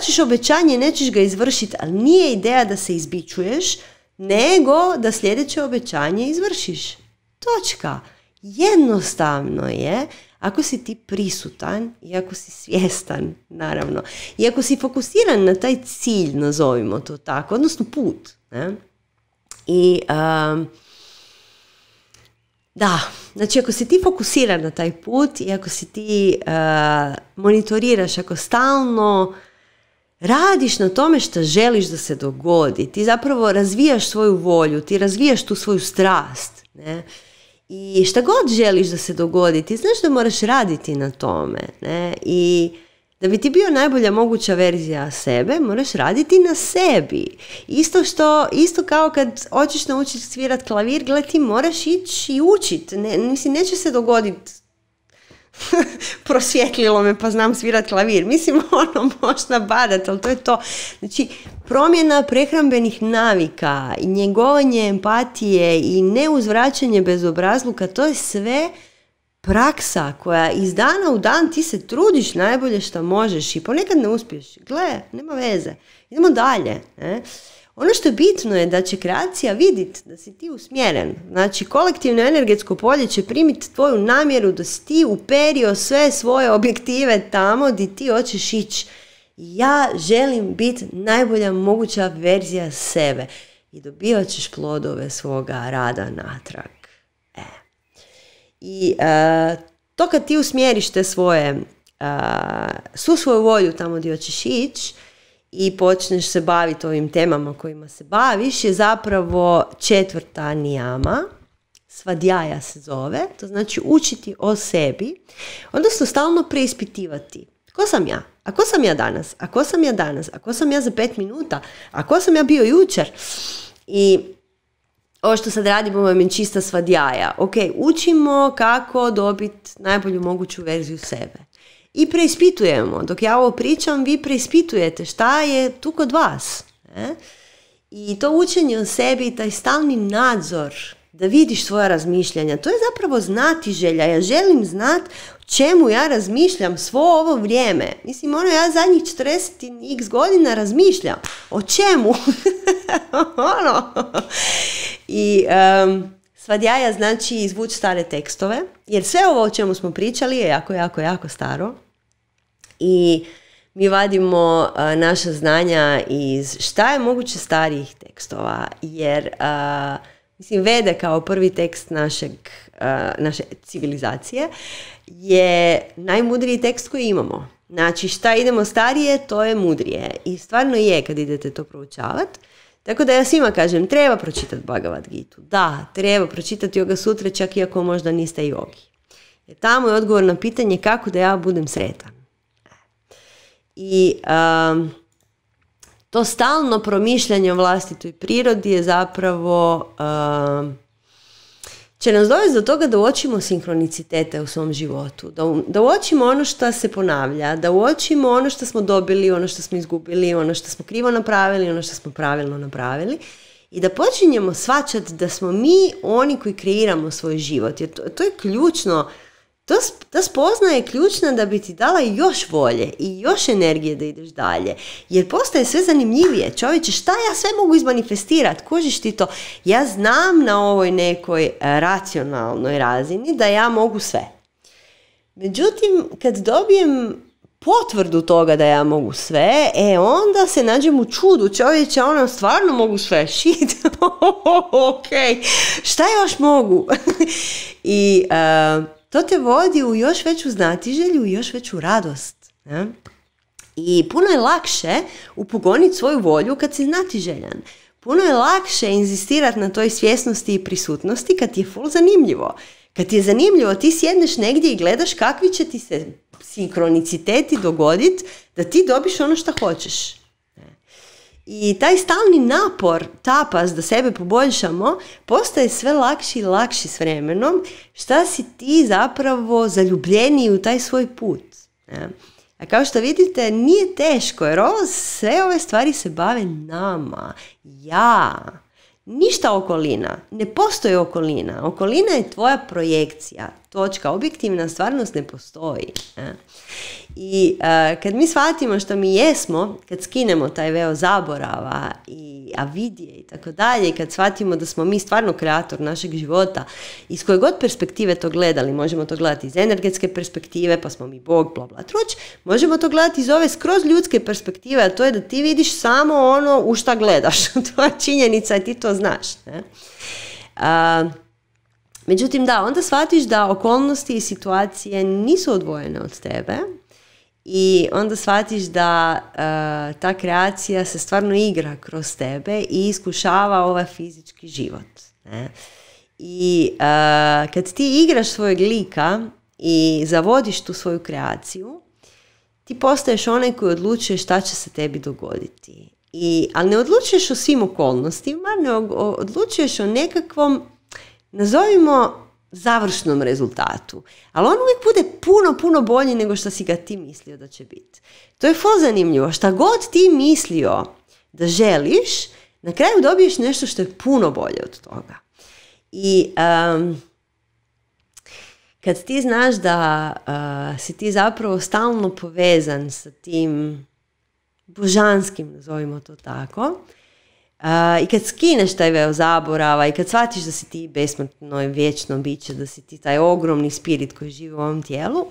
ćeš obećanje, nećeš ga izvršiti, ali nije ideja da se izbičuješ, nego da sljedeće obećanje izvršiš. Točka. Jednostavno je ako si ti prisutan i ako si svjestan, naravno, i ako si fokusiran na taj cilj, nazovimo to tako, odnosno put. Ne? I da, Znači, ako si ti fokusiran na taj put i ako si ti eh, monitoriraš, ako stalno radiš na tome što želiš da se dogodi, ti zapravo razvijaš svoju volju, ti razvijaš tu svoju strast, ne? I šta god želiš da se dogodi, ti znaš da moraš raditi na tome, ne? I da bi ti bio najbolja moguća verzija sebe, moraš raditi na sebi. Isto, što, isto kao kad hoćeš naučiti svirati klavir, gle, ti moraš ići i učit. Ne, mislim, neće se dogoditi *laughs* prosvjetljilo me pa znam svirat klavir. Mislim, *laughs* ono možda badat, ali to je to. Znači, promjena prehrambenih navika i njegovanje empatije i neuzvraćanje bezobrazluka, to je sve praksa koja iz dana u dan ti se trudiš najbolje što možeš i ponekad ne uspiješ. Gle, nema veze. Idemo dalje. Ono što je bitno je da će kreacija vidjeti da si ti usmjeren. Znači, kolektivno energetsko polje će primiti tvoju namjeru da si ti uperio sve svoje objektive tamo di ti hoćeš ići. Ja želim biti najbolja moguća verzija sebe i dobivat ćeš plodove svoga rada natrag. I e, to kad ti usmjeriš te svoje, uh, svu svoju volju tamo gdje hoćeš ići i počneš se baviti ovim temama kojima se baviš, je zapravo četvrta nijama, svadjaja se zove, to znači učiti o sebi, Onda se stalno preispitivati. Ko sam ja? A sam ja danas? A ko sam ja danas? A ko sam ja za pet minuta? A ko sam ja bio jučer? I ovo što sad radimo vam je čista svadjaja. Ok, učimo kako dobiti najbolju moguću verziju sebe. I preispitujemo. Dok ja ovo pričam, vi preispitujete šta je tu kod vas. I to učenje o sebi, taj stalni nadzor, da vidiš svoja razmišljanja, to je zapravo znati želja. Ja želim znat čemu ja razmišljam svo ovo vrijeme. Mislim, ono ja zadnjih 40 x godina razmišljam. O čemu? *laughs* ono. I um, svadjaja znači izvući stare tekstove, jer sve ovo o čemu smo pričali je jako, jako, jako staro. I mi vadimo uh, naša znanja iz šta je moguće starijih tekstova, jer e, mislim Vede kao prvi tekst našeg, e, naše civilizacije je najmudriji tekst koji imamo. Znači šta idemo starije, to je mudrije. I stvarno je kad idete to proučavati. Tako da ja svima kažem, treba pročitati Bhagavad Gitu. Da, treba pročitati Joga Sutra, čak iako ako možda niste jogi. Jer tamo je odgovor na pitanje kako da ja budem sretan. I um, to stalno promišljanje o vlastitoj prirodi je zapravo um, će nas dovesti do toga da uočimo sinkronicitete u svom životu, da, da uočimo ono što se ponavlja, da uočimo ono što smo dobili, ono što smo izgubili, ono što smo krivo napravili, ono što smo pravilno napravili i da počinjemo svačati da smo mi oni koji kreiramo svoj život. Jer to, to je ključno to, ta spozna je ključna da bi ti dala još volje i još energije da ideš dalje. Jer postaje sve zanimljivije. Čovječe, šta ja sve mogu izmanifestirati? Kožiš ti to? Ja znam na ovoj nekoj e, racionalnoj razini da ja mogu sve. Međutim, kad dobijem potvrdu toga da ja mogu sve, e onda se nađem u čudu, čovječe, ono stvarno mogu sve, *laughs* shit, *laughs* ok, šta još mogu? *laughs* I e, to te vodi u još veću znatiželju i još veću radost. I puno je lakše upogoniti svoju volju kad si znatiželjan. Puno je lakše inzistirati na toj svjesnosti i prisutnosti kad ti je full zanimljivo. Kad ti je zanimljivo, ti sjedneš negdje i gledaš kakvi će ti se sinkroniciteti dogoditi da ti dobiš ono što hoćeš. I taj stalni napor, tapas da sebe poboljšamo, postaje sve lakši i lakši s vremenom, šta si ti zapravo zaljubljeniji u taj svoj put. A kao što vidite, nije teško, jer ovo, sve ove stvari se bave nama, ja, ništa okolina, ne postoji okolina, okolina je tvoja projekcija, točka, objektivna stvarnost ne postoji. I eh, kad mi shvatimo što mi jesmo, kad skinemo taj veo zaborava i avidije i tako dalje, i kad shvatimo da smo mi stvarno kreator našeg života, iz koje god perspektive to gledali, možemo to gledati iz energetske perspektive, pa smo mi Bog, bla, bla, truć, možemo to gledati iz ove skroz ljudske perspektive, a to je da ti vidiš samo ono u šta gledaš. *laughs* to je činjenica i ti to znaš. Ne? Eh, međutim, da, onda shvatiš da okolnosti i situacije nisu odvojene od tebe, i onda shvatiš da e, ta kreacija se stvarno igra kroz tebe i iskušava ovaj fizički život. Ne? I uh, kad ti igraš svojeg lika i zavodiš tu svoju kreaciju, ti postaješ onaj koji odlučuje šta će se tebi dogoditi. I, ali ne odlučuješ o svim okolnostima, ne odlučuješ o nekakvom, nazovimo završnom rezultatu. Ali on uvijek bude puno, puno bolji nego što si ga ti mislio da će biti. To je ful zanimljivo. Šta god ti mislio da želiš, na kraju dobiješ nešto što je puno bolje od toga. I um, kad ti znaš da eh, si ti zapravo stalno povezan sa tim božanskim, nazovimo to tako, i kad skineš taj veo zaborava i kad shvatiš da si ti besmrtno i vječno biće, da si ti taj ogromni spirit koji živi u ovom tijelu,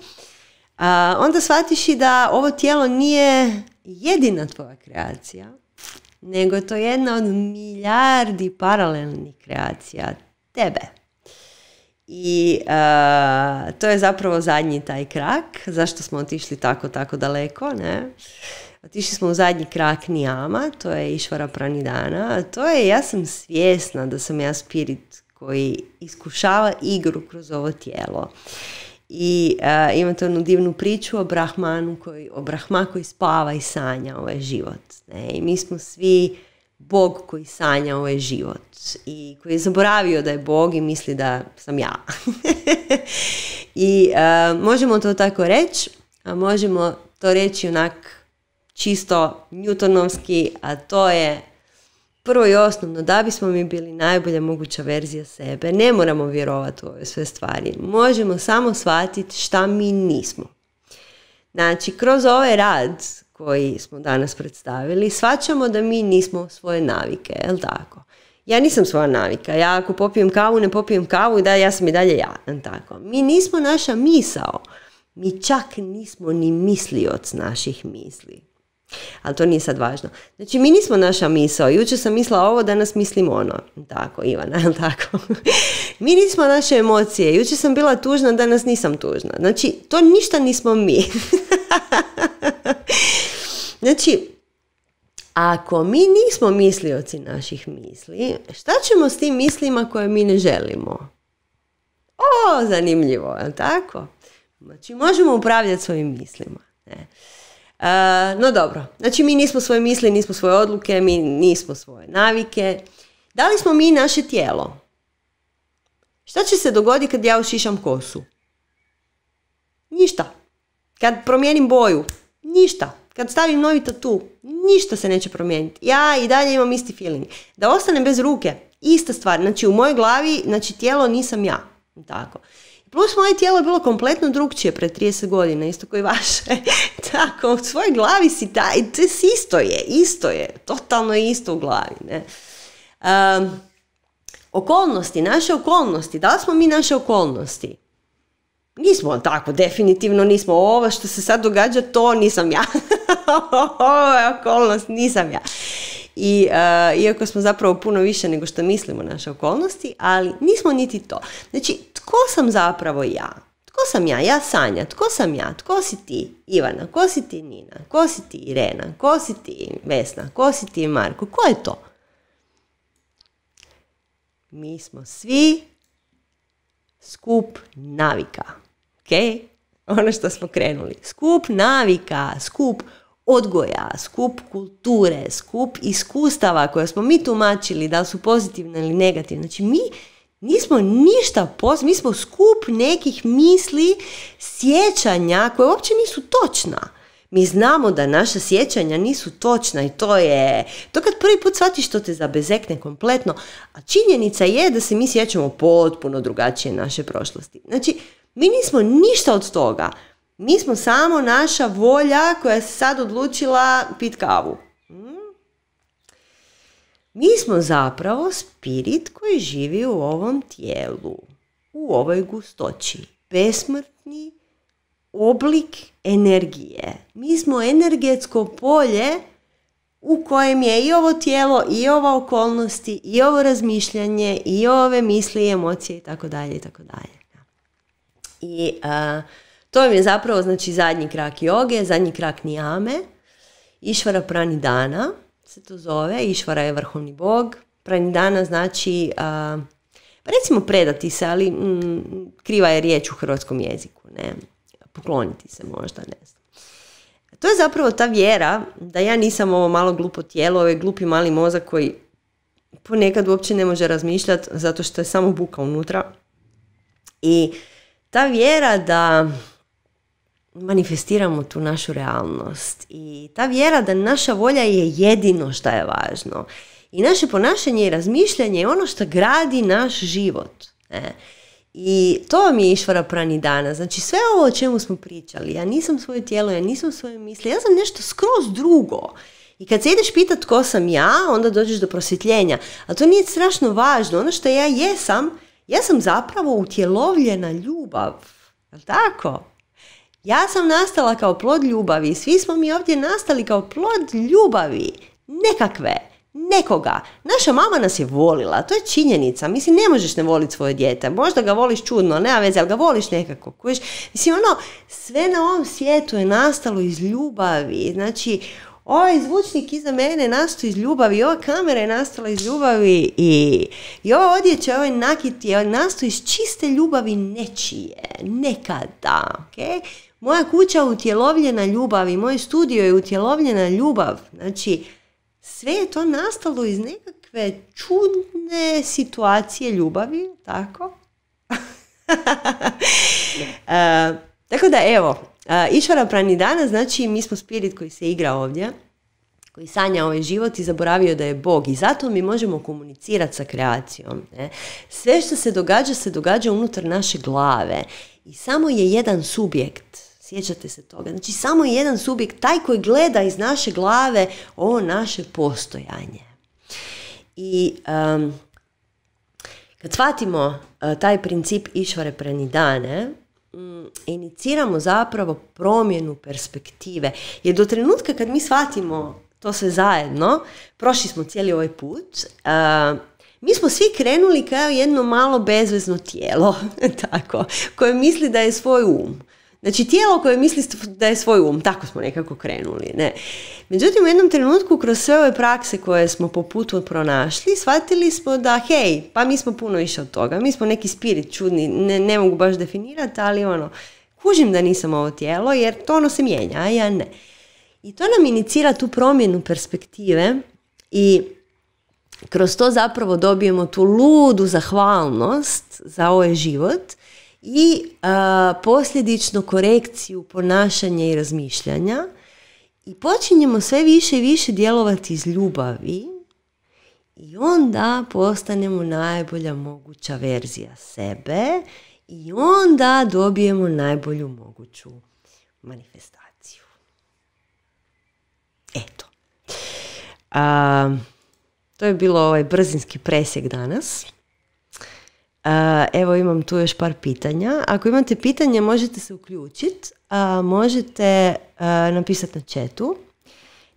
onda shvatiš i da ovo tijelo nije jedina tvoja kreacija, nego je to jedna od milijardi paralelnih kreacija tebe. I to je zapravo zadnji taj krak, zašto smo otišli tako, tako daleko, ne? Otišli smo u zadnji krak Nijama, to je Išvara Pranidana, to je, ja sam svjesna da sam ja spirit koji iskušava igru kroz ovo tijelo. I uh, imate onu divnu priču o Brahmanu koji, o Brahma koji spava i sanja ovaj život. Ne? I mi smo svi Bog koji sanja ovaj život i koji je zaboravio da je Bog i misli da sam ja. *laughs* I možemo to tako reći, a možemo to reći onak čisto newtonovski, a to je prvo i osnovno, da bismo mi bili najbolja moguća verzija sebe, ne moramo vjerovati u ove sve stvari. Možemo samo shvatiti šta mi nismo. Znači, kroz ovaj rad koji smo danas predstavili, shvaćamo da mi nismo svoje navike, jel tako? Ja nisam svoja navika, ja ako popijem kavu, ne popijem kavu i da ja sam i dalje ja, tako? Mi nismo naša misao, mi čak nismo ni mislioc naših misli. Ali to nije sad važno. Znači, mi nismo naša misao. Juče sam misla ovo, danas mislim ono. Tako, Ivana, *laughs* tako. *laughs* mi nismo naše emocije. Juče sam bila tužna, danas nisam tužna. Znači, to ništa nismo mi. *laughs* znači, ako mi nismo mislioci naših misli, šta ćemo s tim mislima koje mi ne želimo? O, zanimljivo, je tako? Znači, možemo upravljati svojim mislima. Ne? E, no dobro, znači mi nismo svoje misli, nismo svoje odluke, mi nismo svoje navike. Da li smo mi naše tijelo? Šta će se dogoditi kad ja ušišam kosu? Ništa. Kad promijenim boju? Ništa. Kad stavim novi tatu? Ništa se neće promijeniti. Ja i dalje imam isti feeling. Da ostanem bez ruke? Ista stvar. Znači u mojoj glavi, znači tijelo nisam ja. Tako. Plus moje tijelo je bilo kompletno drugčije pred 30 godina, isto koji vaše. *laughs* Tako, u svojoj glavi si taj, isto je, isto je, totalno je isto u glavi. Ne? okolnosti, naše okolnosti, da li smo mi naše okolnosti? Nismo tako, definitivno nismo. Ovo što se sad događa, to nisam ja. *laughs* Ovo je okolnost, nisam ja. I eh, iako smo zapravo puno više nego što mislimo naše okolnosti, ali nismo niti to. Znači, tko sam zapravo ja? Tko sam ja? Ja Sanja. Tko sam ja? Tko si ti Ivana? Tko si ti Nina? Tko si ti Irena? Tko si ti Vesna? Tko si ti Marko? Ko je to? Mi smo svi skup navika. Ok? Ono što smo krenuli. Skup navika, skup odgoja, skup kulture, skup iskustava koje smo mi tumačili da li su pozitivne ili negativne. Znači mi Nismo ništa mi smo skup nekih misli, sjećanja koje uopće nisu točna. Mi znamo da naša sjećanja nisu točna i to je... To kad prvi put shvatiš što te zabezekne kompletno, a činjenica je da se mi sjećamo potpuno drugačije naše prošlosti. Znači, mi nismo ništa od toga. Mi smo samo naša volja koja se sad odlučila pit kavu. Mi smo zapravo spirit koji živi u ovom tijelu, u ovoj gustoći. Besmrtni oblik energije. Mi smo energetsko polje u kojem je i ovo tijelo, i ova okolnosti, i ovo razmišljanje, i ove misli, emocije i tako dalje i tako dalje. I to im je zapravo znači zadnji krak joge, zadnji krak nijame, išvara prani dana, se to zove, Išvara je vrhovni bog, pranidana znači, pa recimo predati se, ali kriva je riječ u hrvatskom jeziku, ne, pokloniti se možda, ne znam. To je zapravo ta vjera da ja nisam ovo malo glupo tijelo, ovaj glupi mali mozak koji ponekad uopće ne može razmišljati zato što je samo buka unutra. I ta vjera da manifestiramo tu našu realnost. I ta vjera da naša volja je jedino što je važno. I naše ponašanje i razmišljanje je ono što gradi naš život. I to vam je Išvara dana. Znači sve ovo o čemu smo pričali, ja nisam svoje tijelo, ja nisam svoje misli, ja sam nešto skroz drugo. I kad se ideš pitat tko sam ja, onda dođeš do prosvjetljenja. A to nije strašno važno. Ono što ja jesam, ja sam zapravo utjelovljena ljubav. Jel tako? Ja sam nastala kao plod ljubavi, svi smo mi ovdje nastali kao plod ljubavi, nekakve, nekoga. Naša mama nas je volila, to je činjenica. Mislim, ne možeš ne voliti svoje dijete. Možda ga voliš čudno, nema veze, ali ga voliš nekako. Mislim, ono, sve na ovom svijetu je nastalo iz ljubavi. Znači, ovaj zvučnik iza mene je nastao iz ljubavi, ova kamera je nastala iz ljubavi i, i ova odjeća, ovaj nakit je nastao iz čiste ljubavi nečije, nekada, okej? Moja kuća utjelovljena ljubav i moj studio je utjelovljena ljubav. Znači, sve je to nastalo iz nekakve čudne situacije ljubavi, tako? *laughs* E, tako da, evo, e, Išvara danas, znači mi smo spirit koji se igra ovdje, koji sanja ovaj život i zaboravio da je Bog i zato mi možemo komunicirati sa kreacijom. Ne? Sve što se događa, se događa unutar naše glave i samo je jedan subjekt Sjećate se toga. Znači samo jedan subjekt, taj koji gleda iz naše glave ovo naše postojanje. I kad shvatimo e, taj princip išvare preni dane mm, iniciramo zapravo promjenu perspektive. Jer do trenutka kad mi shvatimo to sve zajedno, prošli smo cijeli ovaj put, e, mi smo svi krenuli kao jedno malo bezvezno tijelo, *laughs* tako, koje misli da je svoj um. Znači tijelo koje misli da je svoj um, tako smo nekako krenuli. Ne. Međutim, u jednom trenutku kroz sve ove prakse koje smo po putu pronašli, shvatili smo da hej, pa mi smo puno više od toga, mi smo neki spirit čudni, ne, ne mogu baš definirati, ali ono, kužim da nisam ovo tijelo jer to ono se mijenja, a ja ne. I to nam inicira tu promjenu perspektive i kroz to zapravo dobijemo tu ludu zahvalnost za ovaj život i a, posljedično korekciju ponašanja i razmišljanja i počinjemo sve više i više djelovati iz ljubavi i onda postanemo najbolja moguća verzija sebe i onda dobijemo najbolju moguću manifestaciju. Eto. A, to je bilo ovaj brzinski presjek danas. Evo imam tu još par pitanja. Ako imate pitanje možete se uključiti, možete napisati na četu.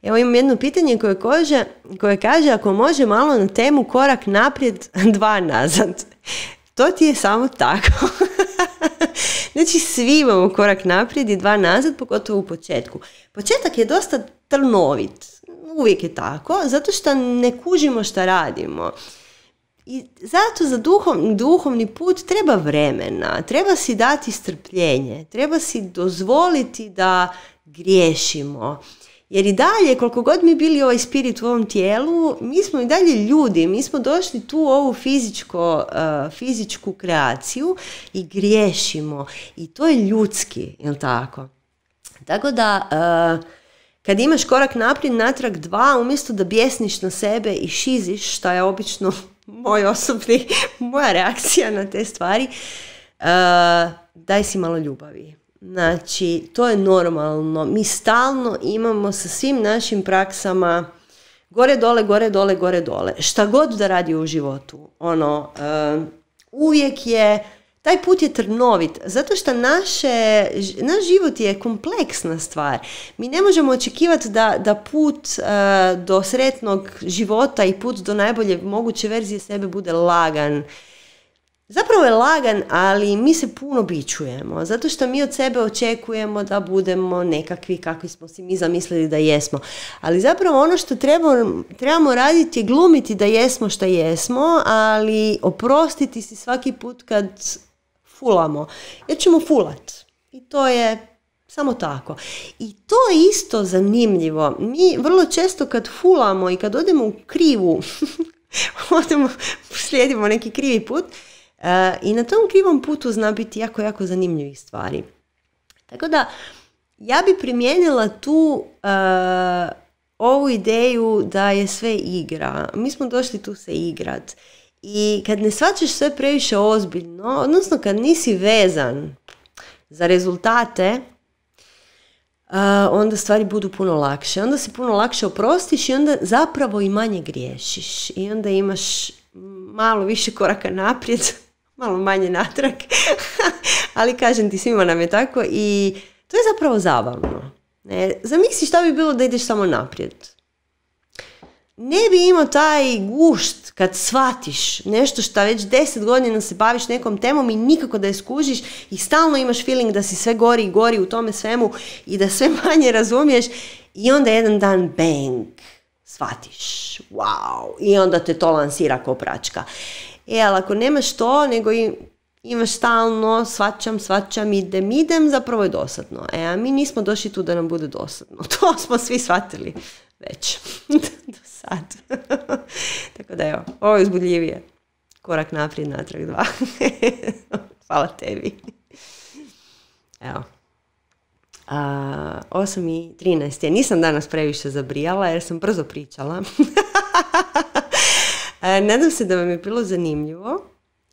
Evo imam jedno pitanje koje, koje kaže ako može malo na temu korak naprijed, *laughs* dva nazad. To ti je samo tako. *laughs* znači svi imamo korak naprijed i dva nazad, pogotovo u početku. Početak je dosta trnovit, uvijek je tako, zato što ne kužimo šta radimo. I zato za duhov, duhovni put treba vremena, treba si dati strpljenje, treba si dozvoliti da griješimo. Jer i dalje, koliko god mi bili ovaj spirit u ovom tijelu, mi smo i dalje ljudi, mi smo došli tu u ovu fizičko, eh, fizičku kreaciju i griješimo. I to je ljudski, jel tako? Tako da... Eh, kad imaš korak naprijed, natrag dva, umjesto da bjesniš na sebe i šiziš, što je obično moj osobni, *laughs* moja reakcija na te stvari, uh, daj si malo ljubavi. Znači, to je normalno. Mi stalno imamo sa svim našim praksama gore, dole, gore, dole, gore, dole. Šta god da radi u životu. Ono, eh, uvijek je taj put je trnovit, zato što naše, naš život je kompleksna stvar. Mi ne možemo očekivati da, da put eh, do sretnog života i put do najbolje moguće verzije sebe bude lagan. Zapravo je lagan, ali mi se puno bičujemo, zato što mi od sebe očekujemo da budemo nekakvi kakvi smo si mi zamislili da jesmo. Ali zapravo ono što trebamo, trebamo raditi je glumiti da jesmo što jesmo, ali oprostiti si svaki put kad fulamo, jer ćemo fulat. I to je samo tako. I to je isto zanimljivo. Mi vrlo često kad fulamo i kad odemo u krivu, *laughs* odemo, slijedimo neki krivi put, eh, i na tom krivom putu zna biti jako, jako zanimljivih stvari. Tako da, ja bi primijenila tu eh, ovu ideju da je sve igra. Mi smo došli tu se igrat. I kad ne shvaćaš sve previše ozbiljno, odnosno kad nisi vezan za rezultate, onda stvari budu puno lakše. Onda se puno lakše oprostiš i onda zapravo i manje griješiš. I onda imaš malo više koraka naprijed, *laughs* malo manje natrag. *laughs* Ali kažem ti, svima nam je tako i to je zapravo zabavno. Ne? Zamisli šta bi bilo da ideš samo naprijed ne bi imao taj gušt kad shvatiš nešto što već deset godina se baviš nekom temom i nikako da je skužiš i stalno imaš feeling da si sve gori i gori u tome svemu i da sve *laughs* manje razumiješ i onda jedan dan bang, shvatiš, wow, i onda te to lansira ko pračka. E, ali ako nemaš to, nego i imaš stalno, svačam, svačam, idem, idem, zapravo je dosadno. E, a mi nismo došli tu da nam bude dosadno. *laughs* To smo svi shvatili već. *laughs* sad. *laughs* Tako da evo, ovo je uzbudljivije. Korak naprijed, natrag dva. *laughs* Hvala tebi. Evo. A, 8 i 13. Ja nisam danas previše zabrijala jer sam brzo pričala. A, *laughs* e, nadam se da vam je bilo zanimljivo.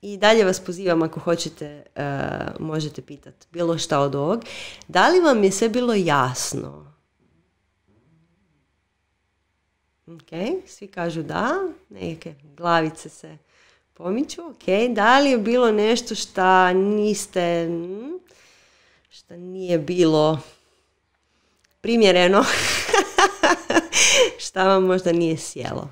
I dalje vas pozivam ako hoćete, e, možete pitati bilo šta od ovog. Da li vam je sve bilo jasno? Ok, svi kažu da, neke glavice se pomiču, ok, da li je bilo nešto šta niste, mm, što nije bilo primjereno, *laughs* šta vam možda nije sjelo?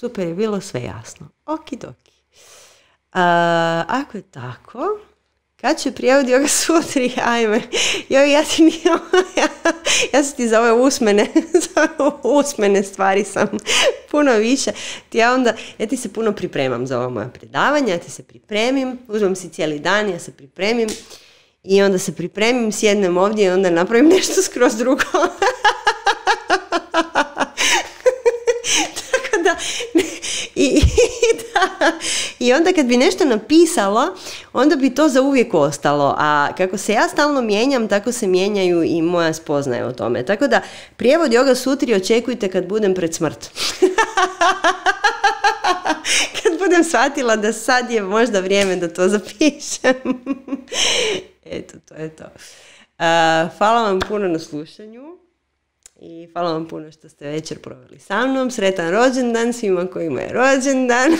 Super je bilo, sve jasno. Okidoki. A, ako je tako, kad će prijaviti ovo sutri, ajme, joj, ja ti nije, *laughs* ja, sam ti za ove usmene, *laughs* usmene stvari sam puno više. Ti ja onda, ja ti se puno pripremam za ovo moja predavanja, ja ti se pripremim, uzmem si cijeli dan, ja se pripremim i onda se pripremim, sjednem ovdje i onda napravim *laughs* nešto skroz drugo. I, *laughs* i, da. onda kad bi nešto napisala, onda bi to za uvijek ostalo. A kako se ja stalno mijenjam, tako se mijenjaju i moja spoznaja o tome. Tako da, prijevod Joga Sutri očekujte kad budem pred smrt. *laughs* kad budem shvatila da sad je možda vrijeme da to zapišem. *laughs* Eto, to je to. hvala vam puno na slušanju. I hvala vam puno što ste večer proveli sa mnom. Sretan rođendan svima kojima je rođendan.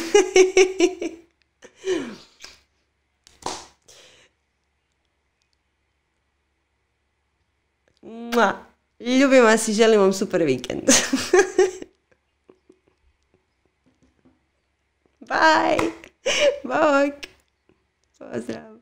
*laughs* Ljubim vas i želim vam super vikend. *laughs* Bye. Bog. Pozdrav.